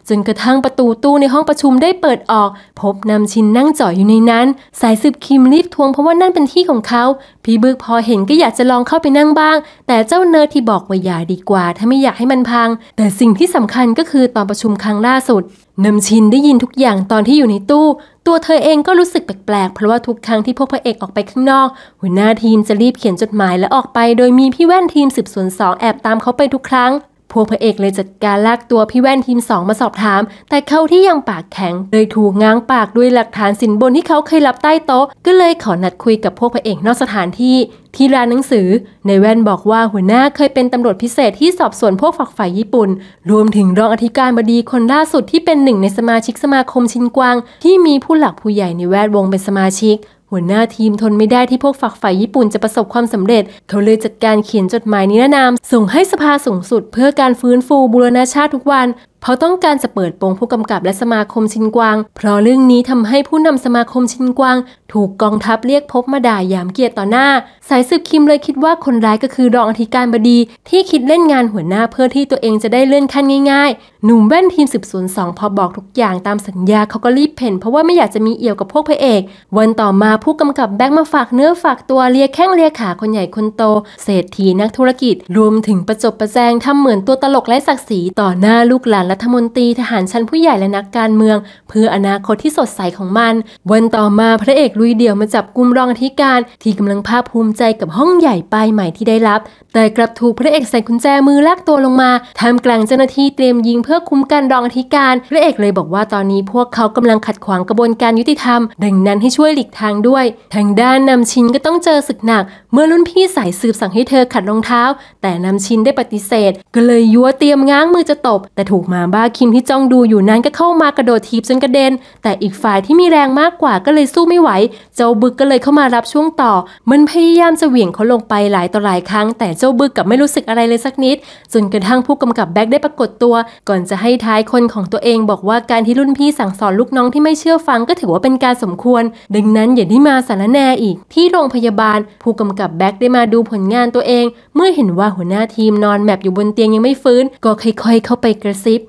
จนกระทั่งประตูตู้ในห้องประชุมได้เปิดออก พบนำชินนั่งจ่อยอยู่ในนั้น สายสืบคิมรีบทวงเพราะว่านั่นเป็นที่ของเขาพี่บึกพอเห็นก็อยากจะลองเข้าไปนั่งบ้าง แต่เจ้าเนิร์ที่บอกว่าอย่าดีกว่า ถ้าไม่อยากให้มันพัง แต่สสิ่งที่สำคัญก็คือตอนประชุมครั้งล่าสุดนมชินได้ยินทุกอย่างตอนที่อยู่ในตู้ ตัวเธอเองก็รู้สึกแปลกๆ เพราะว่าทุกครั้งที่พวกพระเอกออกไปข้างนอกหัวหน้าทีมจะรีบเขียนจดหมายและออกไปโดยมีพี่แว่นทีมสืบสวนสองแอบตามเขาไปทุกครั้งพวกพระเอกเลยจัดการลากตัวพี่แว่นทีมสองมาสอบถาม แต่เขาที่ยังปากแข็ง เลยถูกง้างปากด้วยหลักฐานสินบนที่เขาเคยรับใต้โต๊ะ ก็เลยขอนัดคุยกับพวกพระเอกนอกสถานที่ ที่ร้านหนังสือ ในแว่นบอกว่าหัวหน้าเคยเป็นตำรวจพิเศษที่สอบสวนพวกฝักฝ่ายญี่ปุ่น รวมถึงรองอธิการบดีคนล่าสุดที่เป็นหนึ่งในสมาชิกสมาคมชินกวางที่มีผู้หลักผู้ใหญ่ในแวดวงเป็นสมาชิกหัวหน้าทีมทนไม่ได้ที่พวกฝักฝ่ายญี่ปุ่นจะประสบความสำเร็จ เขาเลยจัดการเขียนจดหมายนิรนามส่งให้สภาสูงสุดเพื่อการฟื้นฟูบูรณาชาติทุกวันเพราะต้องการจะเปิดโปงผู้กำกับและสมาคมชินกวางเพราะเรื่องนี้ทำให้ผู้นำสมาคมชินกวางถูกกองทัพเรียกพบมาด่ายามเกียรติต่อหน้า สายสืบคิมเลยคิดว่าคนร้ายก็คือรองอธิการบดี ที่คิดเล่นงานหัวหน้าเพื่อที่ตัวเองจะได้เลื่อนขั้นง่ายๆหนุ่มแว่นทีมสืบสวนสองพอบอกทุกอย่างตามสัญญาเขาก็รีบเพ่นเพราะว่าไม่อยากจะมีเอี่ยวกับพวกพระเอก วันต่อมาผู้กำกับแบงค์มาฝากเนื้อฝากตัวเลียแข้งเลียขาคนใหญ่คนโต เศรษฐีนักธุรกิจ รวมถึงประจบประแจงทำเหมือนตัวตลกไร้ศักดิ์ศรีต่อหน้าลูกหลานรัฐมนตรีทหารชั้นผู้ใหญ่ และนักการเมืองเพื่ออนาคตที่สดใสของมัน วันต่อมาพระเอกลุยเดี่ยวมาจับกลุ่มรองอธิการที่กำลังภาคภูมิใจกับห้องใหญ่ป้ายใหม่ที่ได้รับ แต่กลับถูกพระเอกใส่กุญแจ มือลากตัวลงมา ทำกลางเจ้าหน้าที่เตรียมยิงเพื่อคุ้มกันรองอธิการ พระเอกเลยบอกว่าตอนนี้พวกเขากำลังขัดขวางกระบวนการยุติธรรม ดังนั้นให้ช่วยหลีกทางด้วย ทางด้านนำชินก็ต้องเจอศึกหนัก เมื่อรุ่นพี่สายสืบสั่งให้เธอขัดรองเท้า แต่นำชินได้ปฏิเสธ ก็เลยยัวเตรียมง้างมือจะตบ แต่ถูกมาามบ้าคิมที่จ้องดูอยู่นั้นก็เข้ามากระโดดทีบจนกระเด็นแต่อีกฝ่ายที่มีแรงมากกว่าก็เลยสู้ไม่ไหว เจ้าบึกก็เลยเข้ามารับช่วงต่อ มันพยายามจะเหวี่ยงเขาลงไปหลายต่อหลายครั้ง แต่เจ้าบึกกับไม่รู้สึกอะไรเลยสักนิด จนกระทั่งผู้กำกับแบ็กได้ปรากฏตัวก่อนจะให้ท้ายคนของตัวเอง บอกว่าการที่รุ่นพี่สั่งสอนลูกน้องที่ไม่เชื่อฟังก็ถือว่าเป็นการสมควร ดังนั้นอย่าได้มาสารแนอีก ที่โรงพยาบาล ผู้กำกับแบ็กได้มาดูผลงานตัวเองเมื่อเห็นว่าหัวหน้าทีมนอนแมปอยู่บนเตียงยังไม่ฟื้น ก็ค่อยๆเข้าไปกระซิบ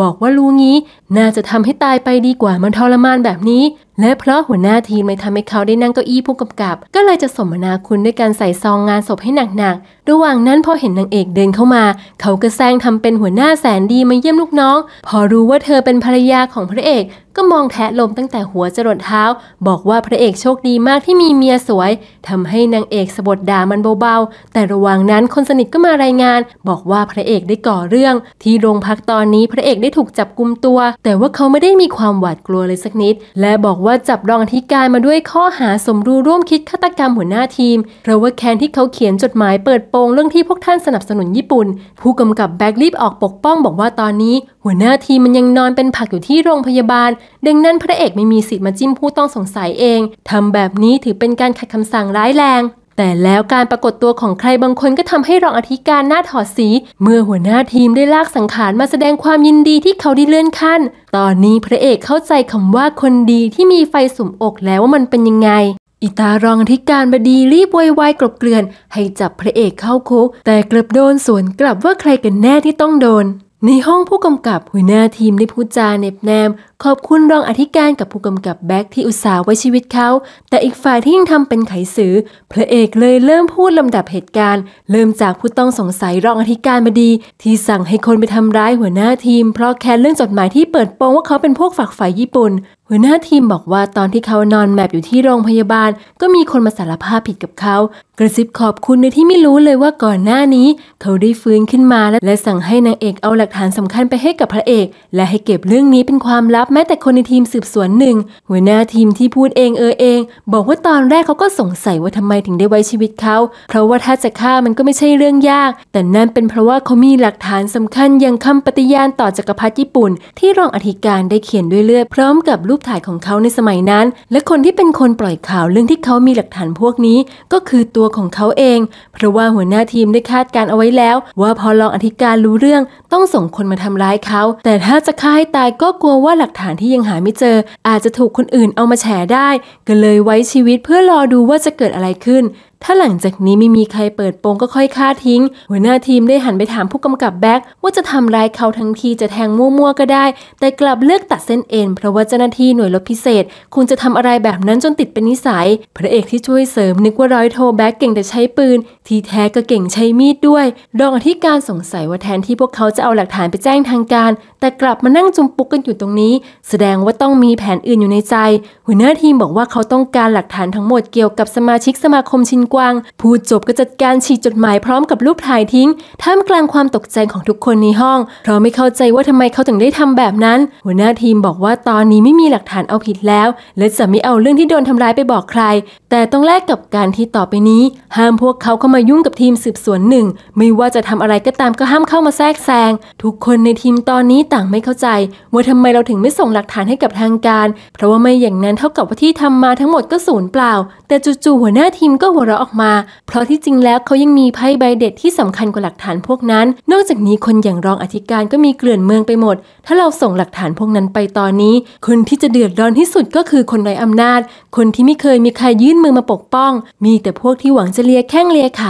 บอกว่าลูงี้ น่าจะทำให้ตายไปดีกว่ามันทรมานแบบนี้ และเพราะหัวหน้าทีมไม่ทำให้เขาได้นั่งเก้าอี้ผู้กำกับก็เลยจะสมนาคุณด้วยการใส่ซองงานศพให้หนักๆ ระหว่างนั้นพอเห็นนางเอกเดินเข้ามาเขาก็แซงทำเป็นหัวหน้าแสนดีมาเยี่ยมลูกน้อง พอรู้ว่าเธอเป็นภรรยาของพระเอกก็มองแทะลมตั้งแต่หัวจรดเท้า บอกว่าพระเอกโชคดีมากที่มีเมียสวยทำให้นางเอกสะบดด่ามันเบาๆแต่ระหว่างนั้นคนสนิทก็มารายงาน บอกว่าพระเอกได้ก่อเรื่องที่โรงพักตอนนี้พระเอกได้ถูกจับกุมตัว แต่ว่าเขาไม่ได้มีความหวาดกลัวเลยสักนิด และบอกว่าจับรองอธิการมาด้วยข้อหาสมรู้ร่วมคิดฆาตกรรมหัวหน้าทีมเพราะว่าแคนที่เขาเขียนจดหมายเปิดโปงเรื่องที่พวกท่านสนับสนุนญี่ปุ่น ผู้กำกับแบ็กลีบออกปกป้องบอกว่าตอนนี้ หัวหน้าทีมมันยังนอนเป็นผักอยู่ที่โรงพยาบาลดังนั้นพระเอกไม่มีสิทธิ์มาจิ้มผู้ต้องสงสัยเองทำแบบนี้ถือเป็นการขัดคำสั่งร้ายแรงแต่แล้วการปรากฏตัวของใครบางคนก็ทำให้รองอธิการหน้าถอดสี เมื่อหัวหน้าทีมได้ลากสังขารมาแสดงความยินดีที่เขาได้เลื่อนขั้น ตอนนี้พระเอกเข้าใจคำว่าคนดีที่มีไฟสุมอกแล้วว่ามันเป็นยังไงอิตารองอธิการบดีรีบวอยวายกลบเกลื่อน ให้จับพระเอกเข้าคุกแต่กลับโดนสวนกลับว่าใครกันแน่ที่ต้องโดนในห้องผู้กำกับหัวหน้าทีมได้พูดจาเน็บแนมขอบคุณรองอธิการกับผู้กำกับแบ็กที่อุตส่าห์ไว้ชีวิตเขาแต่อีกฝ่ายที่ยังทำเป็นไขสือพระเอกเลยเริ่มพูดลำดับเหตุการณ์เริ่มจากผู้ต้องสงสัยรองอธิการบดี ที่สั่งให้คนไปทำร้ายหัวหน้าทีม เพราะแค้นเรื่องจดหมายที่เปิดโปงว่าเขาเป็นพวกฝักฝ่ายญี่ปุ่นหัวหน้าทีมบอกว่าตอนที่เขานอนแมพอยู่ที่โรงพยาบาล ก็มีคนมาสารภาพผิดกับเขากระซิบขอบคุณในที่ไม่รู้เลยว่าก่อนหน้านี้ เขาได้ฟื้นขึ้นมาและสั่งให้นางเอกเอาหลักฐานสำคัญไปให้กับพระเอก และให้เก็บเรื่องนี้เป็นความลับแม้แต่คนในทีมสืบสวนหนึ่งหัวหน้าทีมที่พูดเองเออเอง บอกว่าตอนแรกเขาก็สงสัยว่าทำไมถึงได้ไว้ชีวิตเขาเพราะว่าถ้าจะฆ่ามันก็ไม่ใช่เรื่องยาก แต่นั่นเป็นเพราะว่าเขามีหลักฐานสำคัญอย่างคำปฏิญาณต่อจักรพรรดิญี่ปุ่น ที่รองอธิการได้เขียนด้วยเลือดพร้อมกับรูปถ่ายของเขาในสมัยนั้น และคนที่เป็นคนปล่อยข่าวเรื่องที่เขามีหลักฐานพวกนี้ ก็คือตัวของเขาเอง เพราะว่าหัวหน้าทีมได้คาดการเอาไว้แล้ว ว่าพอรองอธิการรู้เรื่องต้องส่งคนมาทำร้ายเขา แต่ถ้าจะฆ่าให้ตายก็กลัวว่าหลักฐานที่ยังหาไม่เจอ อาจจะถูกคนอื่นเอามาแฉได้ก็เลยไว้ชีวิตเพื่อรอดูว่าจะเกิดอะไรขึ้นถ้าหลังจากนี้ไม่มีใครเปิดโปงก็ค่อยฆ่าทิ้ง หัวหน้าทีมได้หันไปถามผู้กำกับแบ็กว่าจะทำร้ายเขาทั้งทีจะแทงมั่วๆก็ได้ แต่กลับเลือกตัดเส้นเอ็นเพราะว่าเจ้าหน้าที่หน่วยรถพิเศษคงจะทำอะไรแบบนั้นจนติดเป็นนิสัย พระเอกที่ช่วยเสริมนึกว่าร้อยโทแบ็กเก่งแต่ใช้ปืนที่แท้ก็เก่งใช้มีดด้วยรองอธิการสงสัยว่าแทนที่พวกเขาจะเอาหลักฐานไปแจ้งทางการ แต่กลับมานั่งจุมปุกกันอยู่ตรงนี้ แสดงว่าต้องมีแผนอื่นอยู่ในใจ หัวหน้าทีมบอกว่าเขาต้องการหลักฐานทั้งหมดเกี่ยวกับสมาชิกสมาคมชินกวางพูดจบก็จัดการฉีดจดหมายพร้อมกับรูปถ่ายทิ้ง ท่ามกลางความตกใจของทุกคนในห้อง เพราะไม่เข้าใจว่าทำไมเขาถึงได้ทำแบบนั้น หัวหน้าทีมบอกว่าตอนนี้ไม่มีหลักฐานเอาผิดแล้ว และจะไม่เอาเรื่องที่โดนทำร้ายไปบอกใคร แต่ต้องแลกกับการที่ต่อไปนี้ห้ามพวกเขาเข้ามายุ่งกับทีมสืบสวนหนึ่งไม่ว่าจะทำอะไรก็ตามก็ห้ามเข้ามาแทรกแซง ทุกคนในทีมตอนนี้ต่างไม่เข้าใจ ว่าทำไมเราถึงไม่ส่งหลักฐานให้กับทางการ เพราะว่าไม่อย่างนั้นเท่ากับว่าที่ทำมาทั้งหมดก็สูญเปล่า แต่จู่ๆหัวหน้าทีมก็หัวเราะออกมา เพราะที่จริงแล้วเขายังมีไพ่ใบเด็ดที่สำคัญกว่าหลักฐานพวกนั้น นอกจากนี้คนอย่างรองอธิการก็มีเกลื่อนเมืองไปหมด ถ้าเราส่งหลักฐานพวกนั้นไปตอนนี้ คนที่จะเดือดร้อนที่สุดก็คือคนไร้อำนาจ คนที่ไม่เคยมีใครยื่นมือมาปกป้อง มีแต่พวกที่หวังจะเลียแข้งเลียข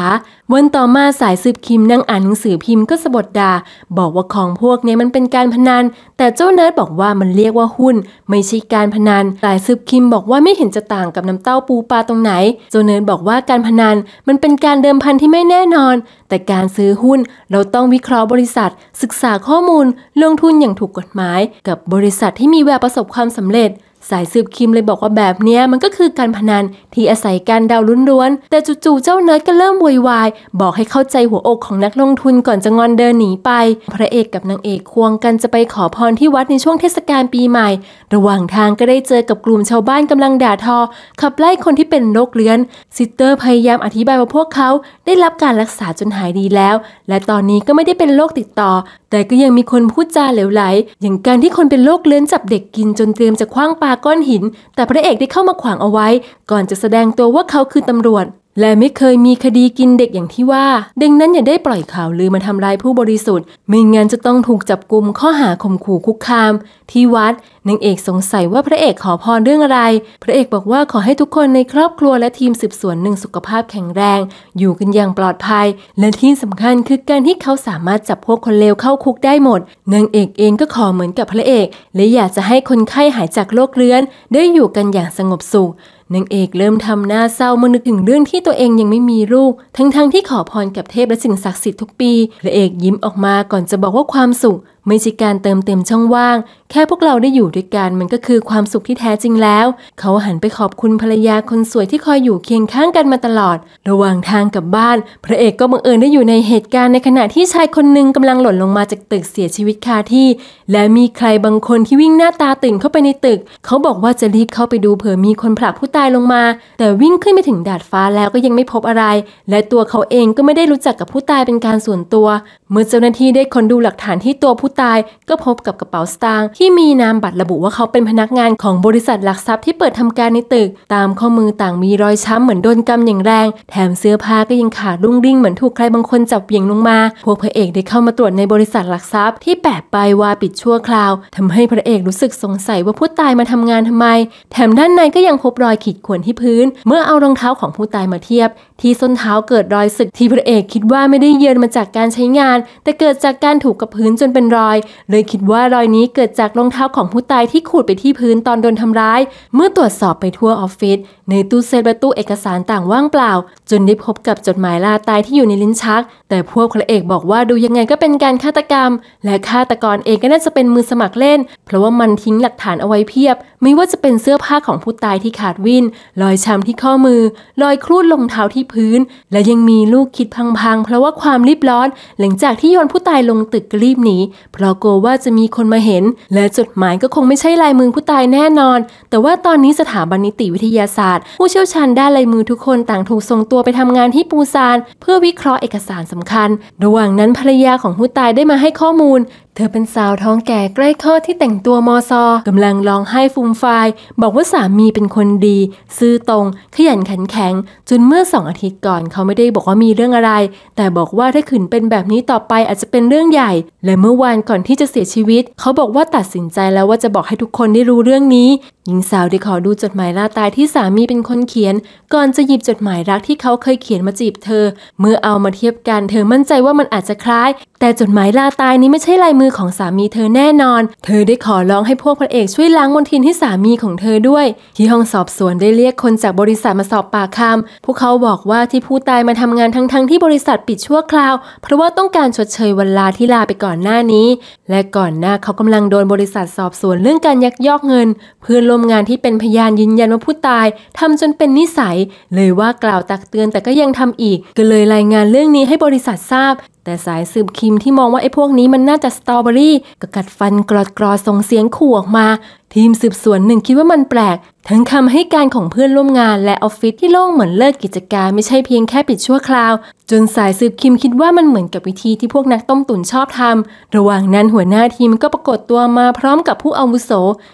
วันต่อมาสายสืบคิมนั่งอ่านหนังสือพิมพ์ก็สะบดดาบอกว่าของพวกนี้มันเป็นการพนันแต่เจ้าเนิร์ดบอกว่ามันเรียกว่าหุ้นไม่ใช่การพนันสายสืบคิมบอกว่าไม่เห็นจะต่างกับน้ำเต้าปูปลาตรงไหนเจ้าเนิร์ดบอกว่าการพนันมันเป็นการเดิมพันที่ไม่แน่นอน แต่การซื้อหุ้น เราต้องวิเคราะห์บริษัท ศึกษาข้อมูลลงทุนอย่างถูกกฎหมาย กับบริษัทที่มีแววประสบความสำเร็จสายสืบคิมเลยบอกว่าแบบนี้มันก็คือการพนันที่อาศัยการเดาวล้วนๆ แต่จู่ๆเจ้าเนิร์ดก็เริ่มวุ่นวายบอกให้เข้าใจหัวอกของนักลงทุนก่อนจะงอนเดินหนีไป พระเอกกับนางเอกควงกันจะไปขอพรที่วัดในช่วงเทศกาลปีใหม่ ระหว่างทางก็ได้เจอกับกลุ่มชาวบ้านกำลังด่าทอ ขับไล่คนที่เป็นโรคเลื้อน ซิสเตอร์พยายามอธิบายว่าพวกเขาได้รับการรักษาจนหายดีแล้ว และตอนนี้ก็ไม่ได้เป็นโรคติดต่อแต่ก็ยังมีคนพูดจาเหลวไหลอย่างการที่คนเป็นโรคเลื้อนจับเด็กกินจนเตรียมจะคว้างปาาก้อนหิน แต่พระเอกได้เข้ามาขวางเอาไว้ก่อนจะแสดงตัวว่าเขาคือตำรวจและไม่เคยมีคดีกินเด็กอย่างที่ว่าดังนั้นอย่าได้ปล่อยข่าวลือมาทำร้ายผู้บริสุทธิ์ไม่งั้นจะต้องถูกจับกลุมข้อหาข่มขู่คุกคาม ที่วัดนางเอกสงสัยว่าพระเอกขอพรเรื่องอะไร พระเอกบอกว่าขอให้ทุกคนในครอบครัวและทีมสืบสวนหนึ่งสุขภาพแข็งแรง อยู่กันอย่างปลอดภัย และที่สำคัญคือการที่เขาสามารถจับพวกคนเลวเข้าคุกได้หมดนางเอกเองก็ขอเหมือนกับพระเอก และอยากจะให้คนไข้หายจากโรคเรื้อนได้อยู่กันอย่างสงบสุขนางเอกเริ่มทำหน้าเศร้าเมื่อนึกถึงเรื่องที่ตัวเองยังไม่มีลูก ทั้งๆทที่ขอพรกับเทพและสิ่งศักดิ์สิทธิ์ทุกปีพระเอกยิ้มออกมาก่อนจะบอกว่าความสุขไม่ใช่การเติมเต็มช่องว่าง แค่พวกเราได้อยู่ด้วยกันมันก็คือความสุขที่แท้จริงแล้ว เขาหันไปขอบคุณภรรยาคนสวยที่คอยอยู่เคียงข้างกันมาตลอด ระหว่างทางกลับบ้าน พระเอกก็บังเอิญได้อยู่ในเหตุการณ์ในขณะที่ชายคนหนึ่งกำลังหล่นลงมาจากตึกเสียชีวิตคาที่ และมีใครบางคนที่วิ่งหน้าตาตื่นเข้าไปในตึก เขาบอกว่าจะรีบเข้าไปดูเผื่อมีคนผลักผู้ตายลงมา แต่วิ่งขึ้นไปถึงดาดฟ้าแล้วก็ยังไม่พบอะไร และตัวเขาเองก็ไม่ได้รู้จักกับผู้ตายเป็นการส่วนตัว เมื่อเจ้าหน้าที่ได้คนดูหลักฐานที่ตัวผู้ตายก็พบกับกระเป๋าสตางค์ที่มีนามบัตรระบุว่าเขาเป็นพนักงานของบริษัทหลักทรัพย์ที่เปิดทำการในตึกตามข้อมือต่างมีรอยช้ำเหมือนโดนกำอย่างแรง แถมเสื้อผ้าก็ยังขาดรุ่งริ่งเหมือนถูกใครบางคนจับเพียงลงมา พวกพระเอกได้เข้ามาตรวจในบริษัทหลักทรัพย์ที่แปะปว่าปิดชั่วคราว ทำให้พระเอกรู้สึกสงสัยว่าผู้ตายมาทำงานทำไม แถมด้านในก็ยังพบรอยขีดข่วนที่พื้น เมื่อเอารองเท้าของผู้ตายมาเทียบ ที่ส้นเท้าเกิดรอยสึกที่พระเอกคิดว่าไม่ได้เยือนมาจากการใช้งาน แต่เกิดจากการถูกกับพื้นจนเป็นรอยอยเลยคิดว่ารอยนี้เกิดจากรองเท้าของผู้ตายที่ขูดไปที่พื้นตอนโดนทำร้าย เมื่อตรวจสอบไปทั่วออฟฟิศในตู้เซฟและตู้เอกสารต่างว่างเปล่า จนได้พบกับจดหมายลาตายที่อยู่ในลิ้นชัก แต่พวกพระเอกบอกว่าดูยังไงก็เป็นการฆาตกรรม และฆาตกรเองก็น่าจะเป็นมือสมัครเล่น เพราะว่ามันทิ้งหลักฐานเอาไว้เพียบ ไม่ว่าจะเป็นเสื้อผ้าของผู้ตายที่ขาดวินรอยช้ำที่ข้อมือรอยครูดลงเท้าที่พื้น และยังมีลูกคิดพังๆเพราะว่าความรีบร้อน หลังจากที่โยนผู้ตายลงตึกรีบหนีเพราะกลัวว่าจะมีคนมาเห็น และจดหมายก็คงไม่ใช่ลายมือผู้ตายแน่นอน แต่ว่าตอนนี้สถาบันนิติวิทยาศาสตร์ ผู้เชี่ยวชาญด้านลายมือทุกคนต่างถูกส่งตัวไปทำงานที่ปูซานเพื่อวิเคราะห์เอกสารสำคัญ ระหว่างนั้นภรรยาของผู้ตายได้มาให้ข้อมูลเธอเป็นสาวท้องแก่ใกล้คลอดที่แต่งตัวมอซอกำลังร้องไห้ฟูมฟายบอกว่าสามีเป็นคนดี ซื่อตรง ขยันขันแข็งจนเมื่อสองอาทิตย์ก่อนเขาไม่ได้บอกว่ามีเรื่องอะไร แต่บอกว่าถ้าขืนเป็นแบบนี้ต่อไปอาจจะเป็นเรื่องใหญ่ และเมื่อวานก่อนที่จะเสียชีวิต เขาบอกว่าตัดสินใจแล้วว่าจะบอกให้ทุกคนได้รู้เรื่องนี้ หญิงสาวได้ขอดูจดหมายลาตายที่สามีเป็นคนเขียน ก่อนจะหยิบจดหมายรักที่เขาเคยเขียนมาจีบเธอเมื่อเอามาเทียบกัน เธอมั่นใจว่ามันอาจจะคล้ายแต่จดหมายลาตายนี้ไม่ใช่ลายมือของสามีเธอแน่นอน เธอได้ขอร้องให้พวกพระเอกช่วยล้างมลทินให้สามีของเธอด้วย ที่ห้องสอบสวนได้เรียกคนจากบริษัทมาสอบปากคำพวกเขาบอกว่าที่ผู้ตายมาทำงานทั้งๆทที่บริษัทปิดชั่วคราวเพราะว่าต้องการชดเชยวันลาที่ลาไปก่อนหน้านี้ และก่อนหน้าเขากำลังโดนบริษัทสอบสวนเรื่องการยักยอกเงิน เพื่อนร่วมงานที่เป็นพยานยืนยันว่าผู้ตายทำจนเป็นนิสัยเลยว่ากล่าวตักเตือนแต่ก็ยังทำอีกก็เลยรายงานเรื่องนี้ให้บริษัททราบ แต่สายสืบคิมที่มองว่าไอ้พวกนี้มันน่าจะสตรอเบอรี่ก็กัดฟันกรอดกรอส่งเสียงขู่ออกมาทีมสืบสวนหนึ่งคิดว่ามันแปลก ทั้งคำให้การของเพื่อนร่วมงานและออฟฟิศที่โล่งเหมือนเลิกกิจการไม่ใช่เพียงแค่ปิดชั่วคราว จนสายสืบคิมคิดว่ามันเหมือนกับวิธีที่พวกนักต้มตุ๋นชอบทำ ระหว่างนั้นหัวหน้าทีมก็ปรากฏตัวมาพร้อมกับผู้อาวุโส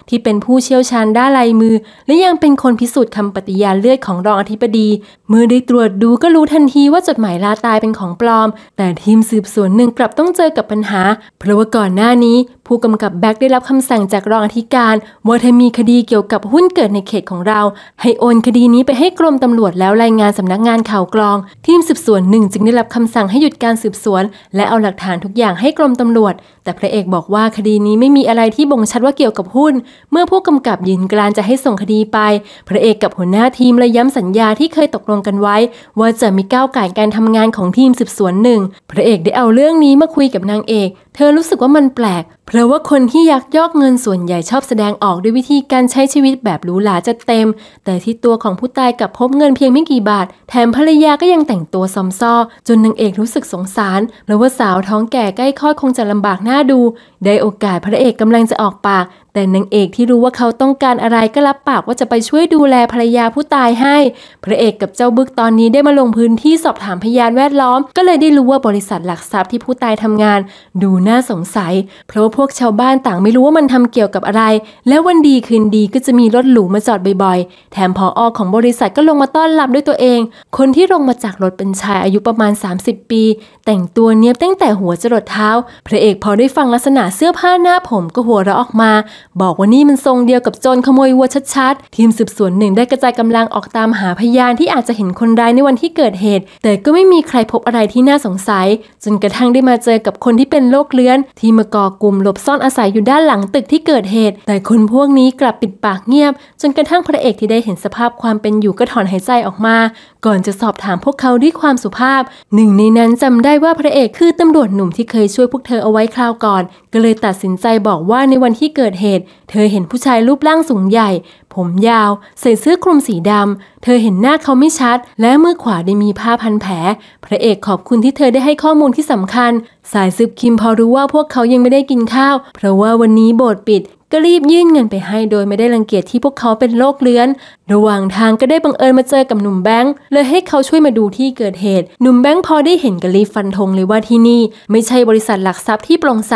ที่เป็นผู้เชี่ยวชาญด้านลายมือ และยังเป็นคนพิสูจน์คำปฏิญาณเลือดของรองอธิบดีเมื่อได้ตรวจดูก็รู้ทันทีว่าจดหมายลาตายเป็นของปลอม แต่ทีมสืบสวนหนึ่งกลับต้องเจอกับปัญหา เพราะว่าก่อนหน้านี้ผู้กำกับแบ็กได้รับคำสั่งจากรองอธิการว่าถ้ามีคดีเกี่ยวกับหุ้นเกิดในเขตของเรา ให้โอนคดีนี้ไปให้กรมตำรวจแล้วรายงานสำนักงานข่าวกรอง ทีมสืบสวนหนึ่งจึงได้รับคำสั่งให้หยุดการสืบสวนและเอาหลักฐานทุกอย่างให้กรมตำรวจแต่พระเอกบอกว่าคดีนี้ไม่มีอะไรที่บ่งชัดว่าเกี่ยวกับหุ้น เมื่อผู้กำกับยืนกลานจะให้ส่งคดีไป พระเอกกับหัวหน้าทีมเลยย้ำสัญญาที่เคยตกลงกันไว้ว่าจะมีก้าวไก่การทำงานของทีมสืบสวนหนึ่ง พระเอกได้เอาเรื่องนี้มาคุยกับนางเอก เธอรู้สึกว่ามันแปลก เพราะว่าคนที่ยักยอกเงินส่วนใหญ่ชอบแสดงออกด้วยวิธีการใช้ชีวิตแบบหรูหราจะเต็ม แต่ที่ตัวของผู้ตายกับพบเงินเพียงไม่กี่บาท แถมภรรยาก็ยังแต่งตัวซอมซ้อจนนางเอกรู้สึกสงสารแล้วว่าสาวท้องแก่ใกล้คลอดคงจะลำบากหน้าดูได้โอกาสพระเอกกำลังจะออกปาก แต่นางเอกที่รู้ว่าเขาต้องการอะไรก็รับปากว่าจะไปช่วยดูแลภรรยาผู้ตายให้ พระเอกกับเจ้าบึกตอนนี้ได้มาลงพื้นที่สอบถามพยานแวดล้อมก็เลยได้รู้ว่าบริษัทหลักทรัพย์ที่ผู้ตายทำงาน ดูน่าสงสัย เพราะว่าพวกชาวบ้านต่างไม่รู้ว่ามันทำเกี่ยวกับอะไร แล้ววันดีคืนดีก็จะมีรถหรูมาจอดบ่อยๆ แถมพออของบริษัทก็ลงมาต้อนรับด้วยตัวเอง คนที่ลงมาจากรถเป็นชายอายุประมาณ 30 ปี แต่งตัวเนี้ยบตั้งแต่หัวจรดเท้า พระเอกพอได้ฟังลักษณะเสื้อผ้าหน้าผมก็หัวเราะออกมา บอกว่านี่มันทรงเดียวกับโจรขโมยวัวชัด ๆ ทีมสืบสวนหนึ่งได้กระจายกำลังออกตามหาพยานที่อาจจะเห็นคนร้ายในวันที่เกิดเหตุ แต่ก็ไม่มีใครพบอะไรที่น่าสงสัย จนกระทั่งได้มาเจอกับคนที่เป็นโรคเลื้อน ที่มาก่อกลุ่มหลบซ่อนอาศัยอยู่ด้านหลังตึกที่เกิดเหตุ แต่คนพวกนี้กลับปิดปากเงียบ จนกระทั่งพระเอกที่ได้เห็นสภาพความเป็นอยู่ก็ถอนหายใจออกมา ก่อนจะสอบถามพวกเขาด้วยความสุภาพ หนึ่งในนั้นจำได้ว่าพระเอกคือตำรวจหนุ่มที่เคยช่วยพวกเธอเอาไว้คราวก่อนกก็เลยตัดสินใจบอกว่าในวันที่เกิดเหตุ เธอเห็นผู้ชายรูปร่างสูงใหญ่ ผมยาว ใส่เสื้อคลุมสีดำเธอเห็นหน้าเขาไม่ชัด และมือขวาได้มีผ้าพันแผลพระเอกขอบคุณที่เธอได้ให้ข้อมูลที่สำคัญ สายซึบคิมพอรู้ว่าพวกเขายังไม่ได้กินข้าว เพราะว่าวันนี้โบสถ์ปิดก็รีบยื่นเงินไปให้โดยไม่ได้รังเกียจที่พวกเขาเป็นโรคเลื้อน ระหว่างทางก็ได้บังเอิญมาเจอกับหนุ่มแบงค์เลยให้เขาช่วยมาดูที่เกิดเหตุ หนุ่มแบงค์พอได้เห็นก็รีบฟันธงเลยว่าที่นี่ ไม่ใช่บริษัทหลักทรัพย์ที่โปร่งใส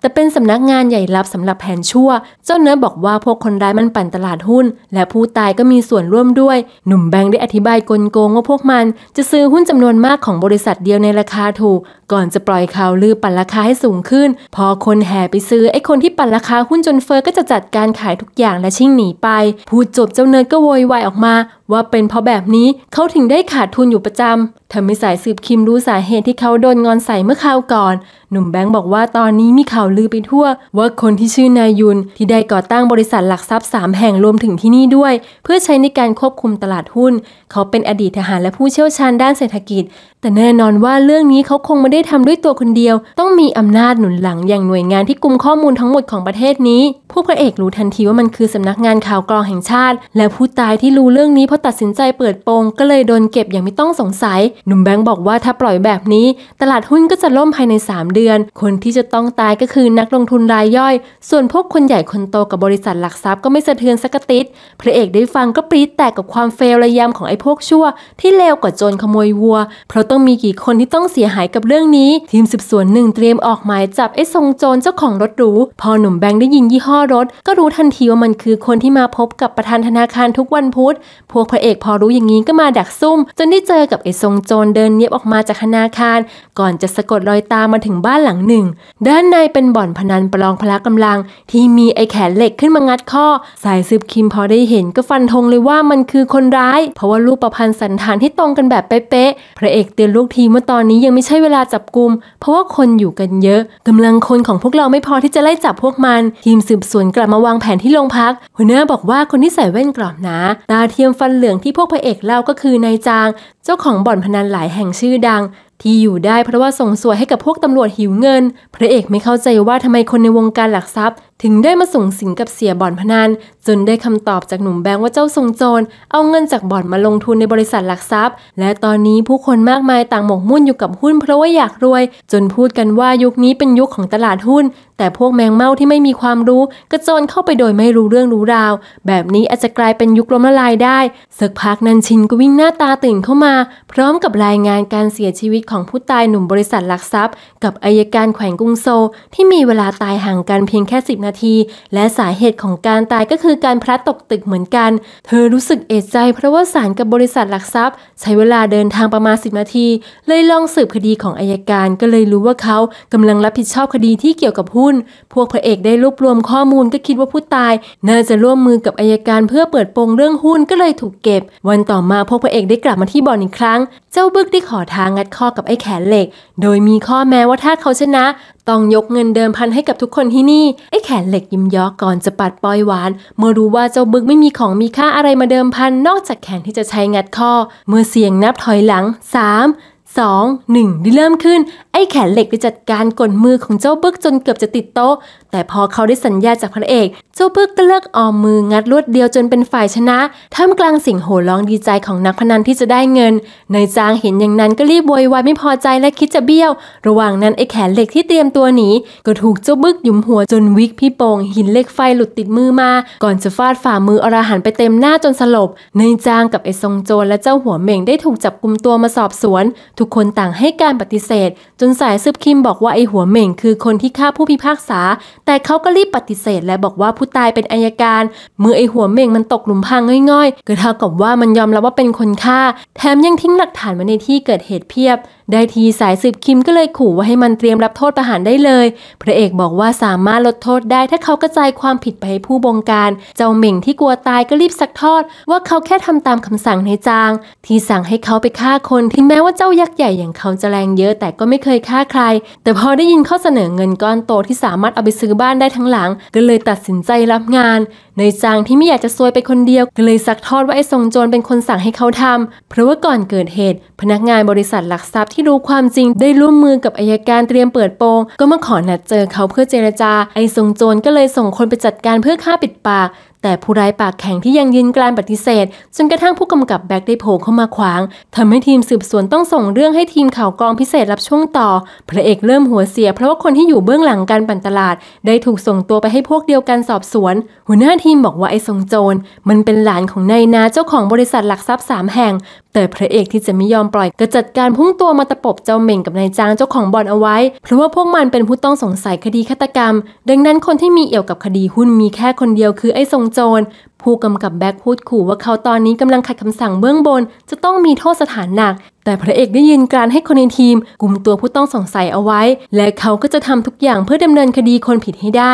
แต่เป็นสำนักงานใหญ่ลับสำหรับแผนชั่วเจ้าเนื้อบอกว่าพวกคนร้ายมันปั่นตลาดหุ้น และผู้ตายก็มีส่วนร่วมด้วย หนุ่มแบงค์ได้อธิบายกลโกงว่าพวกมันจะซื้อหุ้นจำนวนมากของบริษัทเดียวในราคาถูก ก่อนจะปล่อยข่าวลือปั่นราคาให้สูงขึ้น พอคนแห่ไปซื้อ ไอ้คนที่ปั่นราคาหุ้นจนเฟอ้อก็จะจัดการขายทุกอย่างและชิ่งหนีไปพูดจบเจ้าเนื้อก็โวยวายออกมา ว่าเป็นเพราะแบบนี้เขาถึงได้ขาดทุนอยู่ประจำทำให้สายสืบคิมรู้สาเหตุที่เขาโดนงอนใส่เมื่อคราวก่อน หนุ่มแบงค์บอกว่าตอนนี้มีข่าวลือไปทั่วว่าคนที่ชื่อนายยุน ที่ได้ก่อตั้งบริษัทหลักทรัพย์3 แห่งรวมถึงที่นี่ด้วย เพื่อใช้ในการควบคุมตลาดหุ้น เขาเป็นอดีตทหารและผู้เชี่ยวชาญด้านเศรษฐกิจแต่แน่นอนว่าเรื่องนี้เขาคงไม่ได้ทำด้วยตัวคนเดียว ต้องมีอำนาจหนุนหลังอย่างหน่วยงานที่กุมข้อมูลทั้งหมดของประเทศนี้ ผู้พระเอกรู้ทันทีว่ามันคือสำนักงานข่าวกรองแห่งชาติ และผู้ตายที่รู้เรื่องนี้เพราะตัดสินใจเปิดโปงก็เลยโดนเก็บอย่างไม่ต้องสงสัยหนุ่มแบงค์บอกว่าถ้าปล่อยแบบนี้ตลาดหุ้นก็จะล่มภายใน 3 เดือน คนที่จะต้องตายก็คือนักลงทุนรายย่อย ส่วนพวกคนใหญ่คนโตกับบริษัทหลักทรัพย์ก็ไม่สะเทือนสักติดพระเอกได้ฟังก็ปรี๊ดแตกกับความเฟลระยำของไอ้พวกชั่วที่เลวกว่าโจรขโมยวัวเพราะต้องมีกี่คนที่ต้องเสียหายกับเรื่องนี้ ทีมสืบสวนหนึ่งเตรียมออกหมายจับไอ้ทรงโจรเจ้าของรถหรูพอหนุ่มแบงค์ได้ยินยี่ห้อรถ ก็รู้ทันทีว่ามันคือคนที่มาพบกับประธานธนาคารทุกวันพุธพวกพระเอกพอรู้อย่างนี้ก็มาดักซุ่มจนได้เจอกับไอ้ทรงโจรเดินเนียบออกมาจากธนาคาร ก่อนจะสะกดรอยตามมาถึงบ้านหลังหนึ่ง ด้านในเป็นบ่อนพนันประลองพละกำลัง ที่มีไอ้แขนเหล็กขึ้นมางัดข้อสายสืบคิมพอได้เห็นก็ฟันธงเลยว่ามันคือคนร้ายเพราะว่ารูปประพันธ์สันฐานที่ตรงกันแบบเป๊ะๆพระเอกเตืือนลูกทีมว่าตอนนี้ยังไม่ใช่เวลาจับกลุ่มเพราะว่าคนอยู่กันเยอะ กำลังคนของพวกเราไม่พอที่จะไล่จับพวกมัน ทีมสืบสวนกลับมาวางแผนที่โรงพัก หัวหน้าบอกว่าคนที่ใส่แว่นกรอบหนาตาเทียมฟันเหลืองที่พวกพระเอกเล่าก็คือนายจางเจ้าของบ่อนพนันหลายแห่งชื่อดังที่อยู่ได้เพราะว่าส่งสวยให้กับพวกตำรวจหิวเงิน พระเอกไม่เข้าใจว่าทำไมคนในวงการหลักทรัพย์ ถึงได้มาส่งสินกับเสียบ่อนพนันจนได้คำตอบจากหนุ่มแบงค์ว่าเจ้าทรงโจร เอาเงินจากบ่อนมาลงทุนในบริษัทหลักทรัพย์ และตอนนี้ผู้คนมากมายต่างหมกมุ่นอยู่กับหุ้นเพราะว่าอยากรวย จนพูดกันว่ายุคนี้เป็นยุคของตลาดหุ้นแต่พวกแมงเม่าที่ไม่มีความรู้กระโจนเข้าไปโดยไม่รู้เรื่องรู้ราว แบบนี้อาจจะกลายเป็นยุคลมละลายได้สักพักนันชินก็วิ่งหน้าตาตื่นเข้ามา พร้อมกับรายงานการเสียชีวิตของผู้ตายหนุ่มบริษัทหลักทรัพย์ กับอายการแขวงกรุงโซ ที่มีเวลาตายห่างกันเพียงแค่ 10 นาที และสาเหตุของการตายก็คือการพลัดตกตึกเหมือนกันเธอรู้สึกเอจใจเพราะว่าศาลกับบริษัทหลักทรัพย์ ใช้เวลาเดินทางประมาณ10นาทีเลยลองสืบคดีของอายการ ก็เลยรู้ว่าเขากำลังรับผิดชอบคดีที่เกี่ยวกับผู้้นพวกพระเอกได้รวบรวมข้อมูลก็คิดว่าผู้ตายน่าจะร่วมมือกับอายการเพื่อเปิดโปงเรื่องหุ้นก็เลยถูกเก็บ วันต่อมาพวกพระเอกได้กลับมาที่บ่อนอีกครั้ง เจ้าบึกได้ขอทางงัดข้อกับไอ้แขนเหล็ก โดยมีข้อแม้ว่าถ้าเขาชนะ ต้องยกเงินเดิมพันให้กับทุกคนที่นี่ไอ้แขนเหล็กยิ้มยอก่อนจะปัดปลอยหวานเมื่อรู้ว่าเจ้าบึกไม่มีของมีค่าอะไรมาเดิมพันนอกจากแขนที่จะใช้งัดข้อเมื่อเสียงนับถอยหลัง 3 2 1 ได้เริ่มขึ้น ไอ้แขนเหล็กได้จัดการกลมือของเจ้าบึกจนเกือบจะติดโต๊ะแต่พอเขาได้สัญญาจากพระเอกเจ้าปึกก็เลิกออมมืองัดลวดเดียวจนเป็นฝ่ายชนะท่ามกลางสิ่งโห่ร้องดีใจของนักพนันที่จะได้เงินนายจางเห็นอย่างนั้นก็รีบโวยวายไม่พอใจและคิดจะเบี้ยว ระหว่างนั้นไอ้แขนเหล็กที่เตรียมตัวหนีก็ถูกเจ้าบึกยุมหัวจนวิกพี่โป่งหินเล็กไฟหลุดติดมือมาก่อนจะฟาดฝ่ามืออรหันไปเต็มหน้าจนสลบนายจางกับไอ้ทรงโจรและเจ้าหัวเหม่งได้ถูกจับกลุมตัวมาสอบสวน ทุกคนต่างให้การปฏิเสธ จนสายซึบคิมบอกว่าไอ้หัวเหม่งคือคนที่ฆ่าผู้พิพากษาแต่เขาก็รีบปฏิเสธและบอกว่าผู้ตายเป็นอายการ เมื่อไอหัวเม่งมันตกหลุมพังง่อยๆก็เท่ากับว่ามันยอมรับว่าเป็นคนฆ่าแถมยังทิ้งหลักฐานไว้ในที่เกิดเหตุเพียบ ได้ทีสายสืบคิมก็เลยขู่ว่าให้มันเตรียมรับโทษประหารได้เลย พระเอกบอกว่าสามารถลดโทษได้ ถ้าเขากระจายความผิดไปให้ผู้บงการ เจ้าเหม่งที่กลัวตายก็รีบสักทอด ว่าเขาแค่ทำตามคำสั่งในจาง ที่สั่งให้เขาไปฆ่าคนถึงแม้ว่าเจ้ายักษ์ใหญ่อย่างเขาจะแรงเยอะแต่ก็ไม่เคยฆ่าใคร แต่พอได้ยินข้อเสนอเงินก้อนโตที่สามารถเอาไปซื้อบ้านได้ทั้งหลังก็เลยตัดสินใจรับงานเนยจางที่ไม่อยากจะซวยไปคนเดียวก็เลยซักทอดว่าไอ้ทรงโจรเป็นคนสั่งให้เขาทำ เพราะว่าก่อนเกิดเหตุ พนักงานบริษัทหลักทรัพย์ที่รู้ความจริง ได้ร่วมมือกับอายการเตรียมเปิดโปง ก็มาขอนัดเจอเขาเพื่อเจรจา ไอ้ทรงโจรก็เลยส่งคนไปจัดการเพื่อฆ่าปิดปากแต่ผู้ร้ายปากแข็งที่ยังยืนกรานปฏิเสธจนกระทั่งผู้กำกับแบ็กได้โผล่เข้ามาขวางทำให้ทีมสืบสวนต้องส่งเรื่องให้ทีมข่าวกองพิเศษรับช่วงต่อ พระเอกเริ่มหัวเสียเพราะว่าคนที่อยู่เบื้องหลังการปั่นตลาด ได้ถูกส่งตัวไปให้พวกเดียวกันสอบสวนหัวหน้าทีมบอกว่าไอ้ทรงโจร มันเป็นหลานของนายนาเจ้าของบริษัทหลักทรัพย์3แห่งแต่พระเอกที่จะไม่ยอมปล่อยก็จัดการพุ่งตัวมาตะปบเจ้าเหม่งกับนายจ้างเจ้าของบอลเอาไว้ เพราะว่าพวกมันเป็นผู้ต้องสงสัยคดีฆาตกรรม ดังนั้นคนที่มีเอี่ยวกับคดีหุ้นมีแค่คนเดียวคือไอ้ทรงโจรผู้กำกับแบ็กพูดขู่ว่าเขาตอนนี้กำลังขัดคำสั่งเบื้องบน จะต้องมีโทษสถานหนัก แต่พระเอกได้ยืนการให้คนในทีมกลุ่มตัวผู้ต้องสงสัยเอาไว้ และเขาก็จะทำทุกอย่างเพื่อดำเนินคดีคนผิดให้ได้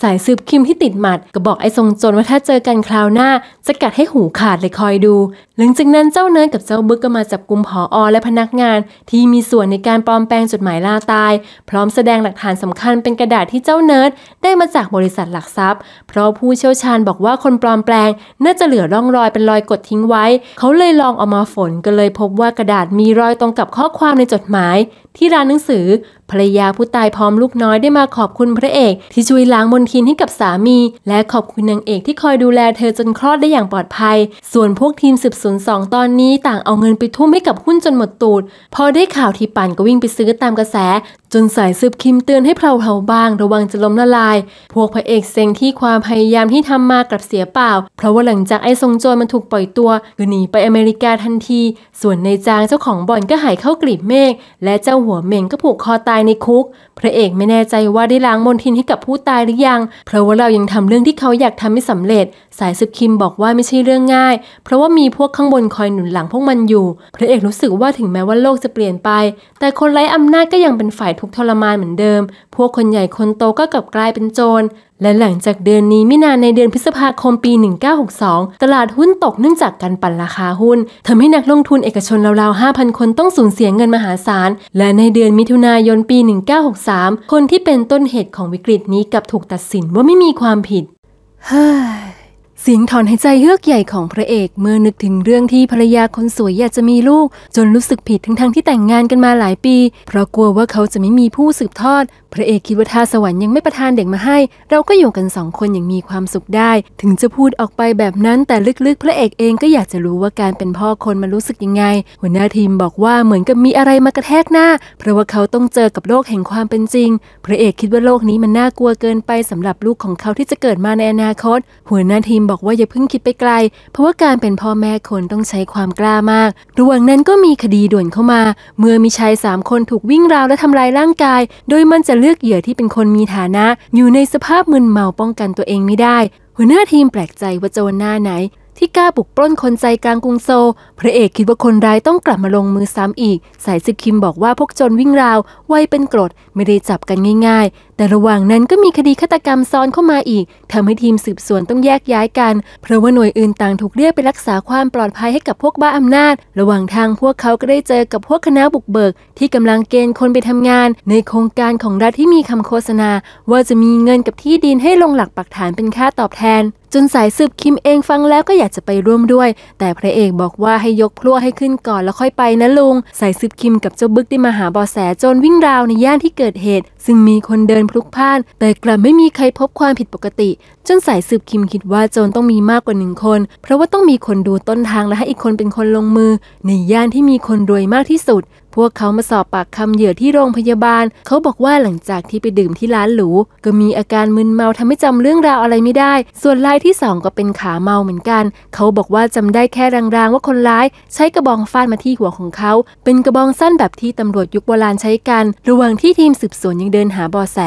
สายสืบคิมที่ติดหมัด ก็บอกไอ้ทรงจนว่าถ้าเจอกันคราวหน้า จะกัดให้หูขาดเลยคอยดู หลังจากนั้นเจ้าเนิร์ดกับเจ้าบึกก็มาจับกลุ่มผออและพนักงานที่มีส่วนในการปลอมแปลงจดหมายลาตาย พร้อมแสดงหลักฐานสำคัญเป็นกระดาษที่เจ้าเนิร์ดได้มาจากบริษัทหลักทรัพย์ เพราะผู้เชี่ยวชาญบอกว่าคนปลอมแปลลงน่าจะเหลือร่องรอยเป็นรอยกดทิ้งไว้ เขาเลยลองเอามาฝนก็เลยพบว่ากระดาษมีรอยตรงกับข้อความในจดหมาย ที่ร้านหนังสือภรรยาผู้ตายพร้อมลูกน้อยได้มาขอบคุณพระเอก ที่ช่วยล้างมลทินให้กับสามีและขอบคุณนางเอกที่คอยดูแลเธอจนคลอดได้อย่างปลอดภัย ส่วนพวกทีมสืบสวนสองตอนนี้ ต่างเอาเงินไปทุ่มให้กับหุ้นจนหมดตูด พอได้ข่าวที่ปั่นก็วิ่งไปซื้อตามกระแส จนสายสืบคิมเตือนให้เพลาเผาบ้างระวังจะล้มละลาย พวกพระเอกเซ็งที่ความพยายามที่ทำมากับเสียเปล่า เพราะว่าหลังจากไอ้ทรงโจรมันถูกปล่อยตัวก็หนีไปอเมริกาทันที ส่วนในจางเจ้าของบ่อนก็หายเข้ากลีบเมฆและเจ้าหัวเหม่งก็ผูกคอตายในคุก พระเอกไม่แน่ใจว่าได้ล้างมนทินให้กับผู้ตายหรือยัง เพราะว่าเรายังทำเรื่องที่เขาอยากทำไม่สำเร็จ สายสืบคิมบอกว่าไม่ใช่เรื่องง่าย เพราะว่ามีพวกข้างบนคอยหนุนหลังพวกมันอยู่ พระเอกรู้สึกว่าถึงแม้ว่าโลกจะเปลี่ยนไป แต่คนไร้อำนาจก็ยังเป็นฝ่ายทุกทรมานเหมือนเดิมพวกคนใหญ่คนโตก็กลับกลายเป็นโจร และหลังจากเดือนนี้ไม่นานในเดือนพฤษภาคมปี 1962 ตลาดหุ้นตกเนื่องจากการปั่นราคาหุ้นทำให้นักลงทุนเอกชนราวๆ 5,000 คนต้องสูญเสียเงินมหาศาล และในเดือนมิถุนายนปี 1963 คนที่เป็นต้นเหตุของวิกฤตนี้กลับถูกตัดสินว่าไม่มีความผิด เฮ้ยเสียงถอนหายใจเฮือกใหญ่ของพระเอกเมื่อนึกถึงเรื่องที่ภรรยาคนสวยอยากจะมีลูก จนรู้สึกผิดทั้งๆทที่แต่งงานกันมาหลายปี เพราะกลัวว่าเขาจะไม่มีผู้สืบทอดพระเอกคิดว่าถ้าสวรรค์ยังไม่ประทานเด็กมาให้ เราก็อยู่กันสองคนอย่างมีความสุขได้ ถึงจะพูดออกไปแบบนั้นแต่ลึกๆพระเอกเองก็อยากจะรู้ว่าการเป็นพ่อคนมันรู้สึกยังไง หัวหน้าทีมบอกว่าเหมือนกับมีอะไรมากระแทกหน้า เพราะว่าเขาต้องเจอกับโลกแห่งความเป็นจริงพระเอกคิดว่าโลกนี้มันน่ากลัวเกินไปสำหรับลูกของเขาที่จะเกิดมาในอนาคตหัวหน้าทีมบอกว่าอย่าเพิ่งคิดไปไกล เพราะว่าการเป็นพ่อแม่คนต้องใช้ความกล้ามากระหว่างนั้นก็มีคดีด่วนเข้ามา เมื่อมีชายสามคนถูกวิ่งราวและทำลายร่างกายโดยมันจะเลือกเหยื่อที่เป็นคนมีฐานะ อยู่ในสภาพมึนเมาป้องกันตัวเองไม่ได้ หัวหน้าทีมแปลกใจว่าโจรหน้าไหนที่กล้าบุกปล้นคนใจกลางกรุงโซ พระเอกคิดว่าคนร้ายต้องกลับมาลงมือซ้ำอีก สายซึคิมบอกว่าพวกโจรวิ่งราวไวเป็นกรด ไม่ได้จับกันง่ายๆ แต่ระหว่างนั้นก็มีคดีฆาตกรรมซ้อนเข้ามาอีกทำให้ทีมสืบสวนต้องแยกย้ายกัน เพราะว่าหน่วยอื่นต่างถูกเรียกไปรักษาความปลอดภัยให้กับพวกบ้าอำนาจ ระหว่างทางพวกเขาก็ได้เจอกับพวกคณะบุกเบิกที่กำลังเกณฑ์คนไปทำงานในโครงการของรัฐที่มีคำโฆษณาว่าจะมีเงินกับที่ดินให้ลงหลักปักฐานเป็นค่าตอบแทนจนสายสืบคิมเองฟังแล้วก็อยากจะไปร่วมด้วย แต่พระเอกบอกว่าให้ยกพลั่วให้ขึ้นก่อน แล้วค่อยไปนะลุง สายสืบคิมกับเจ้าบึกได้มาหาบอแส จนวิ่งราวในย่านที่เกิดเหตุ ซึ่งมีคนเดินพลุกพล่าน แต่กลับไม่มีใครพบความผิดปกติ จนสายสืบคิมคิดว่าโจรต้องมีมากกว่าหนึ่งคน เพราะว่าต้องมีคนดูต้นทางและให้อีกคนเป็นคนลงมือ ในย่านที่มีคนรวยมากที่สุดพวกเขามาสอบปากคำเหยื่อที่โรงพยาบาล เขาบอกว่าหลังจากที่ไปดื่มที่ร้านหรูก็มีอาการมึนเมาทำให้จำเรื่องราวอะไรไม่ได้ ส่วนรายที่สองก็เป็นขาเมาเหมือนกัน เขาบอกว่าจำได้แค่รางๆว่าคนร้าย ใช้กระบองฟาดมาที่หัวของเขา เป็นกระบองสั้นแบบที่ตำรวจยุคโบราณใช้กัน ระหว่างที่ทีมสืบสวนยังเดินหาบอแส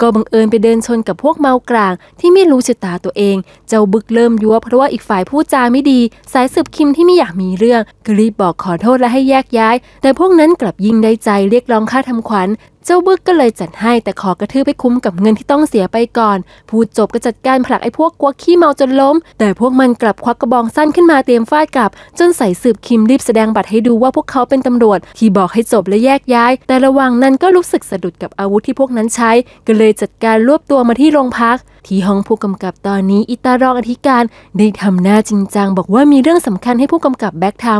ก็บังเอิญไปเดินชนกับพวกเมากลางที่ไม่รู้ชะตาตัวเองเจ้าบึกเริ่มยัวเพราะว่าอีกฝ่ายพูดจาไม่ดี สายสืบคิมที่ไม่อยากมีเรื่องก็รีบบอกขอโทษและให้แยกย้าย แต่พวกนั้นกลับยิ่งได้ใจเรียกร้องค่าทำขวัญ เจ้าบึกก็เลยจัดให้แต่ขอกระทืบให้คุ้มกับเงินที่ต้องเสียไปก่อนพูดจบก็จัดการผลักไอ้พวกกัวขี้เมาจนล้ม แต่พวกมันกลับควักกระบองสั้นขึ้นมาเตรียมฟาดกลับ จนใส่สืบคิมรีบแสดงบัตรให้ดูว่าพวกเขาเป็นตำรวจ ที่บอกให้จบและแยกย้าย แต่ระหว่างนั้นก็รู้สึกสะดุดกับอาวุธที่พวกนั้นใช้ ก็เลยจัดการรวบตัวมาที่โรงพักที่ห้องผู้กำกับตอนนี้อิตารองอธิการได้ทำหน้าจริงจังบอกว่ามีเรื่องสำคัญให้ผู้กำกับแบ็กทำ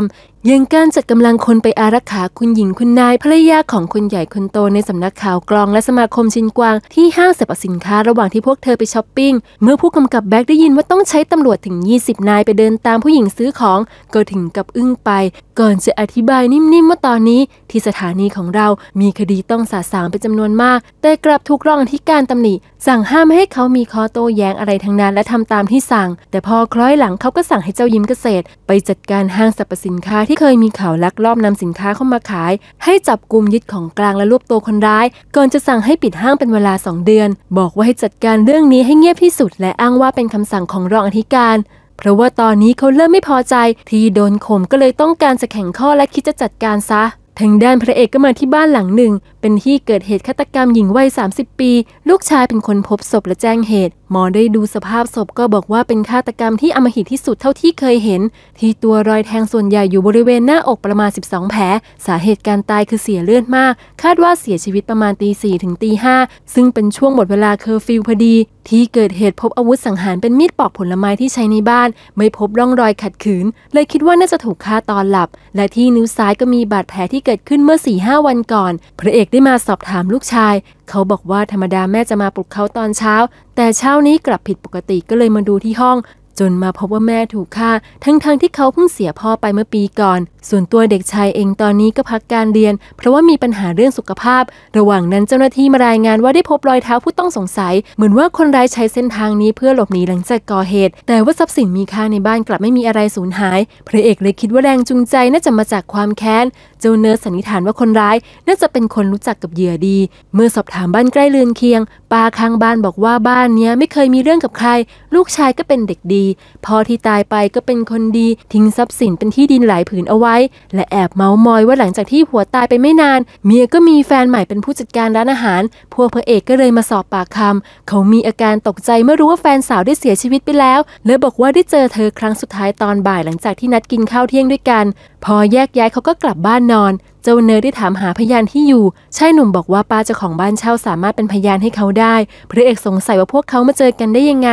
ยังการจัดกำลังคนไปอารักขาคุณหญิงคุณนายภรรยาของคนใหญ่คนโตในสำนักข่าวกลองและสมาคมชินกวางที่ห้างสรรพสินค้าระหว่างที่พวกเธอไปช้อปปิ้งเมื่อผู้กำกับแบ็กได้ยินว่าต้องใช้ตำรวจถึง 20 นายไปเดินตามผู้หญิงซื้อของก็ถึงกับอึ้งไปก่อนจะอธิบายนิ่มๆว่าตอนนี้ที่สถานีของเรามีคดีต้องสาสางเป็นจำนวนมากแต่กลับถูกรองที่การตำหนิสั่งห้ามให้เขามีคอโต้แย้งอะไรทั้งนั้นและทำตามที่สั่งแต่พอคล้อยหลังเขาก็สั่งให้เจ้ายิ้มเกษตรไปจัดการห้างสรรพสินค้าที่ที่เคยมีข่าวลักลอบนำสินค้าเข้ามาขาย ให้จับกลุ่มยึดของกลางและรวบตัวคนร้าย ก่อนจะสั่งให้ปิดห้างเป็นเวลา 2 เดือน บอกว่าให้จัดการเรื่องนี้ให้เงียบที่สุด และอ้างว่าเป็นคำสั่งของรองอธิการ เพราะว่าตอนนี้เขาเริ่มไม่พอใจ ที่โดนข่มก็เลยต้องการจะแข่งข้อและคิดจะจัดการซะทางด้านพระเอกก็มาที่บ้านหลังหนึ่ง เป็นที่เกิดเหตุฆาตกรรมหญิงวัย30 ปี ลูกชายเป็นคนพบศพและแจ้งเหตุ หมอได้ดูสภาพศพก็บอกว่าเป็นฆาตกรรมที่อมหิตที่สุดเท่าที่เคยเห็น ที่ตัวรอยแทงส่วนใหญ่อยู่บริเวณหน้าอกประมาณ 12 แผล สาเหตุการตายคือเสียเลือดมาก คาดว่าเสียชีวิตประมาณตีสี่ถึงตีห้าซึ่งเป็นช่วงหมดเวลาเคอร์ฟิวพอดีที่เกิดเหตุพบอาวุธสังหารเป็นมีดปอกผลไม้ที่ใช้ในบ้าน ไม่พบร่องรอยขัดขืนเลยคิดว่าน่าจะถูกฆ่าตอนหลับ และที่นิ้วซ้ายก็มีบาดแผลที่เกิดขึ้นเมื่อ4ีหวันก่อน พระเอกได้มาสอบถามลูกชาย เขาบอกว่าธรรมดาแม่จะมาปลุกเขาตอนเช้า แต่เช้านี้กลับผิดปกติก็เลยมาดูที่ห้องจนมาพบว่าแม่ถูกฆ่า ทั้งๆทที่เขาเพิ่งเสียพ่อไปเมื่อปีก่อน ส่วนตัวเด็กชายเองตอนนี้ก็พักการเรียน เพราะว่ามีปัญหาเรื่องสุขภาพ ระหว่างนั้นเจ้าหน้าที่มารายงานว่าได้พบรอยเท้าผู้ต้องสงสัย เหมือนว่าคนร้ายใช้เส้นทางนี้เพื่อหลบหนีหลังจากก่อเหตุ แต่ว่าทรัพย์สินมีค่าในบ้านกลับไม่มีอะไรสูญหายพระเอกเลยคิดว่าแรงจูงใจ น่าจะมาจากความแค้นเจ้าเนิร์สสันนิษฐานว่าคนร้าย น่าจะเป็นคนรู้จักกับเหยื่อดี เมื่อสอบถามบ้านใกล้เรือนเคียงป้าข้างบ้านบอกว่าบ้านนี้ไม่เคยมีเรื่องกับใคร ลูกชายก็เป็นเด็กดีพ่อที่ตายไปก็เป็นคนดีทิ้งทรัพย์สินเป็นที่ดินหลายผืนเอาไว้ และแอบเมามอยว่าหลังจากที่ผัวตายไปไม่นาน เมียก็มีแฟนใหม่เป็นผู้จัดการร้านอาหาร พวกพระเอกก็เลยมาสอบปากคำ เขามีอาการตกใจเมื่อรู้ว่าแฟนสาวได้เสียชีวิตไปแล้วและบอกว่าได้เจอเธอครั้งสุดท้ายตอนบ่ายหลังจากที่นัดกินข้าวเที่ยงด้วยกัน พอแยกย้ายเขาก็กลับบ้านนอนเจ้าเนยได้ถามหาพยานที่อยู่ ชายหนุ่มบอกว่าป้าเจ้าของบ้านเช่าสามารถเป็นพยานให้เขาได้ พระเอกสงสัยว่าพวกเขามาเจอกันได้ยังไง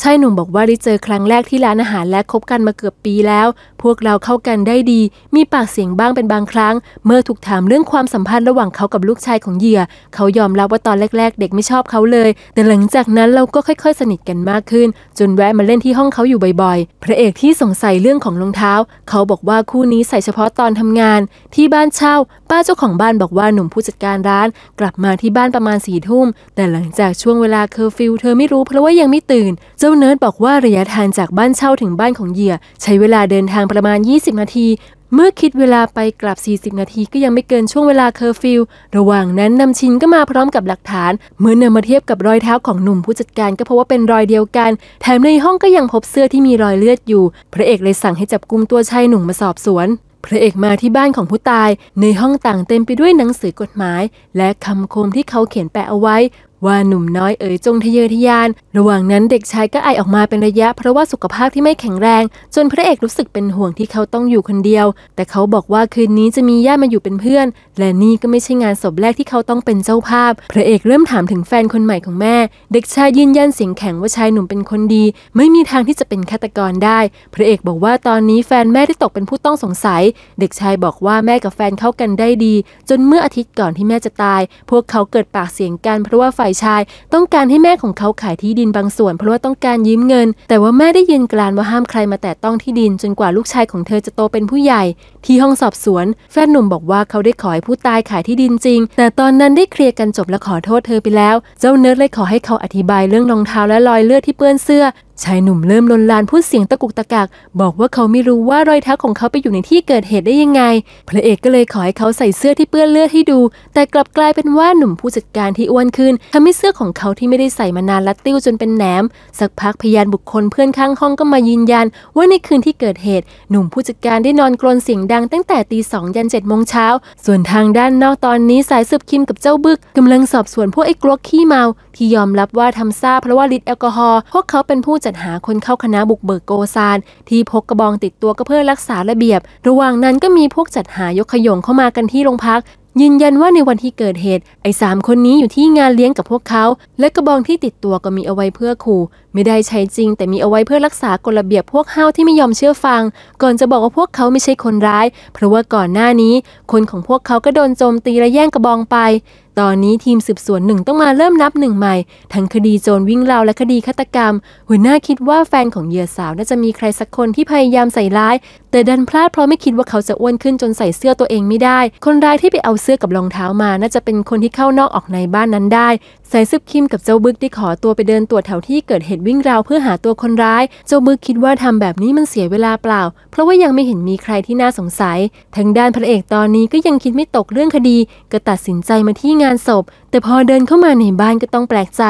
ชายหนุ่มบอกว่าได้เจอครั้งแรกที่ร้านอาหารและคบกันมาเกือบปีแล้ว พวกเราเข้ากันได้ดี มีปากเสียงบ้างเป็นบางครั้ง เมื่อถูกถามเรื่องความสัมพันธ์ระหว่างเขากับลูกชายของเหยื่อเขายอมรับว่าตอนแรกๆ เด็กไม่ชอบเขาเลย แต่หลังจากนั้นเราก็ค่อยๆ สนิทกันมากขึ้น จนแวะมาเล่นที่ห้องเขาอยู่บ่อยๆ พระเอกที่สงสัยเรื่องของรองเท้า เขาบอกว่าคู่นี้ใส่เฉพาะตอนทำงานที่บ้านเช่าาป้าเจ้าของบ้านบอกว่าหนุ่มผู้จัดการร้าน กลับมาที่บ้านประมาณสี่ทุ่มแต่หลังจากช่วงเวลาเคอร์ฟิวเธอไม่รู้เพราะว่ายังไม่ตื่น เจ้าเนิร์ดบอกว่าระยะทางจากบ้านเช่าถึงบ้านของเหยื่อใช้เวลาเดินทางประมาณ 20 นาที เมื่อคิดเวลาไปกลับ 40 นาที ก็ยังไม่เกินช่วงเวลาเคอร์ฟิวระหว่างนั้นนำชินก็มาพร้อมกับหลักฐานเมื่อนำมาเทียบกับรอยเท้าของหนุ่มผู้จัดการก็พบว่าเป็นรอยเดียวกัน แถมในห้องก็ยังพบเสื้อที่มีรอยเลือดอยู่พระเอกเลยสั่งให้จับกลุ่มตัวชายหนุ่มมาสอบสวนพระเอกมาที่บ้านของผู้ตาย ในห้องต่างเต็มไปด้วยหนังสือกฎหมายและคำคมที่เขาเขียนแปะเอาไว้ว่าหนุ่มน้อยเอ๋ยจงทะเยอทะยาน ระหว่างนั้นเด็กชายก็ไอออกมาเป็นระยะ เพราะว่าสุขภาพที่ไม่แข็งแรง จนพระเอกรู้สึกเป็นห่วงที่เขาต้องอยู่คนเดียว แต่เขาบอกว่าคืนนี้จะมีญาติมาอยู่เป็นเพื่อน และนี่ก็ไม่ใช่งานศพแรกที่เขาต้องเป็นเจ้าภาพ พระเอกเริ่มถามถึงแฟนคนใหม่ของแม่ เด็กชายยืนยันเสียงแข็งว่าชายหนุ่มเป็นคนดี ไม่มีทางที่จะเป็นฆาตกรได้ พระเอกบอกว่าตอนนี้แฟนแม่ได้ตกเป็นผู้ต้องสงสัย เด็กชายบอกว่าแม่กับแฟนเข้ากันได้ดี จนเมื่ออาทิตย์ก่อนที่แม่จะตาย พวกเขาเกิดปากเสียงกันเพราะว่าฝ่ฝ่ายชาย ต้องการให้แม่ของเขาขายที่ดินบางส่วน เพราะว่าต้องการยืมเงิน แต่ว่าแม่ได้ยืนกรานว่าห้ามใครมาแตะต้องที่ดินจนกว่าลูกชายของเธอจะโตเป็นผู้ใหญ่ที่ห้องสอบสวน แฟนหนุ่มบอกว่าเขาได้ขอให้ผู้ตายขายที่ดินจริงแต่ตอนนั้นได้เคลียร์กันจบและขอโทษเธอไปแล้ว เจ้าเนิร์ดเลยขอให้เขาอธิบายเรื่องรองเท้าและรอยเลือดที่เปื้อนเสื้อชายหนุ่มเริ่มลนลานพูดเสียงตะกุกตะกักบอกว่าเขาไม่รู้ว่ารอยเท้าของเขาไปอยู่ในที่เกิดเหตุได้ยังไงพระเอกก็เลยขอให้เขาใส่เสื้อที่เปื้อนเลือดให้ดู แต่กลับกลายเป็นว่าหนุ่มผู้จัดการที่อ้วนขึ้นทำให้เสื้อของเขาที่ไม่ได้ใส่มานานลัดติ้วจนเป็นแหนมสักพักพยานบุคคลเพื่อนข้างห้องก็มายืนยันว่าในคืนที่เกิดเหตุหนุ่มผู้จัดการได้นอนกรนเสียงดัังตั้งแต่ตีสองยันเจ็ดโมงเช้า ส่วนทางด้านนอกตอนนี้สายสืบคิมกับเจ้าบึกกำลังสอบสวนพวกไอ้กลัวขี้เมา ที่ยอมรับว่าทำซาเพราะว่าฤทธิ์แอลกอฮอล์พวกเขาเป็นผู้จัดหาคนเข้าคณะบุกเบิกโกซานที่พกกระบองติดตัวก็เพื่อรักษาระเบียบ ระหว่างนั้นก็มีพวกจัดหายกขยงเข้ามากันที่โรงพักยืนยันว่าในวันที่เกิดเหตุ ไอ้สามคนนี้อยู่ที่งานเลี้ยงกับพวกเขา และกระบองที่ติดตัวก็มีเอาไว้เพื่อขู่ ไม่ได้ใช้จริง แต่มีเอาไว้เพื่อรักษากฎระเบียบพวกห้าวที่ไม่ยอมเชื่อฟัง ก่อนจะบอกว่าพวกเขาไม่ใช่คนร้าย เพราะว่าก่อนหน้านี้คนของพวกเขาก็โดนโจมตีและแย่งกระบองไปตอนนี้ทีมสืบสวนหนึ่งต้องมาเริ่มนับหนึ่งใหม่ทั้งคดีโจรวิ่งราวและคดีฆาตกรรมหัวหน้าคิดว่าแฟนของเหยื่อสาวน่าจะมีใครสักคนที่พยายามใส่ร้าย แต่ดันพลาดเพราะไม่คิดว่าเขาจะอ้วนขึ้นจนใส่เสื้อตัวเองไม่ได้ คนร้ายที่ไปเอาเสื้อกับรองเท้ามาน่าจะเป็นคนที่เข้านอกออกในบ้านนั้นได้สายซึบคิมกับเจ้าบึกได้ขอตัวไปเดินตรวจแถวที่เกิดเหตุวิ่งราว เพื่อหาตัวคนร้าย เจ้าบึกคิดว่าทำแบบนี้มันเสียเวลาเปล่า เพราะว่ายังไม่เห็นมีใครที่น่าสงสัย ทางด้านพระเอกตอนนี้ก็ยังคิดไม่ตกเรื่องคดี ก็ตัดสินใจมาที่งานศพ แต่พอเดินเข้ามาในบ้านก็ต้องแปลกใจ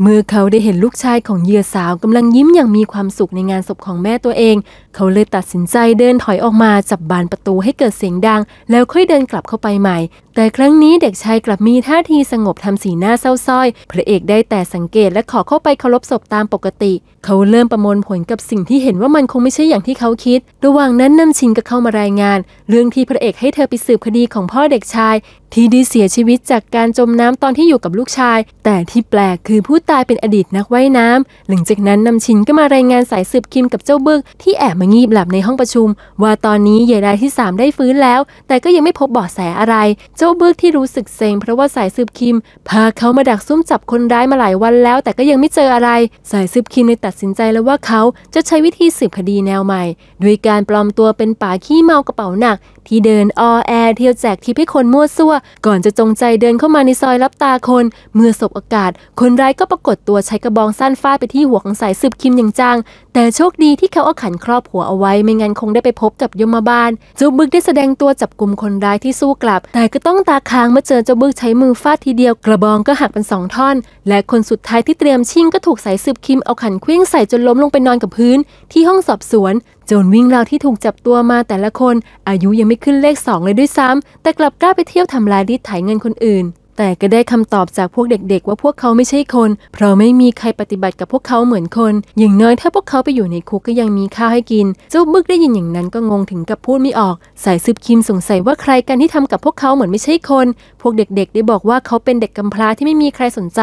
เมื่อเขาได้เห็นลูกชายของเหยื่อสาว กำลังยิ้มอย่างมีความสุขในงานศพของแม่ตัวเอง เขาเลยตัดสินใจเดินถอยออกมา จับบานประตูให้เกิดเสียงดัง แล้วค่อยเดินกลับเข้าไปใหม่ แต่ครั้งนี้เด็กชายกลับมีท่าทีสงบทำสีหน้าเศร้าส้อยพระเอกได้แต่สังเกตและขอเข้าไปเคารพศพตามปกติเขาเริ่มประมวลผลกับสิ่งที่เห็นว่ามันคงไม่ใช่อย่างที่เขาคิด ระหว่างนั้นน้ำชินก็เข้ามารายงาน เรื่องที่พระเอกให้เธอไปสืบคดีของพ่อเด็กชาย ที่ดีเสียชีวิตจากการจมน้ำตอนที่อยู่กับลูกชาย แต่ที่แปลก คือผู้ตายเป็นอดีตนักว่ายน้ำหลังจากนั้นน้ำชินก็มารายงานสายสืบคิมกับเจ้าบึกที่แอบมางีบหลับในห้องประชุม ว่าตอนนี้เหยื่อรายที่3ได้ฟื้นแล้วแต่ก็ยังไม่พบเบาะแสอะไร เจ้าบึกที่รู้สึกเซ็งเพราะว่าสายสืบคิม พาเขามาดักซุ่มจับคนร้ายมาหลายวันแล้ว แต่ก็ยังไม่เจออะไรสายสืบคิมเลยตัดดสินใจแล้วว่าเขาจะใช้วิธีสืบคดีแนวใหม่ ด้วยการปลอมตัวเป็นป่าขี้เมากระเป๋าหนักที่เดินออแอเที่ยวแจกทิปให้คนมั่วซั่ว ก่อนจะจงใจเดินเข้ามาในซอยรับตาคน เมื่อสบโอกาสคนร้ายก็ปรากฏตัวใช้กระบองสั้นฟาดไปที่หัวของสายสืบคิมอย่างจัง แต่โชคดีที่เขาเอาขันครอบหัวเอาไว้ ไม่งั้นคงได้ไปพบกับยมบาลจูบึกได้แสดงตัวจับกลุ่มคนร้ายที่สู้กลับ แต่ก็ต้องตาค้างเมื่อเจอจูบึกใช้มือฟาดทีเดียวกระบองก็หักเป็นสองท่อน และคนสุดท้ายที่เตรียมชิ่งก็ถูกสายสืบคิมเอาขันเคว้งใส่จนล้มลงไปนอนกับพื้นที่ห้องสอบสวนจนวิ่งราวที่ถูกจับตัวมาแต่ละคน อายุยังไม่ขึ้นเลขสองเลยด้วยซ้ำแต่กลับกล้าไปเที่ยวทำลายดิถ่ายเงินคนอื่นแต่ก็ได้คำตอบจากพวกเด็กๆว่าพวกเขาไม่ใช่คน เพราะไม่มีใครปฏิบัติกับพวกเขาเหมือนคน อย่างน้อยถ้าพวกเขาไปอยู่ในคุกก็ยังมีข้าวให้กินเจ้าบึกได้ยินอย่างนั้นก็งงถึงกับพูดไม่ออกสายซึบคิมสงสัยว่าใครกันที่ทำกับพวกเขาเหมือนไม่ใช่คน พวกเด็กๆได้บอกว่าเขาเป็นเด็กกำพร้าที่ไม่มีใครสนใจ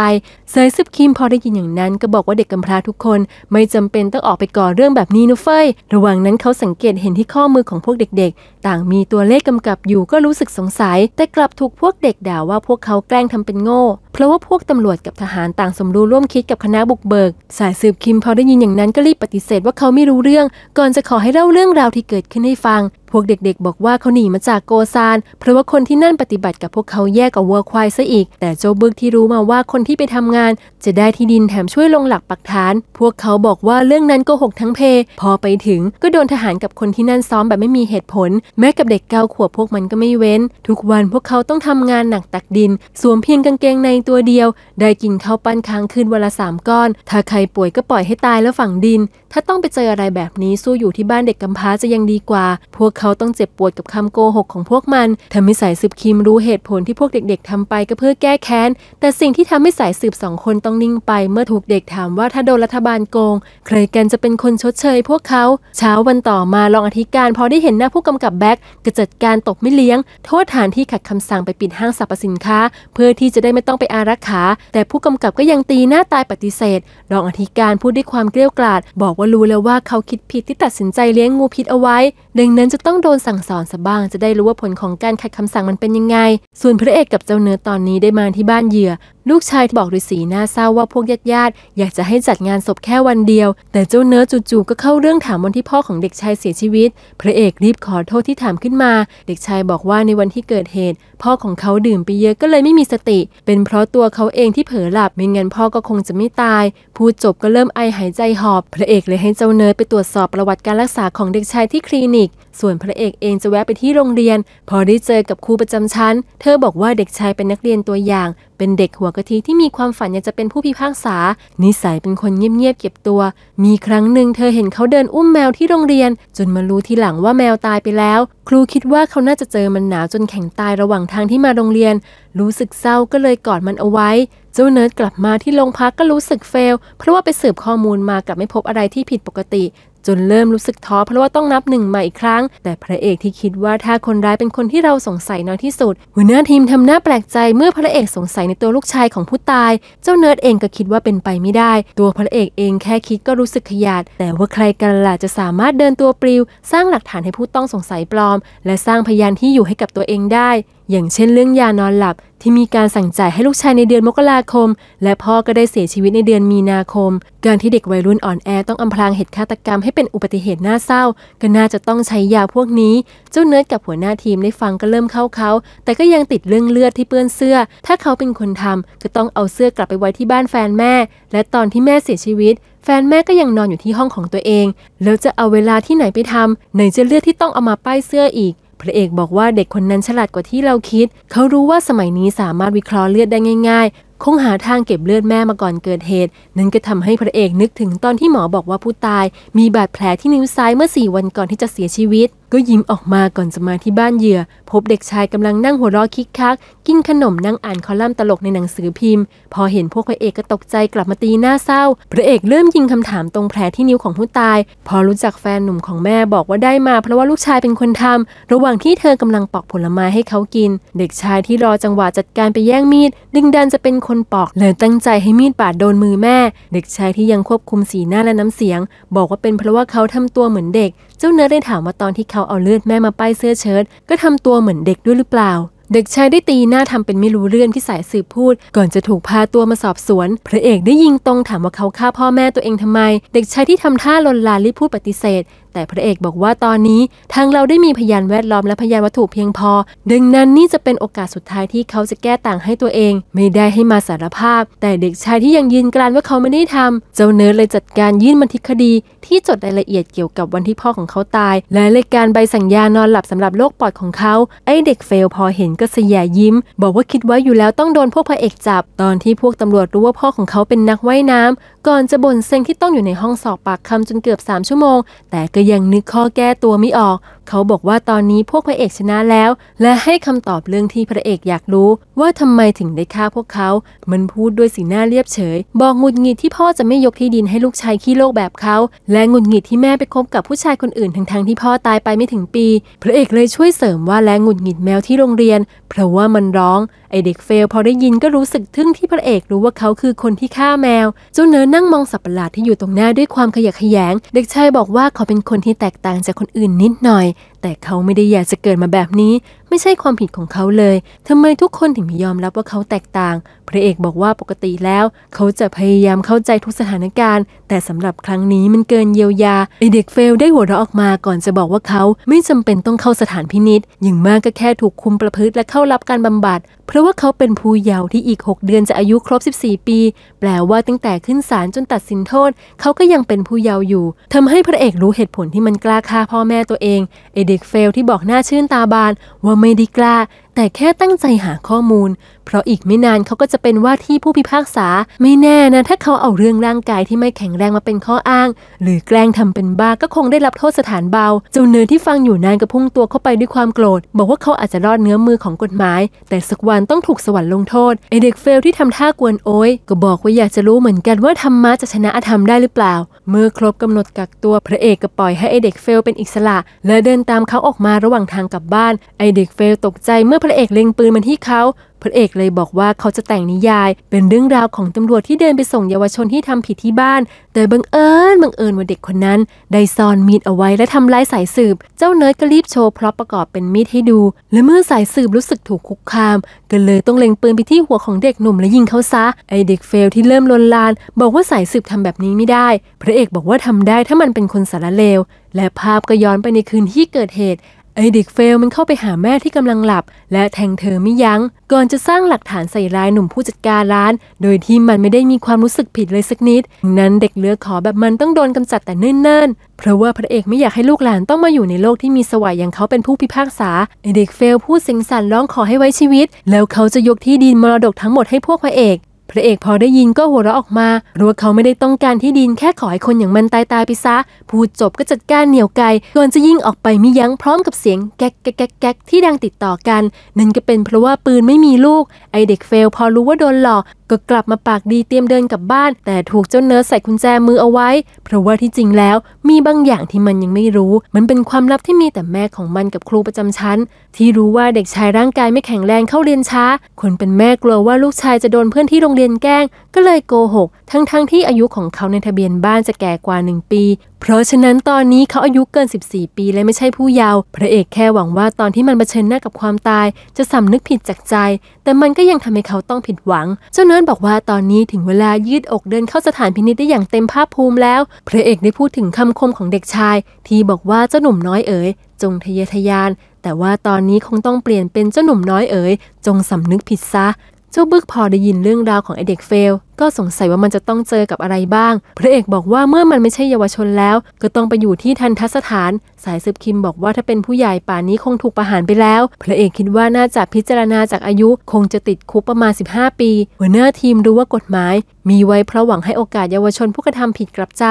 สายซึบคิมพอได้ยินอย่างนั้นก็บอกว่าเด็กกำพร้าทุกคน ไม่จำเป็นต้องออกไปก่อเรื่องแบบนี้นุเฟยระหว่างนั้นเขาสังเกตเห็นที่ข้อมือของพวกเด็ก ๆต่างมีตัวเลขกำกับอยู่ก็รู้สึกสงสัย แต่กลับถูกพวกเด็กด่าว่าพวกเขาแกล้งทำเป็นโง่ เพราะว่าพวกตำรวจกับทหารต่างสมรู้ร่วมคิดกับคณะบุกเบิก สายสืบคิมพอได้ยินอย่างนั้นก็รีบปฏิเสธว่าเขาไม่รู้เรื่อง ก่อนจะขอให้เล่าเรื่องราวที่เกิดขึ้นให้ฟังพวกเด็กๆ บอกว่าเขาหนีมาจากโกซานเพราะว่าคนที่นั่นปฏิบัติ กับพวกเขาแย่กว่าวัวควายซะอีกแต่เจ้าบึกที่รู้มาว่าคนที่ไปทำงาน จะได้ที่ดินแถมช่วยลงหลักปักฐาน พวกเขาบอกว่าเรื่องนั้นโกหกทั้งเพ พอไปถึงก็โดนทหารกับคนที่นั่นซ้อมแบบไม่มีเหตุผล แม้กับเด็กเก้าขวบพวกมันก็ไม่เว้น ทุกวันพวกเขาต้องทำงานหนักตักดินสวมเพียงกางเกงในตัวเดียว ได้กินข้าวปั้นค้างคืนวันละสามก้อน ถ้าใครป่วยก็ปล่อยให้ตายแล้วฝังดิน ถ้าต้องไปเจออะไรแบบนี้สู้อยู่ที่บ้านเด็กกำพร้าจะยังดีกว่า พวกเขาต้องเจ็บปวดกับคำโกหกของพวกมัน ทำให้สายสืบคิมรู้เหตุผลที่พวกเด็กๆทำไปก็เพื่อแก้แค้น แต่สิ่งที่ทำให้สายสืบสองคนต้องนิ่งไปเมื่อถูกเด็กถามว่าถ้าโดนรัฐบาลโกง ใครกันจะเป็นคนชดเชย พวกเขา เช้าวันต่อมา รองอธิการพอได้เห็นหน้าผู้กำกับแบ็กก็จัดการตกไม่เลี้ยง โทษฐานที่ขัดคำสั่งไปปิดห้างสรรพสินค้า เพื่อที่จะได้ไม่ต้องไปอารักขา แต่ผู้กำกับก็ยังตีหน้าตายปฏิเสธ รองอธิการพูดด้วยความเกลียดกลาด บอกว่ารู้แล้วว่าเขาคิดผิดที่ตัดสินใจเลี้ยงงูพิษเอาไว้ดังนั้นจะตต้องโดนสั่งสอนสบ้างจะได้รู้ว่าผลของการขัดคำสั่งมันเป็นยังไง ส่วนพระเอกกับเจ้าเนื้อตอนนี้ได้มาที่บ้านเหยื่อลูกชายบอกด้วยสีหน้าเศร้าว่าพวกญาติๆอยากจะให้จัดงานศพแค่วันเดียว แต่เจ้าเนื้อจู่ๆก็เข้าเรื่องถามวันที่พ่อของเด็กชายเสียชีวิต พระเอกรีบขอโทษที่ถามขึ้นมา เด็กชายบอกว่าในวันที่เกิดเหตุพ่อของเขาดื่มไปเยอะก็เลยไม่มีสติ เป็นเพราะตัวเขาเองที่เผลอหลับไม่งั้นพ่อก็คงจะไม่ตายพูดจบก็เริ่มไอหายใจหอบ พระเอกเลยให้เจ้าเนื้อไปตรวจสอบประวัติการรักษาของเด็กชายที่คลินิกส่วนพระเอกเองจะแวะไปที่โรงเรียน พอได้เจอกับครูประจำชั้น เธอบอกว่าเด็กชายเป็นนักเรียนตัวอย่าง เป็นเด็กหัวกะทิที่มีความฝันอยากจะเป็นผู้พิพากษา นิสัยเป็นคนเงียบๆเก็บตัว มีครั้งหนึ่งเธอเห็นเขาเดินอุ้มแมวที่โรงเรียน จนมารู้ทีหลังว่าแมวตายไปแล้ว ครูคิดว่าเขาน่าจะเจอมันหนาวจนแข็งตายระหว่างทางที่มาโรงเรียน รู้สึกเศร้าก็เลยกอดมันเอาไว้ เจ้าเนิร์ดกลับมาที่โรงพักก็รู้สึกเฟล เพราะว่าไปสืบข้อมูลมากลับไม่พบอะไรที่ผิดปกติจนเริ่มรู้สึกท้อเพราะว่าต้องนับหนึ่งใหม่อีกครั้ง แต่พระเอกที่คิดว่าถ้าคนร้ายเป็นคนที่เราสงสัยน้อยที่สุดหัวหน้าทีมทำหน้าแปลกใจเมื่อพระเอกสงสัยในตัวลูกชายของผู้ตาย เจ้าเนิร์ดเองก็คิดว่าเป็นไปไม่ได้ ตัวพระเอกเองแค่คิดก็รู้สึกขยาดแต่ว่าใครกันล่ะจะสามารถเดินตัวปลิว สร้างหลักฐานให้ผู้ต้องสงสัยปลอม และสร้างพยานที่อยู่ให้กับตัวเองได้อย่างเช่นเรื่องยานอนหลับที่มีการสั่งจ่ายให้ลูกชายในเดือนมกราคม และพ่อก็ได้เสียชีวิตในเดือนมีนาคม การที่เด็กวัยรุ่นอ่อนแอต้องอำพรางเหตุฆาตกรรมให้เป็นอุบัติเหตุน่าเศร้า ก็น่าจะต้องใช้ยาพวกนี้เจ้าเนื้อกับหัวหน้าทีมได้ฟังก็เริ่มเข้าเขาแต่ก็ยังติดเรื่องเลือดที่เปื้อนเสื้อ ถ้าเขาเป็นคนทำ ก็ต้องเอาเสื้อกลับไปไว้ที่บ้านแฟนแม่ และตอนที่แม่เสียชีวิต แฟนแม่ก็ยังนอนอยู่ที่ห้องของตัวเอง แล้วจะเอาเวลาที่ไหนไปทำไหนจะเลือดที่ต้องเอามาป้ายเสื้ออีกพระเอกบอกว่าเด็กคนนั้นฉลาดกว่าที่เราคิด เขารู้ว่าสมัยนี้สามารถวิเคราะห์เลือดได้ง่ายๆ คงหาทางเก็บเลือดแม่มาก่อนเกิดเหตุ นั่นก็ทำให้พระเอกนึกถึงตอนที่หมอบอกว่าผู้ตายมีบาดแผลที่นิ้วซ้ายเมื่อสี่วันก่อนที่จะเสียชีวิตก็ยิ้มออกมาก่อนจะมาที่บ้านเหยื่อพบเด็กชายกำลังนั่งหัวเราะคิกคัก กินขนมนั่งอ่านคอลัมน์ตลกในหนังสือพิมพ์ พอเห็นพวกพระเอกก็ตกใจกลับมาตีหน้าเศร้า พระเอกเริ่มยิงคำถามตรงแผลที่นิ้วของผู้ตาย พอรู้จักแฟนหนุ่มของแม่บอกว่าได้มาเพราะว่าลูกชายเป็นคนทำระหว่างที่เธอกำลังปอกผลไม้ให้เขากิน เด็กชายที่รอจังหวะจัดการไปแย่งมีด ดึงดันจะเป็นคนปอกเลยตั้งใจให้มีดบาดโดนมือแม่ เด็กชายที่ยังควบคุมสีหน้าและน้ำเสียง บอกว่าเป็นเพราะว่าเขาทำตัวเหมือนเด็ก เจ้าเนื้อได้ถามว่าตอนที่เขาเาเอาเลือดแม่มาป้ายเสื้อเชิ้ตก็ทำตัวเหมือนเด็กด้วยหรือเปล่า เด็กชายได้ตีหน้าทำเป็นไม่รู้เรื่องที่สายสืบพูด ก่อนจะถูกพาตัวมาสอบสวน พระเอกได้ยิงตรงถามว่าเขาฆ่าพ่อแม่ตัวเองทำไม เด็กชายที่ทำท่าลนลานรีบพูดปฏิเสธแต่พระเอกบอกว่าตอนนี้ทางเราได้มีพยานแวดล้อมและพยานวัตถุเพียงพอดังนั้นนี่จะเป็นโอกาสสุดท้ายที่เขาจะแก้ต่างให้ตัวเอง ไม่ได้ให้มาสารภาพ แต่เด็กชายที่ยังยืนกรานว่าเขาไม่ได้ทำ เจ้าเนิร์ดเลยจัดการยื่นบันทึกคดี ที่จดรายละเอียดเกี่ยวกับวันที่พ่อของเขาตาย และรายการใบสัญญานอนหลับสำหรับโรคปอดของเขา ไอเด็กเฟลพอเห็นก็สยายิ้ม บอกว่าคิดไว้อยู่แล้วต้องโดนพวกพระเอกจับตอนที่พวกตำรวจรู้ว่าพ่อของเขาเป็นนักว่ายน้ำ ก่อนจะบ่นเซ็งที่ต้องอยู่ในห้องสอบปากคำจนเกือบ 3 ชั่วโมง แต่ก็ยังนึกข้อแก้ตัวไม่ออกเขาบอกว่าตอนนี้พวกพระเอกชนะแล้ว และให้คำตอบเรื่องที่พระเอกอยากรู้ ว่าทำไมถึงได้ฆ่าพวกเขา มันพูดด้วยสีหน้าเรียบเฉย บอกงุดหงิดที่พ่อจะไม่ยกที่ดินให้ลูกชายขี้โลกแบบเขา และงุดหงิดที่แม่ไปคบกับผู้ชายคนอื่นทั้งๆทที่พ่อตายไปไม่ถึงปี พระเอกเลยช่วยเสริมว่า และงุดหงิดแมวที่โรงเรียน เพราะว่ามันร้อง ไอเด็กเฟลพอได้ยินก็รู้สึกทึ่งที่พระเอกรู้ว่าเขาคือคนที่ฆ่าแมวจ้าเนินอนั่งมองสับประหลาดที่อยู่ตรงหน้าด้วยความขยะแขยงเด็กชายบอกว่าเขาเป็นคนที่แตกต่างจากคนอื่นนิดหน่อยแต่เขาไม่ได้อยากจะเกิดมาแบบนี้ไม่ใช่ความผิดของเขาเลยทำไมทุกคนถึงไม่ยอมรับว่าเขาแตกต่าง พระเอกบอกว่าปกติแล้ว เขาจะพยายามเข้าใจทุกสถานการณ์ แต่สำหรับครั้งนี้มันเกินเยียวยาเด็กเฟลได้หัวเราะออกมาก่อนจะบอกว่าเขา ไม่จำเป็นต้องเข้าสถานพินิษอย่างมากก็แค่ถูกคุมประพฤติและเข้ารับการบำบัด เพราะว่าเขาเป็นผู้เยาว์ที่อีก 6 เดือนจะอายุครบ 14 ปี แปลว่าตั้งแต่ขึ้นศาลจนตัดสินโทษ เขาก็ยังเป็นผู้เยาว์อยู่ทำให้พระเอกรู้เหตุผลที่มันกล้าฆ่าพ่อแม่ตัวเองเอเด็กเฟลที่บอกหน้าชื่นตาบานว่าไม่ได้กล้าแต่แค่ตั้งใจหาข้อมูล เพราะอีกไม่นานเขาก็จะเป็นว่าที่ผู้พิพากษาไม่แน่นะ ถ้าเขาเอาเรื่องร่างกายที่ไม่แข็งแรงมาเป็นข้ออ้าง หรือแกล้งทำเป็นบ้าก็คงได้รับโทษสถานเบาเจ้าเนื้อที่ฟังอยู่นานก็พุ่งตัวเข้าไปด้วยความโกรธ บอกว่าเขาอาจจะรอดเนื้อมือของกฎหมาย แต่สักวันต้องถูกสวรรค์ลงโทษไอเด็กเฟลที่ทำท่ากวนโอ้ยก็บอกว่าอยากจะรู้เหมือนกันว่าธรรมะจะชนะอธรรมได้หรือเปล่า เมื่อครบกำหนดกักตัวพระเอกก็ปล่อยให้ไอเด็กเฟลเป็นอิสระและเดินตามเขาออกมาระหว่างทางกลับบ้านไอเด็กเฟลตกใจเมื่ออพระเอกเล็งปืนมาที่เขา พระเอกเลยบอกว่าเขาจะแต่งนิยาย เป็นเรื่องราวของตำรวจที่เดินไปส่งเยาวชนที่ทำผิดที่บ้านแด่บังเอิญบังเอิญว่าเด็กคนนั้น ได้ซ่อนมีดเอาไว้และทำลายสายสืบ เจ้าเนิร์ดก็รีบโชว์พร็อพประกอบเป็นมีดให้ดู และเมื่อสายสืบรู้สึกถูกคุกคาม ก็เลยต้องเล็งปืนไปที่หัวของเด็กหนุ่มและยิงเขาซะ ไอเด็กเฟลที่เริ่มลนลาน บอกว่าสายสืบทำแบบนี้ไม่ได้ พระเอกบอกว่าทำได้ถ้ามันเป็นคนสารเลว และภาพก็ย้อนไปในคืนที่เกิดเหตุไอเด็กเฟลมันเข้าไปหาแม่ที่กำลังหลับและแทงเธอไม่ยัง้ง ก่อนจะสร้างหลักฐานใส่ร้ายหนุ่มผู้จัดการร้าน โดยที่มันไม่ได้มีความรู้สึกผิดเลยสักนิด นั้นเด็กเลือกขอแบบมันต้องโดนกำจัดแต่เนิ่นๆ เพราะว่าพระเอกไม่อยากให้ลูกหลานต้องมาอยู่ในโลกที่มีสวายอย่างเขาเป็นผู้พิพากษา ไอเด็กเฟลพูดสิงสันร้องขอให้ไว้ชีวิตแล้วเขาจะยกที่ดินมรดกทั้งหมดให้พวกพระเอกพระเอกพอได้ยินก็หัวเราะออกมารู้ว่าเขาไม่ได้ต้องการที่ดินแค่ขอให้คนอย่างมันตายตายไปซะพูดจบก็จัดการเหนี่ยวไกก่อนจะยิงออกไปมิยั้งพร้อมกับเสียงแก๊กแก๊กแก๊กที่ดังติดต่อกัน นั่นก็เป็นเพราะว่าปืนไม่มีลูก ไอเด็กเฟลพอรู้ว่าโดนหลอกก็กลับมาปากดีเตรียมเดินกลับบ้านแต่ถูกเจ้าเนิร์สใส่กุญแจมือเอาไว้ เพราะว่าที่จริงแล้วมีบางอย่างที่มันยังไม่รู้ มันเป็นความลับที่มีแต่แม่ของมันกับครูประจำชั้นที่รู้ว่าเด็กชายร่างกายไม่แข็งแรงเข้าเรียนช้า คนเป็นแม่กลัวว่าลูกชายจะโดนเพื่อนที่โรงเรียนแกล้งก็เลยโกหก ทั้งๆทที่อายุของเขาในทะเบียนบ้านจะแก่กว่า 1 ปี เพราะฉะนั้นตอนนี้เขาอายุเกิน 14 ปีและไม่ใช่ผู้เยาว์พระเอกแค่หวังว่าตอนที่มันเผชิญหน้ากับความตาย จะสำนึกผิดจากใจ แต่มันก็ยังทำให้เขาต้องผิดหวัง เจ้าเนิร์บอกว่าตอนนี้ถึงเวลายืดอกเดินเข้าสถานพินิจได้อย่างเต็มภาพภูมิแล้วพระเอกได้พูดถึงคำคมของเด็กชาย ที่บอกว่าเจ้าหนุ่มน้อยเอ๋ยจงทะเยอทะยาน แต่ว่าตอนนี้คงต้องเปลี่ยนเป็นเจ้าหนุ่มน้อยเอ๋ยจงสำนึกผิดซะจ้าบึกพอได้ยินเรื่องราวของไอเด็กเฟลก็สงสัยว่ามันจะต้องเจอกับอะไรบ้าง พระเอกบอกว่าเมื่อมันไม่ใช่เยาวชนแล้ว ก็ต้องไปอยู่ที่ทันทัสถาน สายสืบคิมบอกว่าถ้าเป็นผู้ใหญ่ป่านนี้คงถูกประหารไปแล้ว พระเอกคิดว่าน่าจะพิจารณาจากอายุ คงจะติดคุกประมาณ 15 ปีหัวหน้าทีมรู้ว่ากฎหมาย มีไว้เพราะหวังให้โอกาสเยาวชนผู้กระทำผิดกลับใจ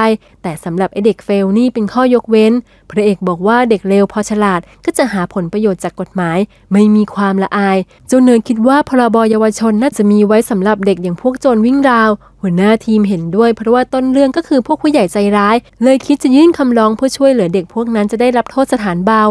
แต่สำหรับไอเด็กเฟลนี่เป็นข้อยกเว้น พระเอกบอกว่าเด็กเลวพอฉลาดก็จะหาผลประโยชน์จากกฎหมาย ไม่มีความละอายจนเนินคิดว่าพรบเยาวชนน่าจะมีไว้สำหรับเด็กอย่างพวกโจรวิ่งราาวหัวหน้าทีมเห็นด้วยเพราะว่าต้นเรื่องก็คือพวกผู้ใหญ่ใจร้าย เลยคิดจะยื่นคำร้องเพื่อช่วยเหลือเด็ก พวกนั้นจะได้รับโทษสถานเบา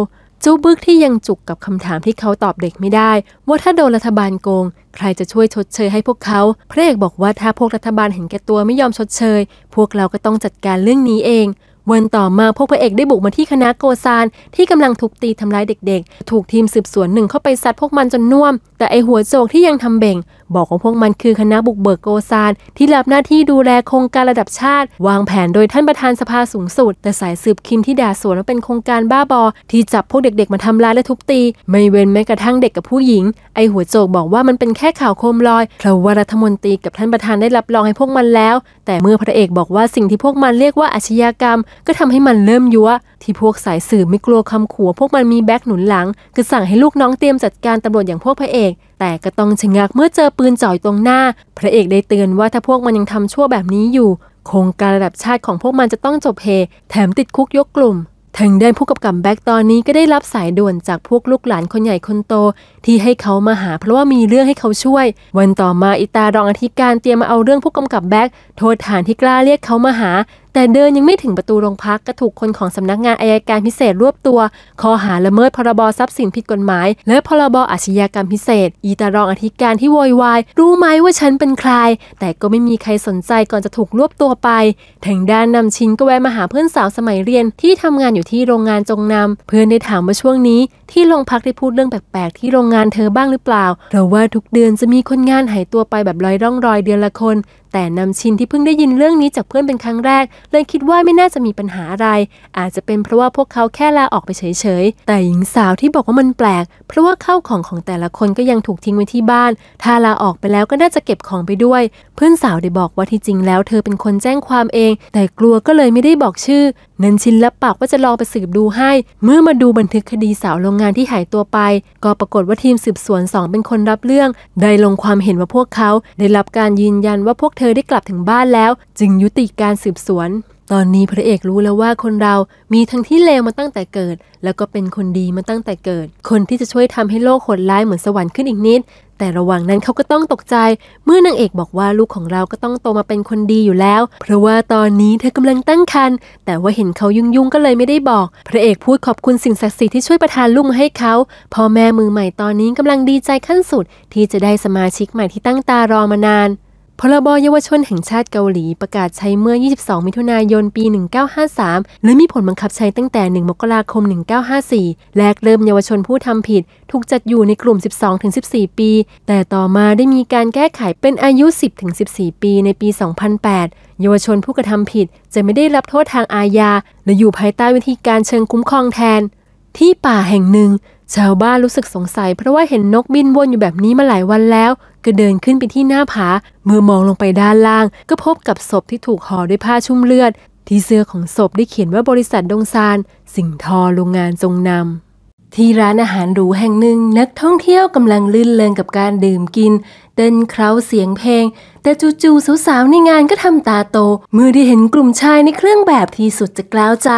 จู้บึกที่ยังจุกกับคำถามที่เขาตอบเด็กไม่ได้ ว่าถ้าโดนรัฐบาลโกง ใครจะช่วยชดเชยให้พวกเขาพระเอกบอกว่าถ้าพวกรัฐบาลเห็นแก่ตัวไม่ยอมชดเชย พวกเราก็ต้องจัดการเรื่องนี้เอง วันต่อมาพวกพระเอกได้บุกมาที่คณะโกซานที่กำลังทุบตีทำร้ายเด็ก ๆ ถูกทีมสืบสวนหนึ่งเข้าไปซัดพวกมันจนน่วมแต่ไอหัวโจกที่ยังทำเบ่งบอกของพวกมันคือคณะบุกเบิกโกซานที่รับหน้าที่ดูแลโครงการระดับชาติ วางแผนโดยท่านประธานสภาสูงสุดแต่สายสืบคิมที่ด่าสวนว่าเป็นโครงการบ้าบอ ที่จับพวกเด็กๆ มาทำร้ายและทุบตี ไม่เว้นแม้กระทั่งเด็กกับผู้หญิง ไอหัวโจกบอกว่ามันเป็นแค่ข่าวโคมลอยเพราะว่ารัฐมนตรีกับท่านประธานได้รับรองให้พวกมันแล้ว แต่เมื่อพระเอกบอกว่าสิ่งที่พวกมันเรียกว่าอาชญากรรม ก็ทำให้มันเริ่มยั่วที่พวกสายสืบไม่กลัวคำขู่พวกมันมีแบ็กหนุนหลังคือสั่งให้ลูกน้องเตรียมจัดการตำรวจอย่างพวกพระเอกแต่ก็ต้องชะงักเมื่อเจอปืนจ่อยตรงหน้า พระเอกได้เตือนว่าถ้าพวกมันยังทำชั่วแบบนี้อยู่ โครงการระดับชาติของพวกมันจะต้องจบเพ แถมติดคุกยกกลุ่มทางด้านผู้กำกับแบ็กตอนนี้ก็ได้รับสายด่วนจากพวกลูกหลานคนใหญ่คนโต ที่ให้เขามาหาเพราะว่ามีเรื่องให้เขาช่วย วันต่อมาอิตารองอธิการเตรียมมาเอาเรื่องผู้กำกับแบ็กโทษฐานที่กล้าเรียกเขามาหาแต่เดินยังไม่ถึงประตูโรงพักก็ถูกคนของสำนักงานอายการพิเศษรวบตัว ข้อหาละเมิดพรบทรัพย์สินผิดกฎหมาย และพรบอาชญากรรมพิเศษ อีตารองอธิการที่โวยวายรู้ไหมว่าฉันเป็นใครแต่ก็ไม่มีใครสนใจก่อนจะถูกรวบตัวไปทางด้านนำชินก็แวะมาหาเพื่อนสาวสมัยเรียนที่ทำงานอยู่ที่โรงงานจงนำเพื่อนได้ถามว่าช่วงนี้ที่โรงพักได้พูดเรื่องแปลกๆที่โรงงานเธอบ้างหรือเปล่าเพราะว่าทุกเดือนจะมีคนงานหายตัวไปแบบลอยร่องรอยเดือนละคน แต่นำชินที่เพิ่งได้ยินเรื่องนี้จากเพื่อนเป็นครั้งแรก เลยคิดว่าไม่น่าจะมีปัญหาอะไร อาจจะเป็นเพราะว่าพวกเขาแค่ลาออกไปเฉยๆ แต่หญิงสาวที่บอกว่ามันแปลก เพราะว่าเข้าของของแต่ละคนก็ยังถูกทิ้งไว้ที่บ้าน ถ้าลาออกไปแล้วก็น่าจะเก็บของไปด้วย เพื่อนสาวได้บอกว่าที่จริงแล้วเธอเป็นคนแจ้งความเอง แต่กลัวก็เลยไม่ได้บอกชื่อ นันชินรับปากว่าจะลองไปสืบดูให้ เมื่อมาดูบันทึกคดีสาวโรงงานที่หายตัวไป ก็ปรากฏว่าทีมสืบสวนสองเป็นคนรับเรื่องได้ลงความเห็นว่าพวกเขาได้รับการยืนยันว่าพวกเธอได้กลับถึงบ้านแล้ว จึงยุติการสืบสวน ตอนนี้พระเอกรู้แล้วว่าคนเรามีทั้งที่เลวมาตั้งแต่เกิด แล้วก็เป็นคนดีมาตั้งแต่เกิด คนที่จะช่วยทำให้โลกโหดร้ายเหมือนสวรรค์ขึ้นอีกนิดแต่ระหว่างนั้นเขาก็ต้องตกใจ เมื่อนางเอกบอกว่าลูกของเราก็ต้องโตมาเป็นคนดีอยู่แล้ว เพราะว่าตอนนี้เธอกำลังตั้งครรภ์แต่ว่าเห็นเขายุ่งๆก็เลยไม่ได้บอก พระเอกพูดขอบคุณสิ่งศักดิ์สิทธิ์ที่ช่วยประทานลูกมาให้เขาพ่อแม่มือใหม่ตอนนี้กำลังดีใจขั้นสุด ที่จะได้สมาชิกใหม่ที่ตั้งตารอมานานพรบเยาวชนแห่งชาติเกาหลีประกาศใช้เมื่อ 22 มิถุนายนปี 1953 และมีผลบังคับใช้ตั้งแต่ 1 มกราคม 1954 แลกเริ่มเยาวชนผู้ทำผิดถูกจัดอยู่ในกลุ่ม 12-14 ปี แต่ต่อมาได้มีการแก้ไขเป็นอายุ 10-14 ปีในปี 2008 เยาวชนผู้กระทำผิดจะไม่ได้รับโทษทางอาญา และอยู่ภายใต้วิธีการเชิงคุ้มครองแทน ที่ป่าแห่งหนึ่งชาวบ้านรู้สึกสงสัยเพราะว่าเห็นนกบินวนอยู่แบบนี้มาหลายวันแล้ว ก็เดินขึ้นไปที่หน้าผาเมื่อมองลงไปด้านล่างก็พบกับศพที่ถูกห่อด้วยผ้าชุ่มเลือด ที่เสื้อของศพได้เขียนว่าบริษัทดงซานสิงทอโรงงานจงนำที่ร้านอาหารหรูแห่งหนึ่งนักท่องเที่ยวกำลังลื่นเลงกับการดื่มกินเต้นเคล้าเสียงเพลง แต่จู่ๆสาวๆในงานก็ทำตาโตเมื่อได้เห็นกลุ่มชายในเครื่องแบบที่สุดจะกล้าวใจ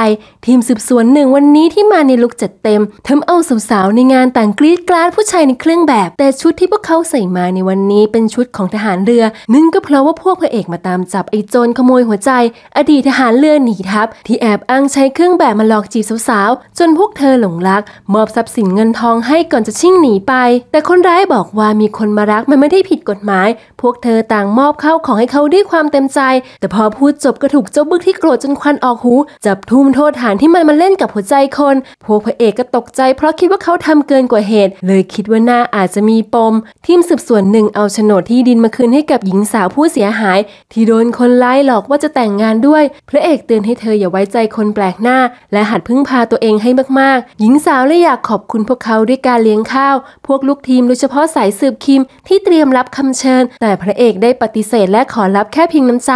ทีมสืบสวนหนึ่งวันนี้ที่มาในลุกจัดเต็มทำเอาสาวๆในงานต่างกรี๊ดกราดผู้ชายในเครื่องแบบ แต่ชุดที่พวกเขาใส่มาในวันนี้ เป็นชุดของทหารเรือ นึ่งก็เพราะว่าพวกพระเอกมาตามจับไอ้โจรขโมยหัวใจ อดีตทหารเรือหนีทัพที่แอบอ้างใช้เครื่องแบบมาหลอกจีบสาวๆจนพวกเธอหลงรัก มอบทรัพย์สินเงินทองให้ก่อนจะชิ่งหนีไป แต่คนร้ายบอกว่ามีคนมารักมันไม่ได้ผิดกฎหมาย พวกเธอต่างมอบข้าวของให้เขาด้วยความเต็มใจ แต่พอพูดจบก็ถูกเจ้าบึกที่โกรธจนควันออกหู จับทุ่มโทษฐานที่มันมาเล่นกับหัวใจคน พวกพระเอกก็ตกใจเพราะคิดว่าเขาทำเกินกว่าเหตุ เลยคิดว่าหน้าอาจจะมีปม ทีมสืบสวนหนึ่งเอาโฉนดที่ดินมาคืนให้กับหญิงสาวผู้เสียหาย ที่โดนคนไล่หลอกว่าจะแต่งงานด้วย พระเอกเตือนให้เธออย่าไว้ใจคนแปลกหน้า และหัดพึ่งพาตัวเองให้มากๆหญิงสาวเลยอยากขอบคุณพวกเขาด้วยการเลี้ยงข้าว พวกลูกทีมโดยเฉพาะสายสืบคิมที่เตรียมรับคำเชิญ แต่พระเอกได้ปฏิเสธและขอรับแค่เพียงน้ำใจ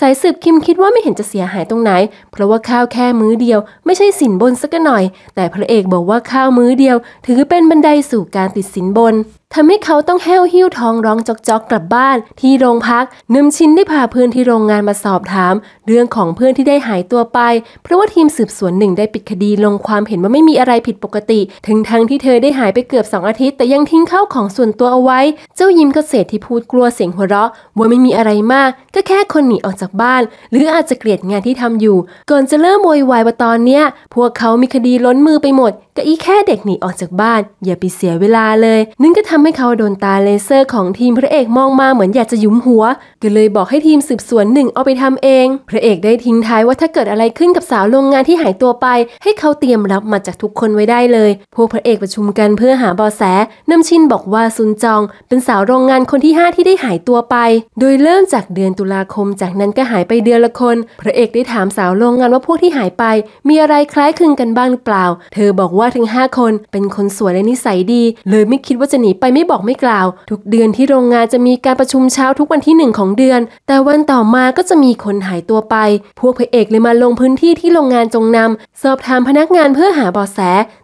สายสืบคิมคิดว่าไม่เห็นจะเสียหายตรงไหน เพราะว่าข้าวแค่มื้อเดียวไม่ใช่สินบนสักหน่อย แต่พระเอกบอกว่าข้าวมื้อเดียว ถือเป็นบันไดสู่การติดสินบนทำให้เขาต้องแห้วหิ้วทองร้องจอกๆกกลับบ้าน ที่โรงพักนึมชินได้พาเพื่อนที่โรงงานมาสอบถาม เรื่องของเพื่อนที่ได้หายตัวไป เพราะว่าทีมสืบสวนหนึ่งได้ปิดคดีลงความเห็นว่าไม่มีอะไรผิดปกติถึงทั้งที่เธอได้หายไปเกือบสองอาทิตย์ แต่ยังทิ้งข้าวของส่วนตัวเอาไว้ เจ้ายิ้มเกษตรที่พูดกลัวเสียงหัวเราะว่าไม่มีอะไรมาก ก็แค่คนหนีออกจากบ้าน หรืออาจจะเกลียดงานที่ทำอยู่ ก่อนจะเริ่มโวยวายว่าตอนเนี้ยพวกเขามีคดีล้นมือไปหมดก็อีแค่เด็กหนีออกจากบ้าน อย่าไปเสียเวลาเลย นึงก็ทำทำให้เขาโดนตาเลเซอร์ของทีมพระเอกมองมาเหมือนอยากจะยุมหัวก็เลยบอกให้ทีมสืบสวนหนึ่งเอาไปทำเอง พระเอกได้ทิ้งท้ายว่าถ้าเกิดอะไรขึ้นกับสาวโรงงานที่หายตัวไป ให้เขาเตรียมรับมาจากทุกคนไว้ได้เลย พวกพระเอกประชุมกันเพื่อหาบอแสนำชินบอกว่าซุนจอง เป็นสาวโรงงานคนที่ 5 ที่ได้หายตัวไป โดยเริ่มจากเดือนตุลาคมจากนั้นก็หายไปเดือนละคนพระเอกได้ถามสาวโรงงานว่าพวกที่หายไป มีอะไรคล้ายคลึงกันบ้างหรือเปล่า เธอบอกว่าทั้ง5คนเป็นคนสวยและนิสัยดีเลยไม่คิดว่าจะหนีไปไม่บอกไม่กล่าวทุกเดือนที่โรงงานจะมีการประชุมเช้าทุกวันที่หนึ่งของเดือน แต่วันต่อมาก็จะมีคนหายตัวไป พวกพระเอกเลยมาลงพื้นที่ที่โรงงานจงนำสอบถามพนักงานเพื่อหาเบาะแส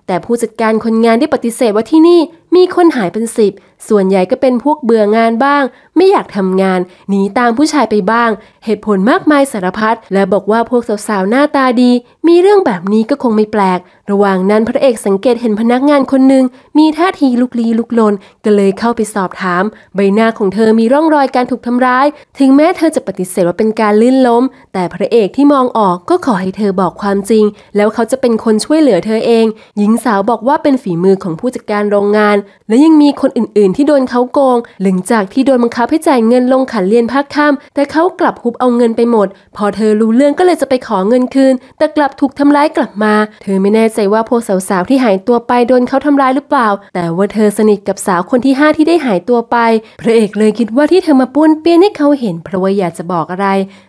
แต่ผู้จัดการคนงานได้ปฏิเสธว่าที่นี่มีคนหายเป็นสิบ ส่วนใหญ่ก็เป็นพวกเบื่องานบ้าง ไม่อยากทำงาน หนีตามผู้ชายไปบ้าง เหตุผลมากมายสารพัดและบอกว่าพวกสาวๆหน้าตาดี มีเรื่องแบบนี้ก็คงไม่แปลกระหว่างนั้นพระเอกสังเกตเห็นพนักงานคนหนึ่งมีท่าทีลุกลี้ลุกลนก็เลยเข้าไปสอบถามใบหน้าของเธอมีร่องรอยการถูกทำร้าย ถึงแม้เธอจะปฏิเสธว่าเป็นการลื่นล้ม แต่พระเอกที่มองออกก็ขอให้เธอบอกความจริง แล้วเขาจะเป็นคนช่วยเหลือเธอเอง หญิงสาวบอกว่าเป็นฝีมือของผู้จัดการโรงงาน และยังมีคนอื่น ๆ ที่โดนเขาโกงหลังจากที่โดนบังคับให้จ่ายเงินลงขันเรียนภาคค่ำแต่เขากลับหุบเอาเงินไปหมด พอเธอรู้เรื่องก็เลยจะไปขอเงินคืนแต่กลับถูกทำร้ายกลับมาเธอไม่แน่จว่าพวกสาวๆที่หายตัวไปโดนเขาทำร้ายหรือเปล่า แต่ว่าเธอสนิทกับสาวคนที่5ที่ได้หายตัวไป พระเอกเลยคิดว่าที่เธอมาป้วนเปี้ยนให้เขาเห็นเพราะว่าอยากจะบอกอะไร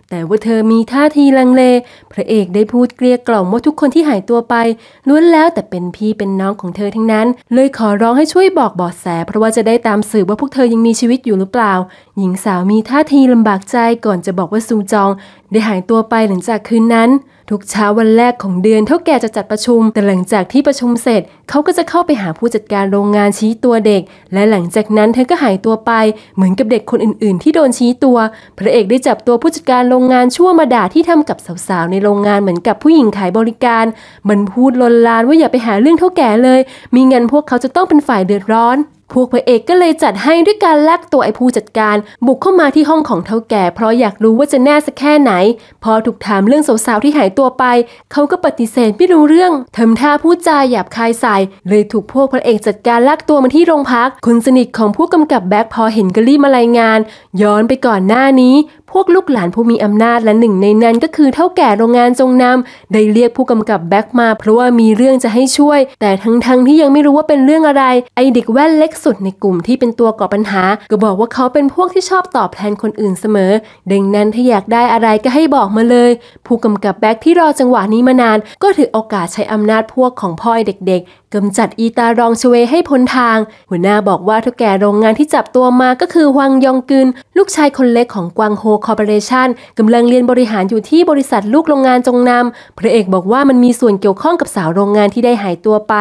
แต่ว่าเธอมีท่าทีลังเล พระเอกได้พูดเกลี้ยกล่อมว่าทุกคนที่หายตัวไปล้วนแล้วแต่เป็นพี่เป็นน้องของเธอทั้งนั้น เลยขอร้องให้ช่วยบอกบอดแส เพราะว่าจะได้ตามสืบว่าพวกเธอยังมีชีวิตอยู่หรือเปล่า หญิงสาวมีท่าทีลำบากใจ ก่อนจะบอกว่าซูจอง ได้หายตัวไปหลังจากคืนนั้นทุกเช้าวันแรกของเดือนเท่าแก่จะจัดประชุม แต่หลังจากที่ประชุมเสร็จเขาก็จะเข้าไปหาผู้จัดการโรงงานชี้ตัวเด็ก และหลังจากนั้นเธอก็หายตัวไปเหมือนกับเด็กคนอื่น ๆ ที่โดนชี้ตัว พระเอกได้จับตัวผู้จัดการโรงงานชั่วมาด่าที่ทำกับสาว ๆ ในโรงงานเหมือนกับผู้หญิงขายบริการ มันพูดลนลานว่าอย่าไปหาเรื่องเท่าแก่เลย มีเงินพวกเขาจะต้องเป็นฝ่ายเดือดร้อนพวกพระเอกก็เลยจัดให้ด้วยการลักตัวไอ้ผู้จัดการบุกเข้ามาที่ห้องของเท่าแก่ เพราะอยากรู้ว่าจะแน่สักแค่ไหน พอถูกถามเรื่องสาวๆที่หายตัวไป เขาก็ปฏิเสธไม่รู้เรื่อง ทำท่าพูดจาหยาบคายใส่ เลยถูกพวกพระเอกจัดการลักตัวมาที่โรงพักคนสนิทของผู้กำกับแบ็คพอเห็นก็รีบมารายงาน ย้อนไปก่อนหน้านี้พวกลูกหลานผู้มีอำนาจและหนึ่ง ในนั้น ก็คือเท่าแก่โรงงานจงนำได้เรียกผู้กำกับแบ็กมาเพราะว่ามีเรื่องจะให้ช่วยแต่ทั้งๆทที่ยังไม่รู้ว่าเป็นเรื่องอะไร ไอเด็กแว่นเล็กสุดในกลุ่มที่เป็นตัวก่อปัญหา ก็บอกว่าเขาเป็นพวกที่ชอบตอบแทนคนอื่นเสมอดังนั้นถ้าอยากได้อะไรก็ให้บอกมาเลย ผู้กำกับแบ็กที่รอจังหวะนี้มานาน ก็ถือโอกาสใช้อำนาจพวกของพ่อเด็ก ๆกำจัดอีตารองชเวให้พ้นทาง หัวหน้าบอกว่าเท่าแก่โรงงานที่จับตัวมาก็คือฮวังยองกึนลูกชายคนเล็กของกวางโฮคอร์ปอเรชันกำลังเรียนบริหารอยู่ที่บริษัทลูกโรงงานจงนำพระเอกบอกว่ามันมีส่วนเกี่ยวข้องกับสาวโรงงานที่ได้หายตัวไป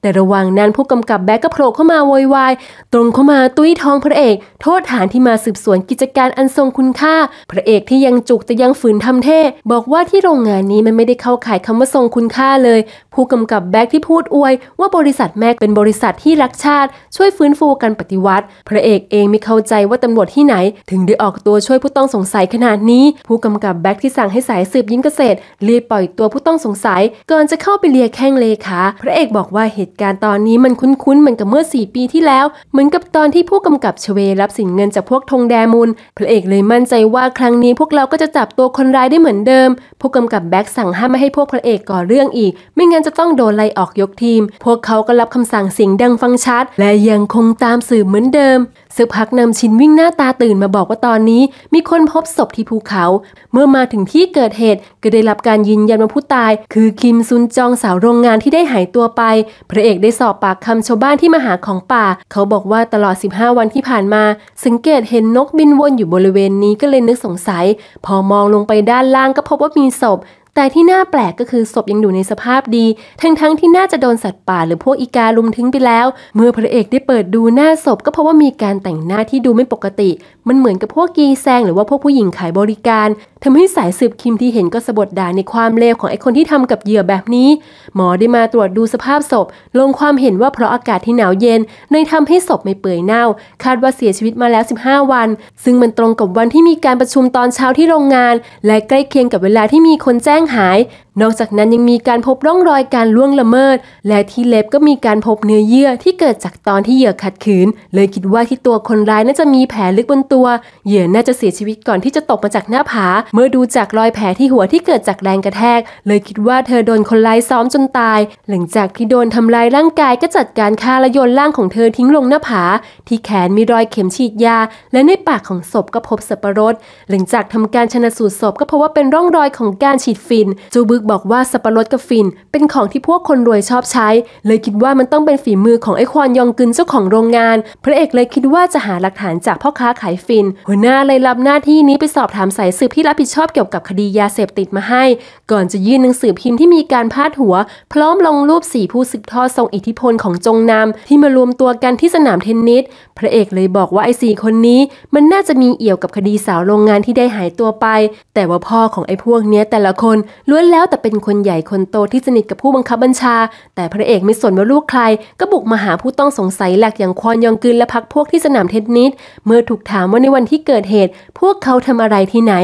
แต่ระหว่างนั้นผู้กำกับแบ็กก็โผล่เข้ามาโวยวายตรงเข้ามาตุ้ยท้อง พระเอก โทษฐานที่มาสืบสวนกิจการอันทรงคุณค่า พระเอกที่ยังจุกแต่ยังฝืนทำเท่บอกว่าที่โรงงานนี้มันไม่ได้เข้าข่ายคำว่าทรงคุณค่าเลย ผู้กำกับแบ็กที่พูดอวยว่าบริษัทแม็กเป็นบริษัทที่รักชาติ ช่วยฟื้นฟูการปฏิวัติ พระเอกเองไม่เข้าใจว่าตำรวจที่ไหน ถึงได้ออกตัวช่วยผู้ต้องสงงสัยขนาดนี้ผู้กำกับแบ็กที่สั่งให้สายสืบยิงเกษตรรีบปล่อยตัวผู้ต้องสงสัย ก่อนจะเข้าไปเลียแข้งเลขาพระเอกบอกว่าเหตุการณ์ตอนนี้มันคุ้นๆเหมือนกับเมื่อ 4 ปีที่แล้ว เหมือนกับตอนที่ผู้กำกับชเวรับสินเงินจากพวกธงแดมุลพระเอกเลยมั่นใจว่าครั้งนี้พวกเราก็จะจับตัวคนร้ายได้เหมือนเดิมผู้กำกับแบ็กสั่งห้ามไม่ให้พวกพระเอกก่อเรื่องอีก ไม่งั้นจะต้องโดนไล่ออกยกทีม พวกเขาก็รับคำสั่งเสียงดังฟังชัดและยังคงตามสืบเหมือนเดิมสักพักนำชินวิ่งหน้าตาตื่นมาบอกว่าตอนนี้ มีคนพพบศพที่ภูเขา เมื่อมาถึงที่เกิดเหตุก็ได้รับการยืนยันว่าผู้ตาย คือคิมซุนจองสาวโรงงานที่ได้หายตัวไป พระเอกได้สอบปากคำชาวบ้านที่มาหาของป่า เขาบอกว่าตลอด 15 วันที่ผ่านมา สังเกตเห็นนกบินวนอยู่บริเวณนี้ก็เลยนึกสงสัย พอมองลงไปด้านล่างก็พบว่ามีศพแต่ที่น่าแปลกก็คือศพยังอยู่ในสภาพดี ทั้งๆทที่น่าจะโดนสัตว์ป่าหรือพวกอีกาลุมทิ้งไปแล้ว เมื่อพระเอกได้เปิดดูหน้าศพก็เพราะว่ามีการแต่งหน้าที่ดูไม่ปกติ มันเหมือนกับพวกกีแซงหรือว่าพวกผู้หญิงขายบริการ ทำให้สายสืบคิมที่เห็นก็สะบัดด่าในความเลวของไอคนที่ทำกับเหยื่อแบบนี้ หมอได้มาตรวจดูสภาพศพลงความเห็นว่าเพราะอากาศที่หนาวเย็นเลยทำให้ศพไม่เปื่อยเน่า คาดว่าเสียชีวิตมาแล้ว 15 วัน ซึ่งมันตรงกับวันที่มีการประชุมตอนเช้าที่โรงงาน และใกล้เคียงกับเวลาที่มีคนแจ้งงหายนอกจากนั้นยังมีการพบร่องรอยการล่วงละเมิด และที่เล็บก็มีการพบเนื้อเยื่อที่เกิดจากตอนที่เหยื่อขัดขืน เลยคิดว่าที่ตัวคนร้ายน่าจะมีแผลลึกบนตัว เหยื่อน่าจะเสียชีวิตก่อนที่จะตกมาจากหน้าผา เมื่อดูจากรอยแผลที่หัวที่เกิดจากแรงกระแทก เลยคิดว่าเธอโดนคนร้ายซ้อมจนตาย หลังจากที่โดนทำลายร่างกายก็จัดการฆ่าและโยนร่างของเธอทิ้งลงหน้าผา ที่แขนมีรอยเข็มฉีดยา และในปากของศพก็พบสับปะรด หลังจากทำการชนะสูตรศพก็พบว่าเป็นร่องรอยของการฉีดินจูบึกบอกว่าสับปะรดกับฟิน เป็นของที่พวกคนรวยชอบใช้ เลยคิดว่ามันต้องเป็นฝีมือของไอ้ควอนยองกึนเจ้าของโรงงาน พระเอกเลยคิดว่าจะหาหลักฐานจากพ่อค้าขายฟิน หัวหน้าเลยรับหน้าที่นี้ไปสอบถามสายสืบที่รับผิดชอบเกี่ยวกับคดียาเสพติดมาให้ ก่อนจะยื่นหนังสือพิมพ์ที่มีการพาดหัว พร้อมลงรูปสีผู้สืบทอดทรงอิทธิพลของจงนำที่มารวมตัวกันที่สนามเทนนิสพระเอกเลยบอกว่าไอ้สี่คนนี้ มันน่าจะมีเอี่ยวกับคดีสาวโรงงานที่ได้หายตัวไป แต่ว่าพ่อของไอ้พวกเนี้ยแต่ละคนล้วนแล้วแต่เป็นคนใหญ่คนโตที่สนิทกับผู้บังคับบัญชา แต่พระเอกไม่สนว่าลูกใคร ก็บุกมาหาผู้ต้องสงสัยหลักอย่างควอนยองกึนและพักพวกที่สนามเทนนิสเมื่อถูกถามว่าในวันที่เกิดเหตุ พวกเขาทำอะไรที่ไหน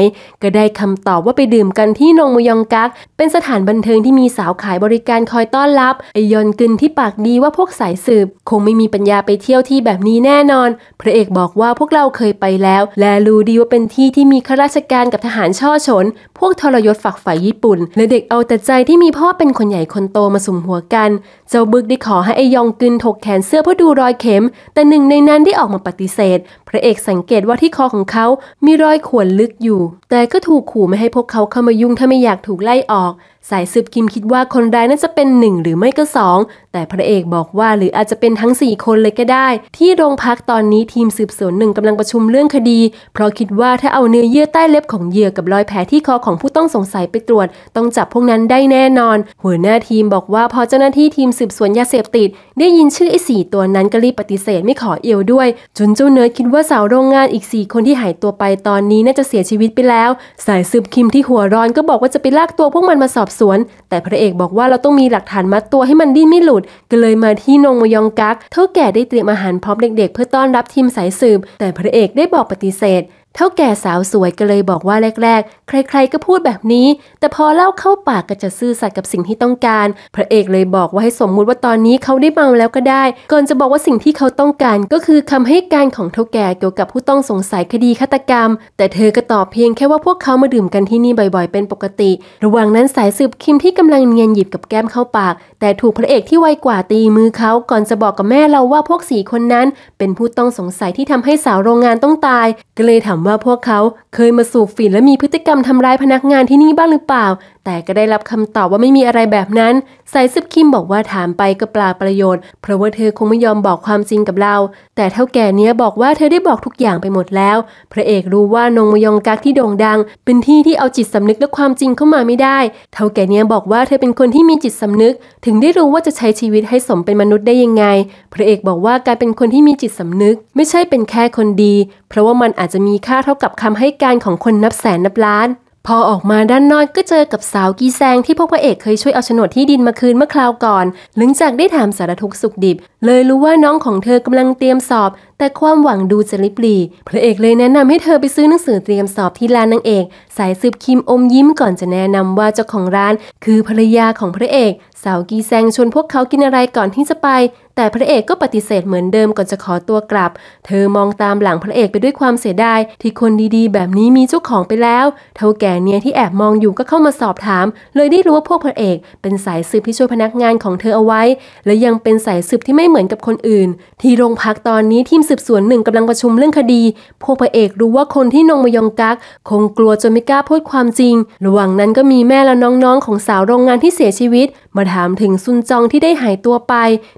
ก็ได้คำตอบว่าไปดื่มกันที่นงมยองกัก เป็นสถานบันเทิงที่มีสาวขายบริการคอยต้อนรับไอยอนกึนที่ปากดีว่าพวกสายสืบ คงไม่มีปัญญาไปเที่ยวที่แบบนี้แน่นอน พระเอกบอกว่าพวกเราเคยไปแล้ว และรู้ดีว่าเป็นที่ที่มีข้าราชการกับทหารช่อชน พวกทรยศฝักใฝ่ญี่ปุ่น และเด็กเอาแต่ใจที่มีพ่อเป็นคนใหญ่คนโตมาสุมหัวกันเจ้าบึกได้ขอให้ไอยองกึนถกแขนเสื้อเพื่อดูรอยเข็ม แต่หนึ่งในนั้นได้ออกมาปฏิเสธ พระเอกสังเกตว่าที่คอของเขา มีรอยข่วนลึกอยู่ แต่ก็ถูกขู่ไม่ให้พวกเขาเข้ามายุ่งถ้าไม่อยากถูกไล่ออก สายสืบคิมคิดว่าคนร้ายน่าจะเป็นหนึ่งหรือไม่ก็สองแต่พระเอกบอกว่า หรืออาจจะเป็นทั้ง 4 คนเลยก็ได้ ที่โรงพักตอนนี้ทีมสืบสวนหนึ่งกำลังประชุมเรื่องคดี เพราะคิดว่าถ้าเอาเนื้อเยื่อใต้เล็บของเหยื่อกับรอยแผลที่คอของผู้ต้องสงสัยไปตรวจ ต้องจับพวกนั้นได้แน่นอน หัวหน้าทีมบอกว่าพอเจ้าหน้าที่ทีมสืบสวนยาเสพติด ได้ยินชื่อไอ้สี่ตัวนั้นก็รีบปฏิเสธไม่ขอเอียวด้วยจนเจ้าเนิร์ดคิดว่าสาวโรงงานอีกสี่คนที่หายตัวไปตอนนี้น่าจะเสียชีวิตไปแล้ว สายสืบคิมที่หัวร้อนก็บอกว่าจะไปลากตัวพวกมันมาสอบสวน แต่พระเอกบอกว่าเราต้องมีหลักฐานมัดตัวให้มันดิ้นไม่หลุด ก็เลยมาที่นงมยองกักเท่าแก่ได้เตรียมอาหารพร้อมเด็กๆ เพื่อต้อนรับทีมสายสืบ แต่พระเอกได้บอกปฏิเสธเท่าแก่สาวสวยก็เลยบอกว่าแรก ๆ ใครๆก็พูดแบบนี้ แต่พอเล่าเข้าปากก็จะซื่อสัตย์กับสิ่งที่ต้องการ พระเอกเลยบอกว่าให้สมมุติว่าตอนนี้เขาได้เมาแล้วก็ได้ก่อนจะบอกว่าสิ่งที่เขาต้องการ ก็คือคำให้การของเท่าแก่เกี่ยวกับผู้ต้องสงสัยคดีฆาตกรรม แต่เธอก็ตอบเพียงแค่ว่าพวกเขามาดื่มกันที่นี่บ่อยๆเป็นปกติ ระหว่างนั้นสายสืบคิมที่กำลังเงียนหยิบกับแก้มเข้าปาก แต่ถูกพระเอกที่ไวกว่าตีมือเขาก่อนจะบอกกับแม่เราว่าพวกสี่คนนั้นเป็นผู้ต้องสงสัยที่ทำให้สาวโรงงานต้องตายก็เลยถามามว่าพวกเขาเคยมาสูบฝิ่นและมีพฤติกรรมทำร้ายพนักงานที่นี่บ้างหรือเปล่า แต่ก็ได้รับคำตอบว่าไม่มีอะไรแบบนั้นสายซึบคิมบอกว่าถามไปก็ปลาประโยชน์เพราะว่าเธอคงไม่ยอมบอกความจริงกับเราแต่เท่าแก่เนี้ยบอกว่าเธอได้บอกทุกอย่างไปหมดแล้วพระเอกรู้ว่านงมยองกักที่โด่งดังเป็นที่ที่เอาจิตสำนึกและความจริงเข้ามาไม่ได้เท่าแก่เนี้ยบอกว่าเธอเป็นคนที่มีจิตสำนึกถึงได้รู้ว่าจะใช้ชีวิตให้สมเป็นมนุษย์ได้ยังไงพระเอกบอกว่าการเป็นคนที่มีจิตสำนึกไม่ใช่เป็นแค่คนดีเพราะว่ามันอาจจะมีค่าเท่ากับคำให้การของคนนับแสนนับล้านพอออกมาด้านนอกก็เจอกับสาวกีแซงที่พวกพระเอกเคยช่วยเอาโฉนดที่ดินมาคืนเมื่อคราวก่อน หลังจากได้ถามสารทุกสุขดิบ เลยรู้ว่าน้องของเธอกำลังเตรียมสอบ แต่ความหวังดูจะลิบหลีพระเอกเลยแนะนำให้เธอไปซื้อหนังสือเตรียมสอบที่ร้านนางเอก สายสืบคิมอมยิ้ม ก่อนจะแนะนำว่าเจ้าของร้าน คือภรรยาของพระเอกสาวกีแซงชวนพวกเขากินอะไรก่อนที่จะไป แต่พระเอกก็ปฏิเสธเหมือนเดิมก่อนจะขอตัวกลับ เธอมองตามหลังพระเอกไปด้วยความเสียดายที่คนดีๆ แบบนี้มีเจ้าของไปแล้วเท่าแก่เนี่ยที่แอบมองอยู่ก็เข้ามาสอบถาม เลยได้รู้ว่าพวกพระเอกเป็นสายสืบที่ช่วยพนักงานของเธอเอาไว้ และยังเป็นสายสืบที่ไม่เหมือนกับคนอื่น ที่โรงพักตอนนี้ทีมสืบสวนหนึ่งกำลังประชุมเรื่องคดี พวกพระเอกรู้ว่าคนที่นงมยองกัก คงกลัวจนไม่กล้าพูดความจริง ระหว่างนั้นก็มีแม่และน้องๆของสาวโรงงานที่เสียชีวิตมาถามถึงซุนจองที่ได้หายตัวไป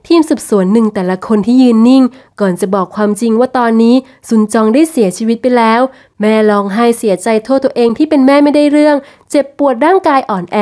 ทีมสืบสวนหนึ่งแต่ละคนที่ยืนนิ่งก่อนจะบอกความจริงว่าตอนนี้ซุนจองได้เสียชีวิตไปแล้ว แม่ร้องไห้เสียใจโทษตัวเองที่เป็นแม่ไม่ได้เรื่อง เจ็บปวดร่างกายอ่อนแอ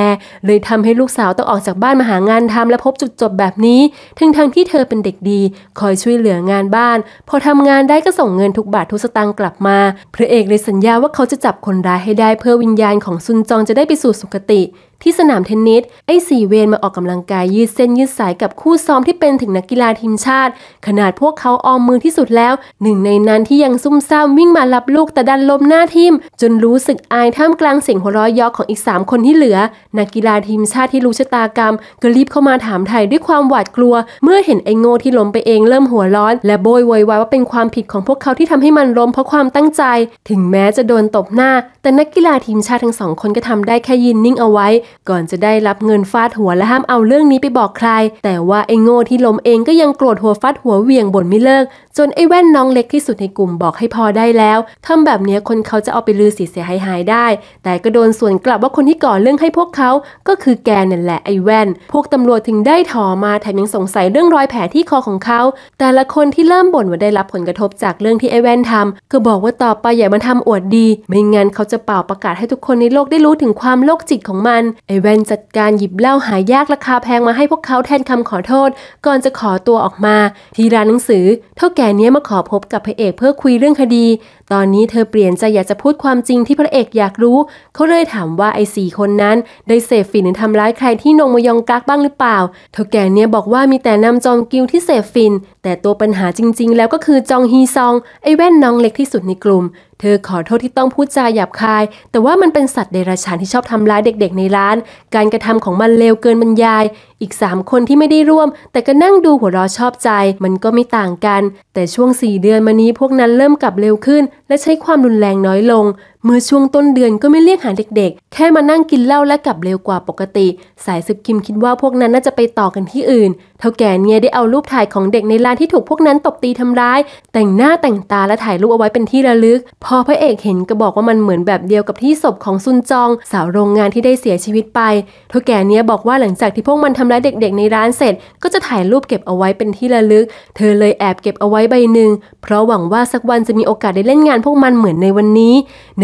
เลยทำให้ลูกสาว ต้องออกจากบ้านมาหางานทำและพบจุดจบแบบนี้ทั้งทั้งที่เธอเป็นเด็กดี คอยช่วยเหลืองานบ้าน พอทำงานได้ ก็ส่งเงินทุกบาททุกสตางค์กลับมาพระเอกเลยสัญญาว่าเขาจะจับคนร้ายให้ได้เพื่อวิญญาณของซุนจองจะได้ไปสู่สุคติ ที่สนามเทนนิสไอ้สี่เวนมาออกกำลังกายยืดเส้นยืดสายกับคู่ซ้อมที่เป็นถึงนักกีฬาทีมชาติ ขนาดพวกเขาออมมือที่สุดแล้วหนึ่งในนั้นที่ยังซุ่มซ่ามวิ่งมารับลูกแต่ดันล้มหน้าทีม จนรู้สึกอายท่ามกลางเสียงหัวเราะยอกของอีก 3 คนที่เหลือ นักกีฬาทีมชาติที่รู้ชะตากรรม ก็รีบเข้ามาถามไทยด้วยความหวาดกลัว เมื่อเห็นไอ้โง่ที่ล้มไปเองเริ่มหัวร้อน และโบยวยวาย ว่าเป็นความผิดของพวกเขาที่ทำให้มันล้มเพราะความตั้งใจ ถึงแม้จะโดนตบหน้า แต่นักกีฬาทีมชาติทั้งสองคนก็ทำได้แค่ยินนิ่งเอาไว้ ก่อนจะได้รับเงินฟาดหัวและห้ามเอาเรื่องนี้ไปบอกใคร แต่ว่าไอ้โง่ที่ล้มเองก็ยังโกรธหัวฟาดหัวเวียงบ่นไม่เลิก 그냥 จนไอ้แว่นน้องเล็กที่สุดในกลุ่มบอกให้พอได้แล้วทำแบบนี้คนเขาจะเอาไปลือสีเสียหายหายได้ แต่ก็โดนส่วนกลับว่าคนที่ก่อเรื่องให้พวกเขาก็คือแกนั่นแหละ ไอ้ แว่นพวกตำรวจถึงได้ถอมาแถมยังสงสัยเรื่องรอยแผลที่คอของเขาแต่ละคนที่เริ่มบ่นว่าได้รับผลกระทบจากเรื่องที่ไอ้แว่นทำก็บอกว่าต่อไปอย่ามาทำอวดดีไม่งั้นเขาจะเป่าประกาศให้ทุกคนในโลกได้รู้ถึงความโลกจิตของมันไอ้แว่นจัดการหยิบเหล้าหายากราคาแพงมาให้พวกเขาแทนคำขอโทษ ก่อนจะขอตัวออกมาที่ร้านหนังสือ เท่าแกเนี้ยมาขอพบกับพระเอกเพื่อคุยเรื่องคดีตอนนี้เธอเปลี่ยนใจอยากจะพูดความจริงที่พระเอกอยากรู้เขาเลยถามว่าไอ้สี่คนนั้นได้เสพฝิ่นหรือทำร้ายใครที่นงมยองกักบ้างหรือเปล่า เธอแก่เนี่ยบอกว่ามีแต่นำจองกิลที่เสพฝิ่นแต่ตัวปัญหาจริงๆแล้วก็คือจองฮีซองไอ้แว่นน้องเล็กที่สุดในกลุ่ม เธอขอโทษที่ต้องพูดจาหยาบคาย แต่ว่ามันเป็นสัตว์เดรัจฉานที่ชอบทำร้ายเด็กๆ ในร้าน การกระทำของมันเลวเกินบรรยาย อีก3คนที่ไม่ได้ร่วมแต่ก็นั่งดูหัวเราะชอบใจ มันก็ไม่ต่างกัน แต่ช่วง4เดือนมานี้พวกนั้นเริ่มกลับเร็วขึ้นและใช้ความรุนแรงน้อยลงเมื่อช่วงต้นเดือนก็ไม่เรียกหาเด็ก ๆ แค่มานั่งกินเหล้าและกลับเร็วกว่าปกติ สายซึบคิมคิดว่าพวกนั้นน่าจะไปต่อกันที่อื่น เท่าแก่เนี่ยได้เอารูปถ่ายของเด็กในร้านที่ถูกพวกนั้นตบตีทำร้าย แต่งหน้าแต่งตาและถ่ายรูปเอาไว้เป็นที่ระลึก พอพระเอกเห็นก็บอกว่ามันเหมือนแบบเดียวกับที่ศพของซุนจอง สาวโรงงานที่ได้เสียชีวิตไปเท่าแก่เนี่ยบอกว่าหลังจากที่พวกมันทำร้ายเด็ก ๆ ในร้านเสร็จก็จะถ่ายรูปเก็บเอาไว้เป็นที่ระลึก เธอเลยแอบเก็บเอาไว้ใบหนึ่งเพราะหวังว่าสักวันจะมีโอกาสได้เล่นงานพวกมันเหมือนในวันนี้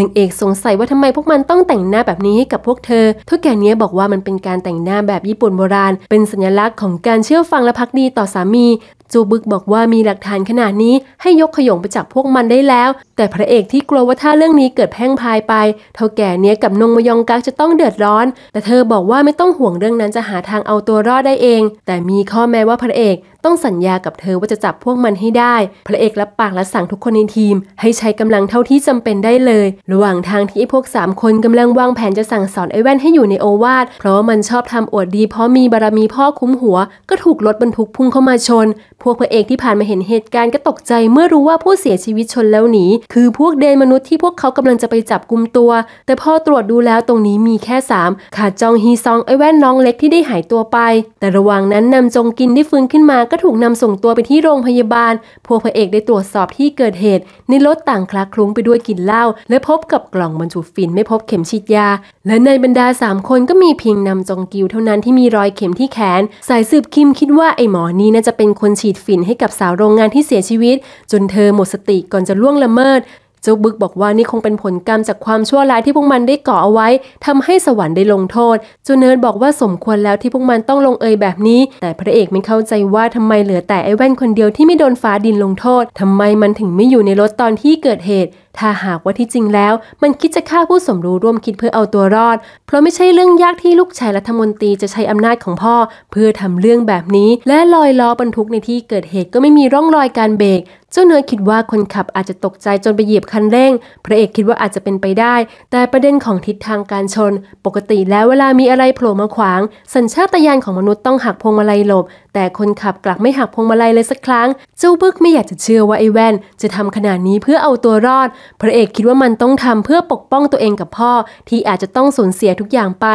งเอกสงสัยว่าทำไมพวกมันต้องแต่งหน้าแบบนี้กับพวกเธอ ทุกแกเนี้ยบอกว่ามันเป็นการแต่งหน้าแบบญี่ปุ่นโบราณ เป็นสัญลักษณ์ของการเชื่อฟังและพักดีต่อสามีจูบึกบอกว่ามีหลักฐานขนาดนี้ให้ยกขยงไปจากพวกมันได้แล้ว แต่พระเอกที่กลัวว่าถ้าเรื่องนี้เกิดแพ่งพายไปเท่าแก่เนี้ยกับนงมยองกักจะต้องเดือดร้อน แต่เธอบอกว่าไม่ต้องห่วงเรื่องนั้นจะหาทางเอาตัวรอดได้เอง แต่มีข้อแม้ว่าพระเอกต้องสัญญากับเธอว่าจะจับพวกมันให้ได้ พระเอกรับปากและสั่งทุกคนในทีมให้ใช้กำลังเท่าที่จำเป็นได้เลย ระหว่างทางที่พวก3คนกำลังวางแผนจะสั่งสอนไอแว่นให้อยู่ในโอวาทเพราะว่ามันชอบทำอวดดี เพราะมีบารมีพ่อคุ้มหัวก็ถูกรถบรรทุกพุ่งเข้ามาชนพวกพระเอกที่ผ่านมาเห็นเหตุการณ์ก็ตกใจเมื่อรู้ว่าผู้เสียชีวิตชนแล้วหนี คือพวกเดนมนุษย์ที่พวกเขากำลังจะไปจับกลุ่มตัว แต่พอตรวจดูแล้วตรงนี้มีแค่ 3 ขาดจองฮีซองไอแว่นน้องเล็กที่ได้หายตัวไป แต่ระหว่างนั้นนำจงกินได้ฟื้นขึ้นมาก็ถูกนำส่งตัวไปที่โรงพยาบาล พวกพระเอกได้ตรวจสอบที่เกิดเหตุในรถต่างคลาคลุ้งไปด้วยกลิ่นเหล้าและพบกับกล่องบรรจุฟินไม่พบเข็มฉีดยา และในบรรดา3คนก็มีเพียงนำจงกิวเท่านั้นที่มีรอยเข็มที่แขนสายสืบคิมคิดว่าไอหมอนี้น่าจะเป็นคนฉฉีดฝิ่นให้กับสาวโรงงานที่เสียชีวิต จนเธอหมดสติก่อนจะล่วงละเมิดจ้าบึกบอกว่านี่คงเป็นผลกรรมจากความชั่วร้ายที่พวกมันได้ก่อเอาไว้ ทำให้สวรรค์ได้ลงโทษ จูเนิร์ดบอกว่าสมควรแล้วที่พวกมันต้องลงเอยแบบนี้ แต่พระเอกไม่เข้าใจว่าทำไมเหลือแต่ไอ้แว่นคนเดียวที่ไม่โดนฟ้าดินลงโทษ ทำไมมันถึงไม่อยู่ในรถตอนที่เกิดเหตุ ถ้าหากว่าที่จริงแล้ว มันคิดจะฆ่าผู้สมรู้ร่วมคิดเพื่อเอาตัวรอดเพราะไม่ใช่เรื่องยากที่ลูกชายรัฐมนตรีจะใช้อำนาจของพ่อ เพื่อทำเรื่องแบบนี้และลอยล้อบรรทุกในที่เกิดเหตุก็ไม่มีร่องรอยการเบรกจ้าเนื้อคิดว่าคนขับอาจจะตกใจจนไปเหยียบคันเร่ง พระเอกคิดว่าอาจจะเป็นไปได้ แต่ประเด็นของทิศทางการชน ปกติแล้วเวลามีอะไรโผล่มาขวาง สัญชาตญาณของมนุษย์ต้องหักพวงมาลัยหลบ แต่คนขับกลับไม่หักพวงมาลัยเลยสักครั้งเจ้าบึกไม่อยากจะเชื่อว่าไอ้แว่นจะทำขนาดนี้เพื่อเอาตัวรอด พระเอกคิดว่ามันต้องทำเพื่อปกป้องตัวเองกับพ่อ ที่อาจจะต้องสูญเสียทุกอย่างไป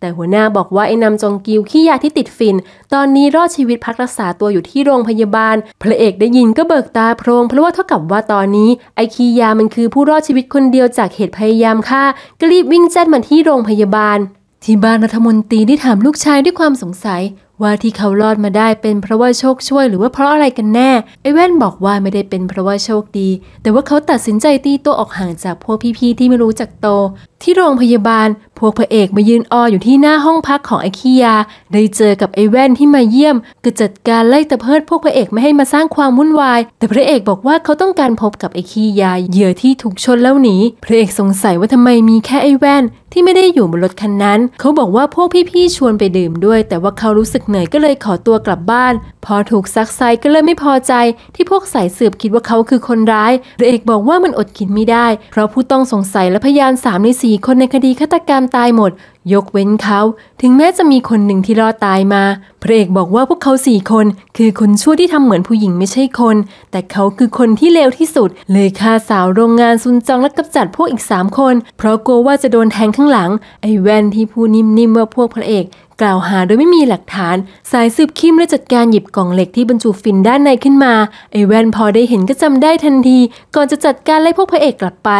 แต่หัวหน้าบอกว่าไอ้นำจงกิว ขี้ยาที่ติดฟิน ตอนนี้รอดชีวิตพักรักษาตัวอยู่ที่โรงพยาบาลพระเอกได้ยินก็เบิกตาโพรงเพราะว่าเท่ากับว่าตอนนี้ ไอ้ขี้ยามันคือผู้รอดชีวิตคนเดียวจากเหตุพยายามฆ่าก็รีบวิ่งแจ้นมาที่โรงพยาบาลที่บ้านรัฐมนตรีได้ถามลูกชายด้วยความสงสัยว่าที่เขารอดมาได้เป็นเพราะว่าโชคช่วยหรือว่าเพราะอะไรกันแน่ไอ้แว่นบอกว่าไม่ได้เป็นเพราะว่าโชคดี แต่ว่าเขาตัดสินใจตีตัวออกห่างจากพวกพี่ๆที่ไม่รู้จักโต ที่โรงพยาบาล พวกพระเอกมายืนอออยู่ที่หน้าห้องพักของไอ้ขี้ยาได้เจอกับไอ้แว่นที่มาเยี่ยม ก็จัดการไล่ตะเพิดพวกพระเอกไม่ให้มาสร้างความวุ่นวาย แต่พระเอกบอกว่าเขาต้องการพบกับไอ้ขี้ยาเหยื่อที่ถูกชนแล้วหนีพระเอกสงสัยว่าทำไมมีแค่ไอ้แว่นที่ไม่ได้อยู่บนรถคันนั้น เขาบอกว่าพวกพี่ๆชวนไปดื่มด้วย แต่ว่าเขารู้สึกเหนื่อยก็เลยขอตัวกลับบ้าน พอถูกซักไซก็เลยไม่พอใจ ที่พวกสายสืบคิดว่าเขาคือคนร้ายเดเอกบอกว่ามันอดคิดไม่ได้ เพราะผู้ต้องสงสัยและพยาน3ใน 4 คนในคดีฆาตกรรมตายหมดยกเว้นเขา ถึงแม้จะมีคนหนึ่งที่รอดตายมา พระเอกบอกว่าพวกเขาสี่คน คือคนชั่วที่ทำเหมือนผู้หญิงไม่ใช่คน แต่เขาคือคนที่เลวที่สุด เลยฆ่าสาวโรงงานซุนจองและกำจัดพวกอีกสามคน เพราะกลัวว่าจะโดนแทงข้างหลัง ไอ้แว่นที่พูดนิ่มๆว่าพวกพระเอกกล่าวหาโดยไม่มีหลักฐาน สายสืบคิมและจัดการหยิบกล่องเหล็กที่บรรจุฟินด้านในขึ้นมาไอแวนพอได้เห็นก็จำได้ทันที ก่อนจะจัดการไล่พวกพระเอกกลับไป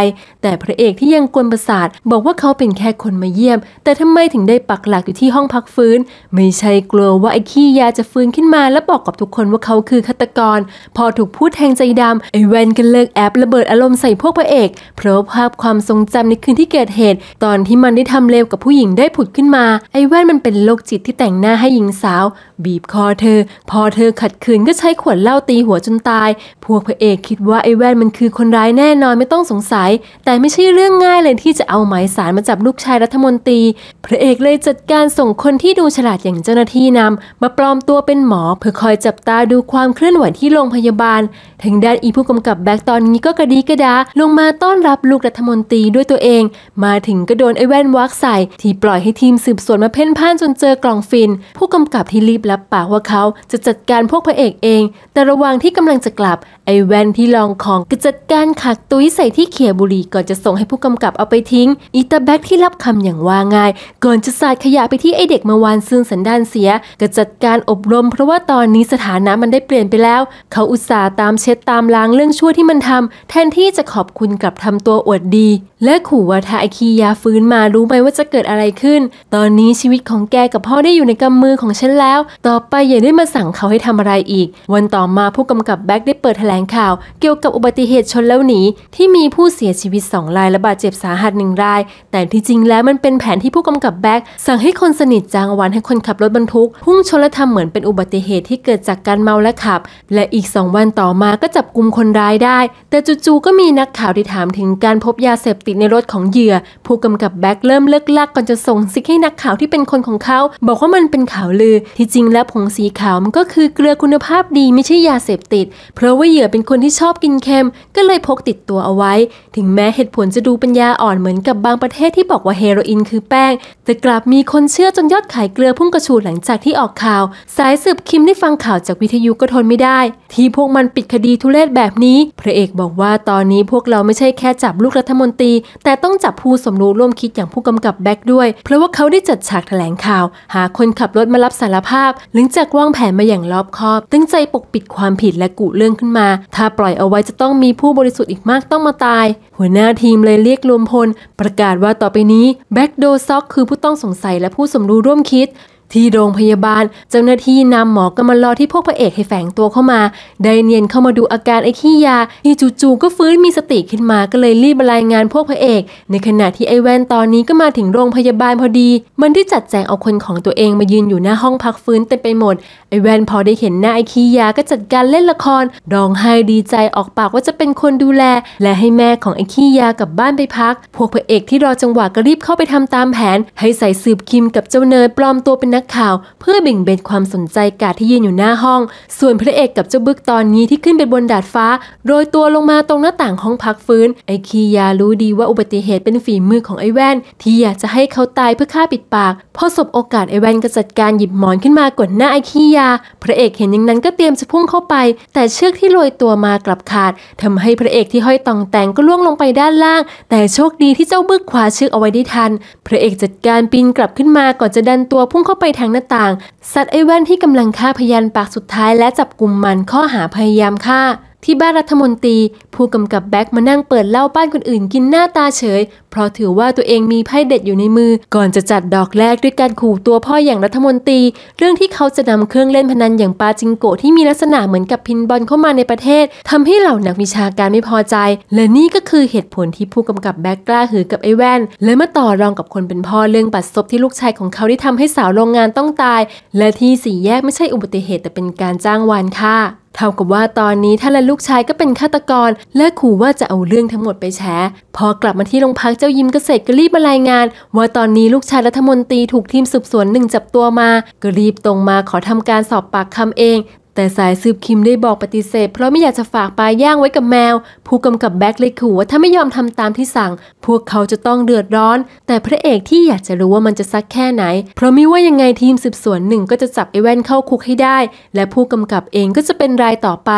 แต่พระเอกที่ยังกวนประสาทบอกว่าเขาเป็นแค่คนมาเยี่ยมแต่ทำไมถึงได้ปักหลักอยู่ที่ห้องพักฟื้น ไม่ใช่กลัวว่าไอขี้ยาจะฟื้นขึ้นมาและบอกกับทุกคนว่าเขาคือฆาตกร พอถูกพูดแทงใจดำไอแวนก็เลิกแอบระเบิดอารมณ์ใส่พวกพระเอก เพราะภาพความทรงจำในคืนที่เกิดเหตุ ตอนที่มันได้ทำเลวกับผู้หญิงได้ผุดขึ้นมาไอแวนมันเป็นโรคจิตที่แต่งหน้าให้หญิงสาว บีบคอเธอ พอเธอขัดขืนก็ใช้ขวดเหล้าตีหัวจนตาย พวกพระเอกคิดว่า ไอ้แว่นมันคือคนร้ายแน่นอน ไม่ต้องสงสัย แต่ไม่ใช่เรื่องง่ายเลยที่จะเอาหมายสารมาจับลูกชายรัฐมนตรีพระเอกเลยจัดการส่งคนที่ดูฉลาดอย่างเจ้าหน้าที่นำมาปลอมตัวเป็นหมอ เพื่อคอยจับตาดูความเคลื่อนไหวที่โรงพยาบาลทางด้านอีผู้กำกับแบ็กตอนนี้ก็กระดีกระดาลงมาต้อนรับลูกรัฐมนตรีด้วยตัวเอง มาถึงก็โดนไอ้แว่นวักใส่ที่ปล่อยให้ทีมสืบสวนมาเพ่นพ่านจนเจอกล่องฟินผู้กำกับที่รีบรับปากว่าเขาจะจัดการพวกพระเอกเอง แต่ระหว่างที่กำลังจะกลับไอแวนที่ลองของก็จัดการขัดตุ้ยใส่ที่เขียบุรีก่อนจะส่งให้ผู้กำกับเอาไปทิ้งอีตาแบ็กที่รับคำอย่างว่าง่าย ก่อนจะสาดขยะไปที่ไอเด็กมาวานซึ่งสันดานเสียก็จัดการอบรม เพราะว่าตอนนี้สถานะมันได้เปลี่ยนไปแล้วเขาอุตส่าห์ตามเช็ดตามล้างเรื่องชั่วที่มันทำแทนที่จะขอบคุณกลับทำตัวอวดดี และขู่ว่าถ้าไอคียาฟื้นมารู้ไหมว่าจะเกิดอะไรขึ้น ตอนนี้ชีวิตของแกกับพ่อได้อยู่ในกำมือของฉันแล้ว ต่อไปอย่าได้มาสั่งเขาให้ทำอะไรอีก วันต่อมาผู้กำกับแบ็กได้เปิดแถลงข่าวเกี่ยวกับอุบัติเหตุชนแล้วหนีที่มีผู้เสียชีวิต2ราย และบาดเจ็บสาหัสหนึ่งราย แต่ที่จริงแล้วมันเป็นแผนที่ผู้กำกับแบ็กสั่งให้คนสนิทจ้างวันให้คนขับรถบรรทุกพุ่งชนและทำเหมือนเป็นอุบัติเหตุที่เกิดจากการเมาและขับ และอีกสองวันต่อมาก็จับกลุ่มคนร้ายได้ แต่จู่ๆก็มีนักข่าวที่ถามถึงการพบยาเสพติดในรถของเหยื่อ ผู้กำกับแบ็กเริ่มเลิกลักก่อนจะส่ง สิกให้นักข่าวที่เป็นคนของเขาบอกว่ามันเป็นข่าวลือ ที่จริงแล้วผงสีขาวมันก็คือเกลือคุณภาพดีไม่ใช่ยาเสพติด เพราะว่าเหยื่อเป็นคนที่ชอบกินเค็มก็เลยพกติดตัวเอาไว้ ถึงแม้เหตุผลจะดูปัญญาอ่อนเหมือนกับบางประเทศที่บอกว่าเฮโรอีนคือแป้ง แต่กลับมีคนเชื่อจนยอดขายเกลือพุ่งกระฉูดหลังจากที่ออกข่าว สายสืบคิมได้ฟังข่าวจากวิทยุก็ทนไม่ได้ ที่พวกมันปิดคดีทุเลศแบบนี้ พระเอกบอกว่าตอนนี้พวกเราไม่ใช่แค่จับลูกรัฐมนตรี แต่ต้องจับผู้สมรู้ร่วมคิดอย่างผู้กำกับแบ็กด้วย เพราะว่าเขาได้จัดฉากแถลงข่าวาวหาคนขับรถมารับสารภาพ หลังจากวางแผนมาอย่างรอบคอบ ตั้งใจปกปิดความผิดและกุเรื่องขึ้นมา ถ้าปล่อยเอาไว้จะต้องมีผู้บริสุทธิ์อีกมากต้องมาตาย หัวหน้าทีมเลยเรียกรวมพล ประกาศว่าต่อไปนี้ แบ็กโดซ็อกคือผู้ต้องสงสัยและผู้สมรู้ร่วมคิดที่โรงพยาบาล เจ้าหน้าที่นำหมอก็มารอที่พวกพระเอกให้แฝงตัวเข้ามา ได้เนียนเข้ามาดูอาการไอ้ขี้ยาที่จู่ๆก็ฟื้นมีสติขึ้นมาก็เลยรีบรายงานพวกพระเอก ในขณะที่ไอ้แวนตอนนี้ก็มาถึงโรงพยาบาลพอดี มันได้จัดแจงเอาคนของตัวเองมายืนอยู่หน้าห้องพักฟื้นเต็มไปหมด ไอ้แวนพอได้เห็นหน้าไอ้ขี้ยาก็จัดการเล่นละครร้องไห้ดีใจออกปากว่าจะเป็นคนดูแล และให้แม่ของไอ้ขี้ยากลับบ้านไปพัก พวกพระเอกที่รอจังหวะก็รีบเข้าไปทำตามแผน ให้ใส่สืบคิมกับเจ้าเนยปลอมตัวเป็นนักข่าว เพื่อเบ่งเบนความสนใจกาดที่ยืนอยู่หน้าห้อง ส่วนพระเอกกับเจ้าบึกตอนนี้ที่ขึ้นไปบนดาดฟ้าโรยตัวลงมาตรงหน้าต่างห้องพักฟื้น ไอคียารู้ดีว่าอุบัติเหตุเป็นฝีมือของไอแว่น ที่อยากจะให้เขาตายเพื่อฆ่าปิดปาก พอสบโอกาสไอแว่นก็จัดการหยิบหมอนขึ้นมากดหน้าไอคียา พระเอกเห็นอย่างนั้นก็เตรียมจะพุ่งเข้าไป แต่เชือกที่โรยตัวมากลับขาด ทำให้พระเอกที่ห้อยตองแต่งก็ล่วงลงไปด้านล่าง แต่โชคดีที่เจ้าบึกคว้าเชือกเอาไว้ได้ทัน พระเอกจัดการปีนกลับขึ้นมาก่อนจะดันตัวพุ่งเข้าไปทางหน้าต่าง สัตว์ไอแว่นที่กำลังฆ่าพยานปากสุดท้ายและจับกลุ่มมันข้อหาพยายามฆ่าที่บ้านรัฐมนตรี ผู้กำกับแบ็กมานั่งเปิดเหล้าบ้านคนอื่นกินหน้าตาเฉย เพราะถือว่าตัวเองมีไพ่เด็ดอยู่ในมือ ก่อนจะจัดดอกแรกด้วยการขู่ตัวพ่ออย่างรัฐมนตรี เรื่องที่เขาจะนำเครื่องเล่นพนันอย่างปาจิงโกะที่มีลักษณะเหมือนกับพินบอลเข้ามาในประเทศทำให้เหล่านักวิชาการไม่พอใจ และนี่ก็คือเหตุผลที่ผู้กำกับแบ็กกล้าหือกับไอ้แว่นและมาต่อรองกับคนเป็นพ่อเรื่องบัตรซบที่ลูกชายของเขาได้ทำให้สาวโรงงานต้องตาย และที่สี่แยกไม่ใช่อุบัติเหตุแต่เป็นการจ้างวานค่ะเท่ากับว่าตอนนี้ท่านและลูกชายก็เป็นฆาตกร และขู่ว่าจะเอาเรื่องทั้งหมดไปแชร์พอกลับมาที่โรงพักเจ้ายิ้มเกษตรก็รีบมารายงาน ว่าตอนนี้ลูกชายรัฐมนตรีถูกทีมสืบสวนหนึ่งจับตัวมา ก็รีบตรงมาขอทำการสอบปากคำเองแต่สายสืบคิมได้บอกปฏิเสธ เพราะไม่อยากจะฝากปลาย่างไว้กับแมว ผู้กำกับแบ็คเลยขู่ว่าถ้าไม่ยอมทำตามที่สั่ง พวกเขาจะต้องเดือดร้อน แต่พระเอกที่อยากจะรู้ว่ามันจะซักแค่ไหน เพราะไม่ว่ายังไงทีมสืบสวนหนึ่งก็จะจับไอแว่นเข้าคุกให้ได้ และผู้กำกับเองก็จะเป็นรายต่อไป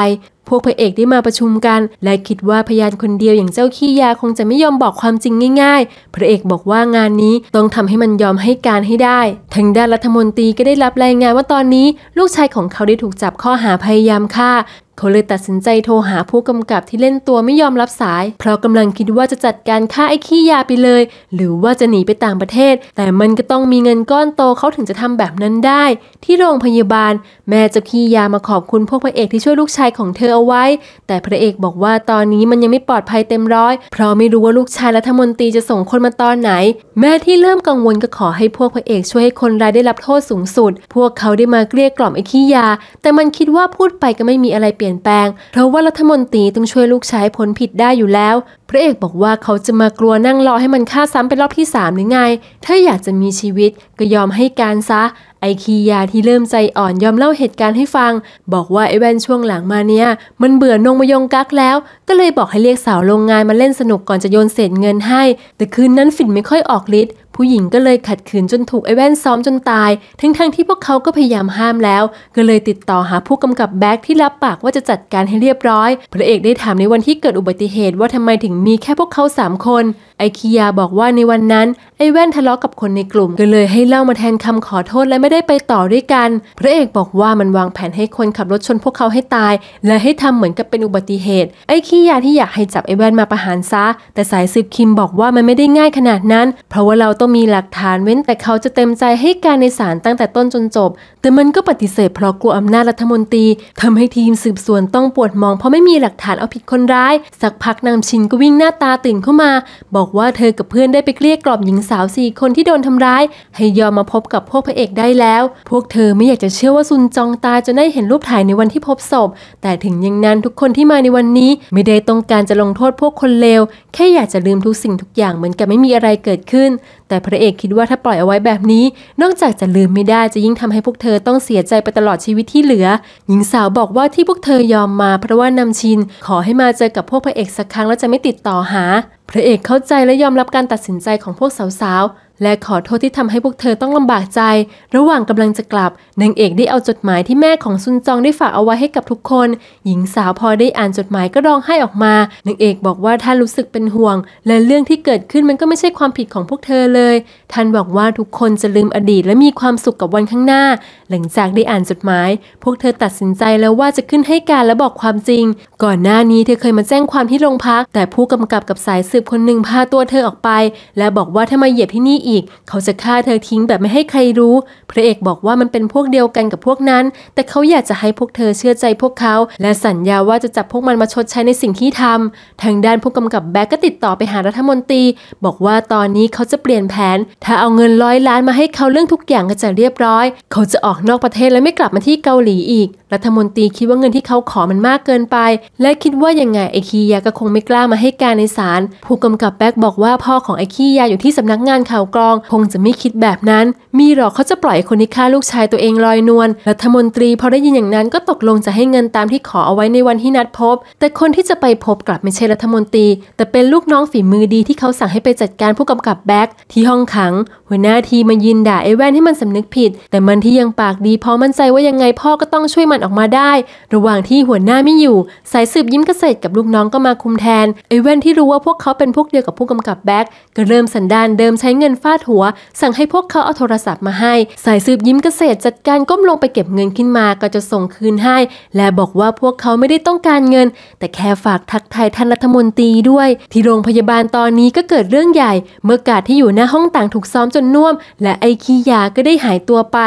พวกพระเอกได้มาประชุมกัน และคิดว่าพยานคนเดียวอย่างเจ้าขี้ยาคงจะไม่ยอมบอกความจริงง่ายๆ พระเอกบอกว่างานนี้ต้องทำให้มันยอมให้การให้ได้ ทางด้านรัฐมนตรีก็ได้รับรายงานว่าตอนนี้ ลูกชายของเขาได้ถูกจับข้อหาพยายามฆ่าเขาเลยตัดสินใจโทรหาผู้กำกับที่เล่นตัวไม่ยอมรับสาย เพราะกำลังคิดว่าจะจัดการฆ่าไอ้ขี้ยาไปเลย หรือว่าจะหนีไปต่างประเทศ แต่มันก็ต้องมีเงินก้อนโตเขาถึงจะทำแบบนั้นได้ ที่โรงพยาบาลแม่จะขี้ยามาขอบคุณพวกพระเอกที่ช่วยลูกชายของเธอเอาไว้ แต่พระเอกบอกว่าตอนนี้มันยังไม่ปลอดภัยเต็มร้อย เพราะไม่รู้ว่าลูกชายรัฐมนตรีจะส่งคนมาตอนไหน แม่ที่เริ่มกังวลก็ขอให้พวกพระเอกช่วยให้คนร้ายได้รับโทษสูงสุด พวกเขาได้มาเกลี้ยกล่อมไอ้ขี้ยา แต่มันคิดว่าพูดไปก็ไม่มีอะไรเปลี่ยนี่ยนแปลงเพราะว่ารัฐมนตรีต้องช่วยลูกชายพ้นผิดได้อยู่แล้ว พระเอกบอกว่าเขาจะมากลัวนั่งรอให้มันฆ่าซ้ำเป็นรอบที่3หรือไง ถ้าอยากจะมีชีวิตก็ยอมให้การซะ ไอคียาที่เริ่มใจอ่อนยอมเล่าเหตุการณ์ให้ฟัง บอกว่าไอแวนช่วงหลังมาเนี่ยมันเบื่อนงมยงกักแล้ว ก็เลยบอกให้เรียกสาวโรงงานมาเล่นสนุก ก่อนจะโยนเศษเงินให้ แต่คืนนั้นฝิ่นไม่ค่อยออกฤทธิ์ผู้หญิงก็เลยขัดขืนจนถูกไอแว่นซ้อมจนตาย ทั้งๆทที่พวกเขาก็พยายามห้ามแล้ว ก็เลยติดต่อหาผู้กำกับแบ็กที่รับปากว่าจะจัดการให้เรียบร้อยพระเอกได้ถามในวันที่เกิดอุบัติเหตุว่าทำไมถึงมีแค่พวกเขา 3 คนไอคิยาบอกว่าในวันนั้นไอแว่นทะเลาะกับคนในกลุ่มก็เลยให้เล่ามาแทนคำขอโทษและไม่ได้ไปต่อด้วยกัน พระเอกบอกว่ามันวางแผนให้คนขับรถชนพวกเขาให้ตาย และให้ทำเหมือนกับเป็นอุบัติเหตุ ไอคิยาที่อยากให้จับไอแว่นมาประหารซะแต่สายสืบคิมบอกว่ามันไม่ได้ง่ายขนาดนั้น เพราะว่าเราต้องมีหลักฐานเว้นแต่เขาจะเต็มใจให้การในศาลตั้งแต่ต้นจนจบ แต่มันก็ปฏิเสธเพราะกลัวอำนาจรัฐมนตรีทำให้ทีมสืบสวนต้องปวดมองเพราะไม่มีหลักฐานเอาผิดคนร้าย สักพักนางชินก็วิ่งหน้าตาตื่นเข้ามา บอกว่าเธอกับเพื่อนได้ไปเกลี้ยกล่อมหญิงสาวสี่คนที่โดนทำร้าย ให้ยอมมาพบกับพวกพระเอกได้แล้ว พวกเธอไม่อยากจะเชื่อว่าซุนจองตาจะได้เห็นรูปถ่ายในวันที่พบศพ แต่ถึงอย่างนั้นทุกคนที่มาในวันนี้ไม่ได้ต้องการจะลงโทษพวกคนเลว แค่อยากจะลืมทุกสิ่งทุกอย่างเหมือนกับไม่มีอะไรเกิดขึ้นแต่พระเอกคิดว่าถ้าปล่อยเอาไว้แบบนี้ นอกจากจะลืมไม่ได้จะยิ่งทำให้พวกเธอต้องเสียใจไปตลอดชีวิตที่เหลือ หญิงสาวบอกว่าที่พวกเธอยอมมาเพราะว่านำชิน ขอให้มาเจอกับพวกพระเอกสักครั้งแล้วจะไม่ติดต่อหา พระเอกเข้าใจและยอมรับการตัดสินใจของพวกสาวและขอโทษที่ทำให้พวกเธอต้องลำบากใจ ระหว่างกำลังจะกลับ นางเอกได้เอาจดหมายที่แม่ของซุนจองได้ฝากเอาไว้ให้กับทุกคน หญิงสาวพอได้อ่านจดหมายก็ร้องไห้ออกมา นางเอกบอกว่าท่านรู้สึกเป็นห่วง และเรื่องที่เกิดขึ้นมันก็ไม่ใช่ความผิดของพวกเธอเลย ท่านบอกว่าทุกคนจะลืมอดีตและมีความสุขกับวันข้างหน้า หลังจากได้อ่านจดหมาย พวกเธอตัดสินใจแล้วว่าจะขึ้นให้การและบอกความจริง ก่อนหน้านี้เธอเคยมาแจ้งความที่โรงพัก แต่ผู้กำกับกับสายสืบคนหนึ่งพาตัวเธอออกไป และบอกว่าถ้ามาเหยียบที่นี่อีกเขาจะฆ่าเธอทิ้งแบบไม่ให้ใครรู้ พระเอกบอกว่ามันเป็นพวกเดียวกันกับพวกนั้น แต่เขาอยากจะให้พวกเธอเชื่อใจพวกเขา และสัญญาว่าจะจับพวกมันมาชดใช้ในสิ่งที่ทำทางด้านผู้กำกับแบ็กก็ติดต่อไปหารัฐมนตรี บอกว่าตอนนี้เขาจะเปลี่ยนแผน ถ้าเอาเงินร้อยล้านมาให้เขาเรื่องทุกอย่างก็จะเรียบร้อย เขาจะออกนอกประเทศและไม่กลับมาที่เกาหลีอีก รัฐมนตรีคิดว่าเงินที่เขาขอมันมากเกินไป และคิดว่ายังไงไอคียาก็คงไม่กล้ามาให้การในศาล ผู้กำกับแบ็กบอกว่าพ่อของไอคียาอยู่ที่สำนักงานข่าวกองคงจะไม่คิดแบบนั้น มีหรอกเขาจะปล่อยคนที่ฆ่าลูกชายตัวเองลอยนวล รัฐมนตรีพอได้ยินอย่างนั้นก็ตกลงจะให้เงินตามที่ขอเอาไว้ในวันที่นัดพบ แต่คนที่จะไปพบกลับไม่ใช่รัฐมนตรี แต่เป็นลูกน้องฝีมือดีที่เขาสั่งให้ไปจัดการผู้กำกับแบ็กที่ห้องขังหัวหน้าทีมายินด่าไอ้แว่นให้มันสำนึกผิด แต่มันที่ยังปากดีพอมั่นใจว่ายังไงพ่อก็ต้องช่วยมันออกมาได้ ระหว่างที่หัวหน้าไม่อยู่สายสืบยิ้มเกษตรกับลูกน้องก็มาคุมแทนไอ้แว่นที่รู้ว่าพวกเขาเป็นพวกเดียวกับผู้กำกับแบ็กก็เริ่มสันดานเดิมใช้เงินฟาดหัว สั่งให้พวกเขาเอาโทรศัพท์มาให้สายสืบยิ้มเกษตร จัดการก้มลงไปเก็บเงินขึ้นมาก็จะส่งคืนให้ และบอกว่าพวกเขาไม่ได้ต้องการเงิน แต่แค่ฝากทักทายท่านรัฐมนตรีด้วยที่โรงพยาบาลตอนนี้ก็เกิดเรื่องใหญ่ เมื่อกาดที่อยู่หน้าห้องต่างถูกซ้อมจนน่วมและไอคียาก็ได้หายตัวไป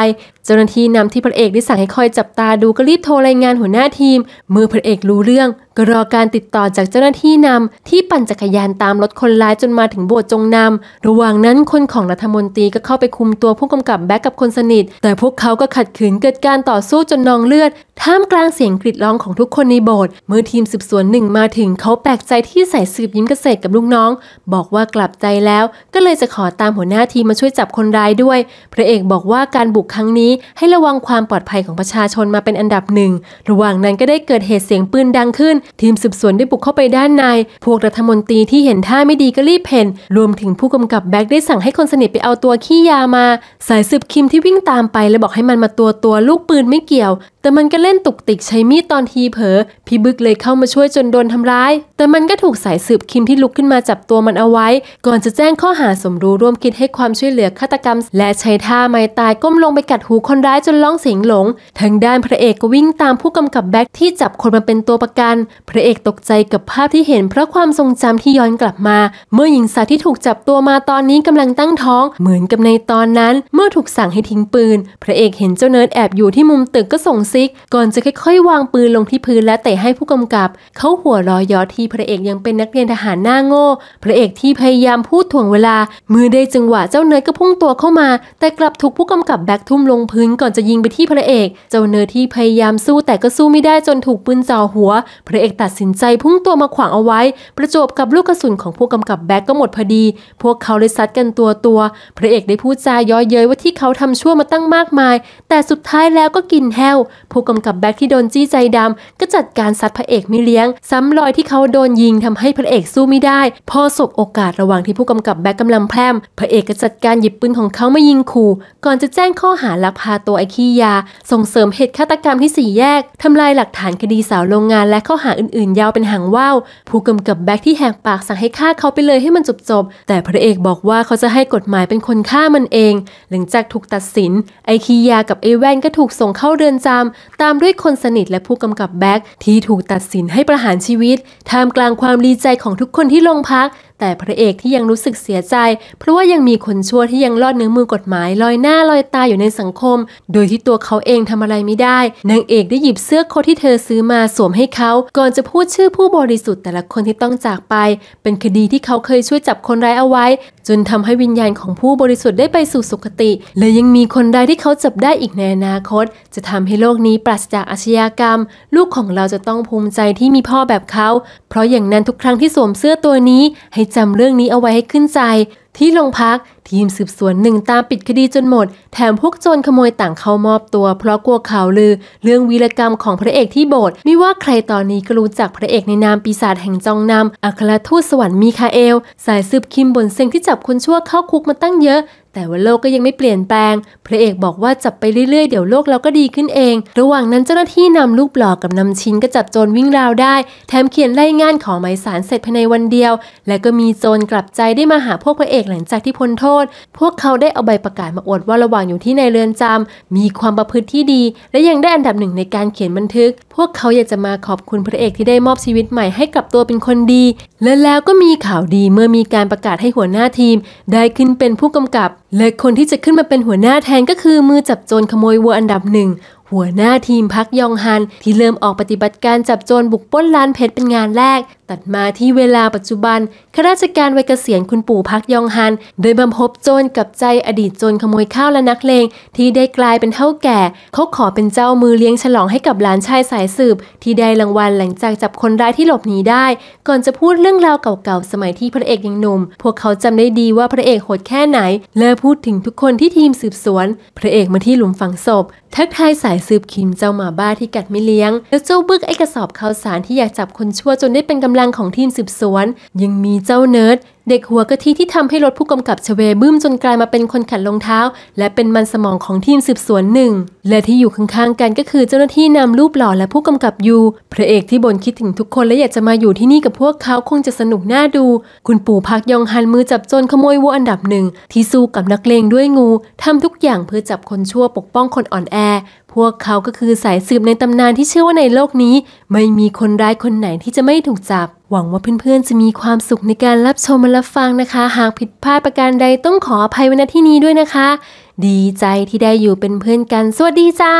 เจ้าหน้าที่นำที่พระเอกได้สั่งให้คอยจับตาดูก็รีบโทรรายงานหัวหน้าทีม เมื่อพระเอกรู้เรื่องก็รอการติดต่อจากเจ้าหน้าที่นำ ที่ปั่นจักรยานตามรถคนร้ายจนมาถึงโบสถ์จงนำ ระหว่างนั้นคนของรัฐมนตรีก็เข้าไปคุมตัวผู้กำกับแบ็กกับคนสนิท แต่พวกเขาก็ขัดขืนเกิดการต่อสู้จนนองเลือด ท่ามกลางเสียงกรีดร้องของทุกคนในโบสถ์เมื่อทีมสืบสวนหนึ่งมาถึงเขาแปลกใจที่ใส่สืบยิ้มเกษตรกับลูกน้อง บอกว่ากลับใจแล้ว ก็เลยจะขอตามหัวหน้าทีมมาช่วยจับคนร้ายด้วย พระเอกบอกว่าการบุกครั้งนี้ ให้ระวังความปลอดภัยของประชาชนมาเป็นอันดับหนึ่ง ระหว่างนั้นก็ได้เกิดเหตุเสียงปืนดังขึ้นทีมสืบสวนได้บุกเข้าไปด้านใน พวกรัฐมนตรีที่เห็นท่าไม่ดีก็รีบเพ่นรวมถึงผู้กำกับแบ็กได้สั่งให้คนสนิทไปเอาตัวขี้ยามา สายสืบคิมที่วิ่งตามไปและบอกให้มันมาตัวตัวลูกปืนไม่เกี่ยวแต่มันก็เล่นตุกติกใช้มีดตอนทีเผลอพี่บึกเลยเข้ามาช่วยจนโดนทำร้าย แต่มันก็ถูกสายสืบคิมที่ลุกขึ้นมาจับตัวมันเอาไว้ ก่อนจะแจ้งข้อหาสมรู้ร่วมคิดให้ความช่วยเหลือฆาตกรรม และใช้ท่าไม้ตายก้มลงไปกัดหูคนร้ายจนร้องเสียงหลงทางด้านพระเอกก็วิ่งตามผู้กำกับแบ็คที่จับคนมาเป็นตัวประกันพระเอกตกใจกับภาพที่เห็นเพราะความทรงจำที่ย้อนกลับมา เมื่อหญิงสาวที่ถูกจับตัวมาตอนนี้กำลังตั้งท้องเหมือนกับในตอนนั้น เมื่อถูกสั่งให้ทิ้งปืนพระเอกเห็นเจ้าเนิร์ดแอบอยู่ที่มุมตึกก็ส่งซิกก่อนจะค่อยๆวางปืนลงที่พื้น และเตะให้ผู้กำกับ เขาหัวรอยอที่พระเอกยังเป็นนักเรียนทหารหน้าโง่พระเอกที่พยายามพูดถ่วงเวลามือได้จังหวะเจ้าเนยก็พุ่งตัวเข้ามา แต่กลับถูกผู้กำกับแบกทุ่มลงพื้นก่อนจะยิงไปที่พระเอก เจ้าเนยที่พยายามสู้แต่ก็สู้ไม่ได้จนถูกปืนจ่อหัว พระเอกตัดสินใจพุ่งตัวมาขวางเอาไว้ ประจบกับลูกกระสุนของผู้กำกับแบกก็หมดพอดี พวกเขาเลยซัดกันตัวตัวพระเอกได้พูดจาย้อยเย้ยว่าที่เขาทำชั่วมาตั้งมากมาย แต่สุดท้ายแล้วก็กินแห้วผู้กำกับแบ็คที่โดนจี้ใจดำก็จัดการซัดพระเอกไม่เลี้ยงซ้ำรอยที่เขาโดนยิงทำให้พระเอกสู้ไม่ได้พอสบโอกาสระหว่างที่ผู้กำกับแบ็คกำลังแพร่มพระเอกก็จัดการหยิบปืนของเขามายิงขู่ก่อนจะแจ้งข้อหาลักพาตัวไอขี้ยา ส่งเสริมเหตุฆาตกรรมที่สี่แยกทำลายหลักฐานคดีสาวโรงงานและข้อหาอื่นๆ ยาวเป็นหางว่าวผู้กำกับแบ็คที่แหกปากสั่งให้ฆ่าเขาไปเลยให้มันจบๆแต่พระเอกบอกว่าเขาจะให้กฎหมายเป็นคนฆ่ามันเอง หลังจากถูกตัดสินไอคียากับไอแวนก็ถูกส่งเข้าเรือนจำตามด้วยคนสนิทและผู้กำกับแบ็กที่ถูกตัดสินให้ประหารชีวิตท่ามกลางความดีใจของทุกคนที่ลงพักแต่พระเอกที่ยังรู้สึกเสียใจ เพราะว่ายังมีคนชั่วที่ยังลอดเนื้อมือกฎหมาย ลอยหน้าลอยตาอยู่ในสังคม โดยที่ตัวเขาเองทำอะไรไม่ได้นางเอกได้หยิบเสื้อโค้ทที่เธอซื้อมาสวมให้เขา ก่อนจะพูดชื่อผู้บริสุทธิ์แต่ละคนที่ต้องจากไป เป็นคดีที่เขาเคยช่วยจับคนร้าย เอาไว้ จนทำให้วิญญาณของผู้บริสุทธิ์ได้ไปสู่สุคติและยังมีคนใดที่เขาจับได้อีกในอนาคต จะทำให้โลกนี้ปราศจากอาชญากรรม ลูกของเราจะต้องภูมิใจที่มีพ่อแบบเขาเพราะอย่างนั้นทุกครั้งที่สวมเสื้อตัวนี้ใ้จำเรื่องนี้เอาไว้ให้ขึ้นใจ ที่โรงพักทีมสืบสวนหนึ่งตามปิดคดีจนหมด แถมพวกโจรขโมยต่างเข้ามอบตัว เพราะกลัวข่าวลือ เรื่องวีรกรรมของพระเอกที่โบสถ์ไม่ว่าใครตอนนี้ก็รู้จักพระเอกในนามปีศาจแห่งจองนำอัครทูตสวรรค์มีคาเอล สายสืบคิมบนเซงที่จับคนชั่วเข้าคุกมาตั้งเยอะแต่ว่าโลกก็ยังไม่เปลี่ยนแปลง พระเอกบอกว่าจับไปเรื่อย ๆ เดี๋ยวโลกเราก็ดีขึ้นเอง ระหว่างนั้นเจ้าหน้าที่นำลูกปลอกกับนำชิ้นก็จับโจรวิ่งราวได้ แถมเขียนไล่งานของหมายสารเสร็จภายในวันเดียว และก็มีโจรกลับใจได้มาหาพวกพระเอกหลังจากที่พ้นโทษ พวกเขาได้เอาใบประกาศมาอวดว่าระหว่างอยู่ที่ในเรือนจำ มีความประพฤติที่ดี และยังได้อันดับหนึ่งในการเขียนบันทึก พวกเขาอยากจะมาขอบคุณพระเอกที่ได้มอบชีวิตใหม่ให้กับตัวเป็นคนดี และแล้วก็มีข่าวดีเมื่อมีการประกาศให้หัวหน้าทีม ได้ขึ้นเป็นผู้กำกับและคนที่จะขึ้นมาเป็นหัวหน้าแทนก็คือมือจับโจรขโมยวัวอันดับหนึ่งหัวหน้าทีมพักยองฮัน ที่เริ่มออกปฏิบัติการจับโจรบุกป้นร้านเพชรเป็นงานแรกตัดมาที่เวลาปัจจุบันข้าราชการวัยเกษียณคุณปู่พักยองฮันโดยบำพบโจรกับใจอดีตโจรขโมยข้าวและนักเลง ที่ได้กลายเป็นเท่าแก่เขาขอเป็นเจ้ามือเลี้ยงฉลองให้กับหลานชายสายสืบ ที่ได้รางวัลหลังจากจับคนร้ายที่หลบหนีได้ก่อนจะพูดเรื่องราวเก่าๆสมัยที่พระเอกยังหนุ่ม พวกเขาจำได้ดีว่าพระเอกโหดแค่ไหน และพูดถึงทุกคนที่ทีมสืบสวน พระเอกมาที่หลุมฝังศพทักทายสายายสืบคิมเจ้าหมาบ้าที่กัดไม่เลี้ยง แล้วเจ้าบึกไอกระสอบข่าวสารที่อยากจับคนชั่วจนได้เป็นกำลังของทีมสืบสวน ยังมีเจ้าเนิร์ดเด็กหัวกะทิที่ทำให้รถผู้กำกับชเวบึ้มจนกลายมาเป็นคนขัดรองเท้าและเป็นมันสมองของทีมสืบสวนหนึ่งและที่อยู่ข้างๆกันก็คือเจ้าหน้าที่นำรูปหล่อและผู้กำกับยูพระเอกที่บ่นคิดถึงทุกคนและอยากจะมาอยู่ที่นี่กับพวกเขาคงจะสนุกน่าดู คุณปู่พักยองฮันมือจับโจรขโมยวัวอันดับหนึ่งที่สู้กับนักเลงด้วยงูทำทุกอย่างเพื่อจับคนชั่วปกป้องคนอ่อนแอ พวกเขาก็คือสายสืบในตำนานที่เชื่อว่าในโลกนี้ไม่มีคนร้ายคนไหนที่จะไม่ถูกจับหวังว่าเพื่อนๆจะมีความสุขในการรับชมและรับฟังนะคะ หากผิดพลาดประการใดต้องขออภัยไว้ณที่นี้ด้วยนะคะ ดีใจที่ได้อยู่เป็นเพื่อนกัน สวัสดีจ้า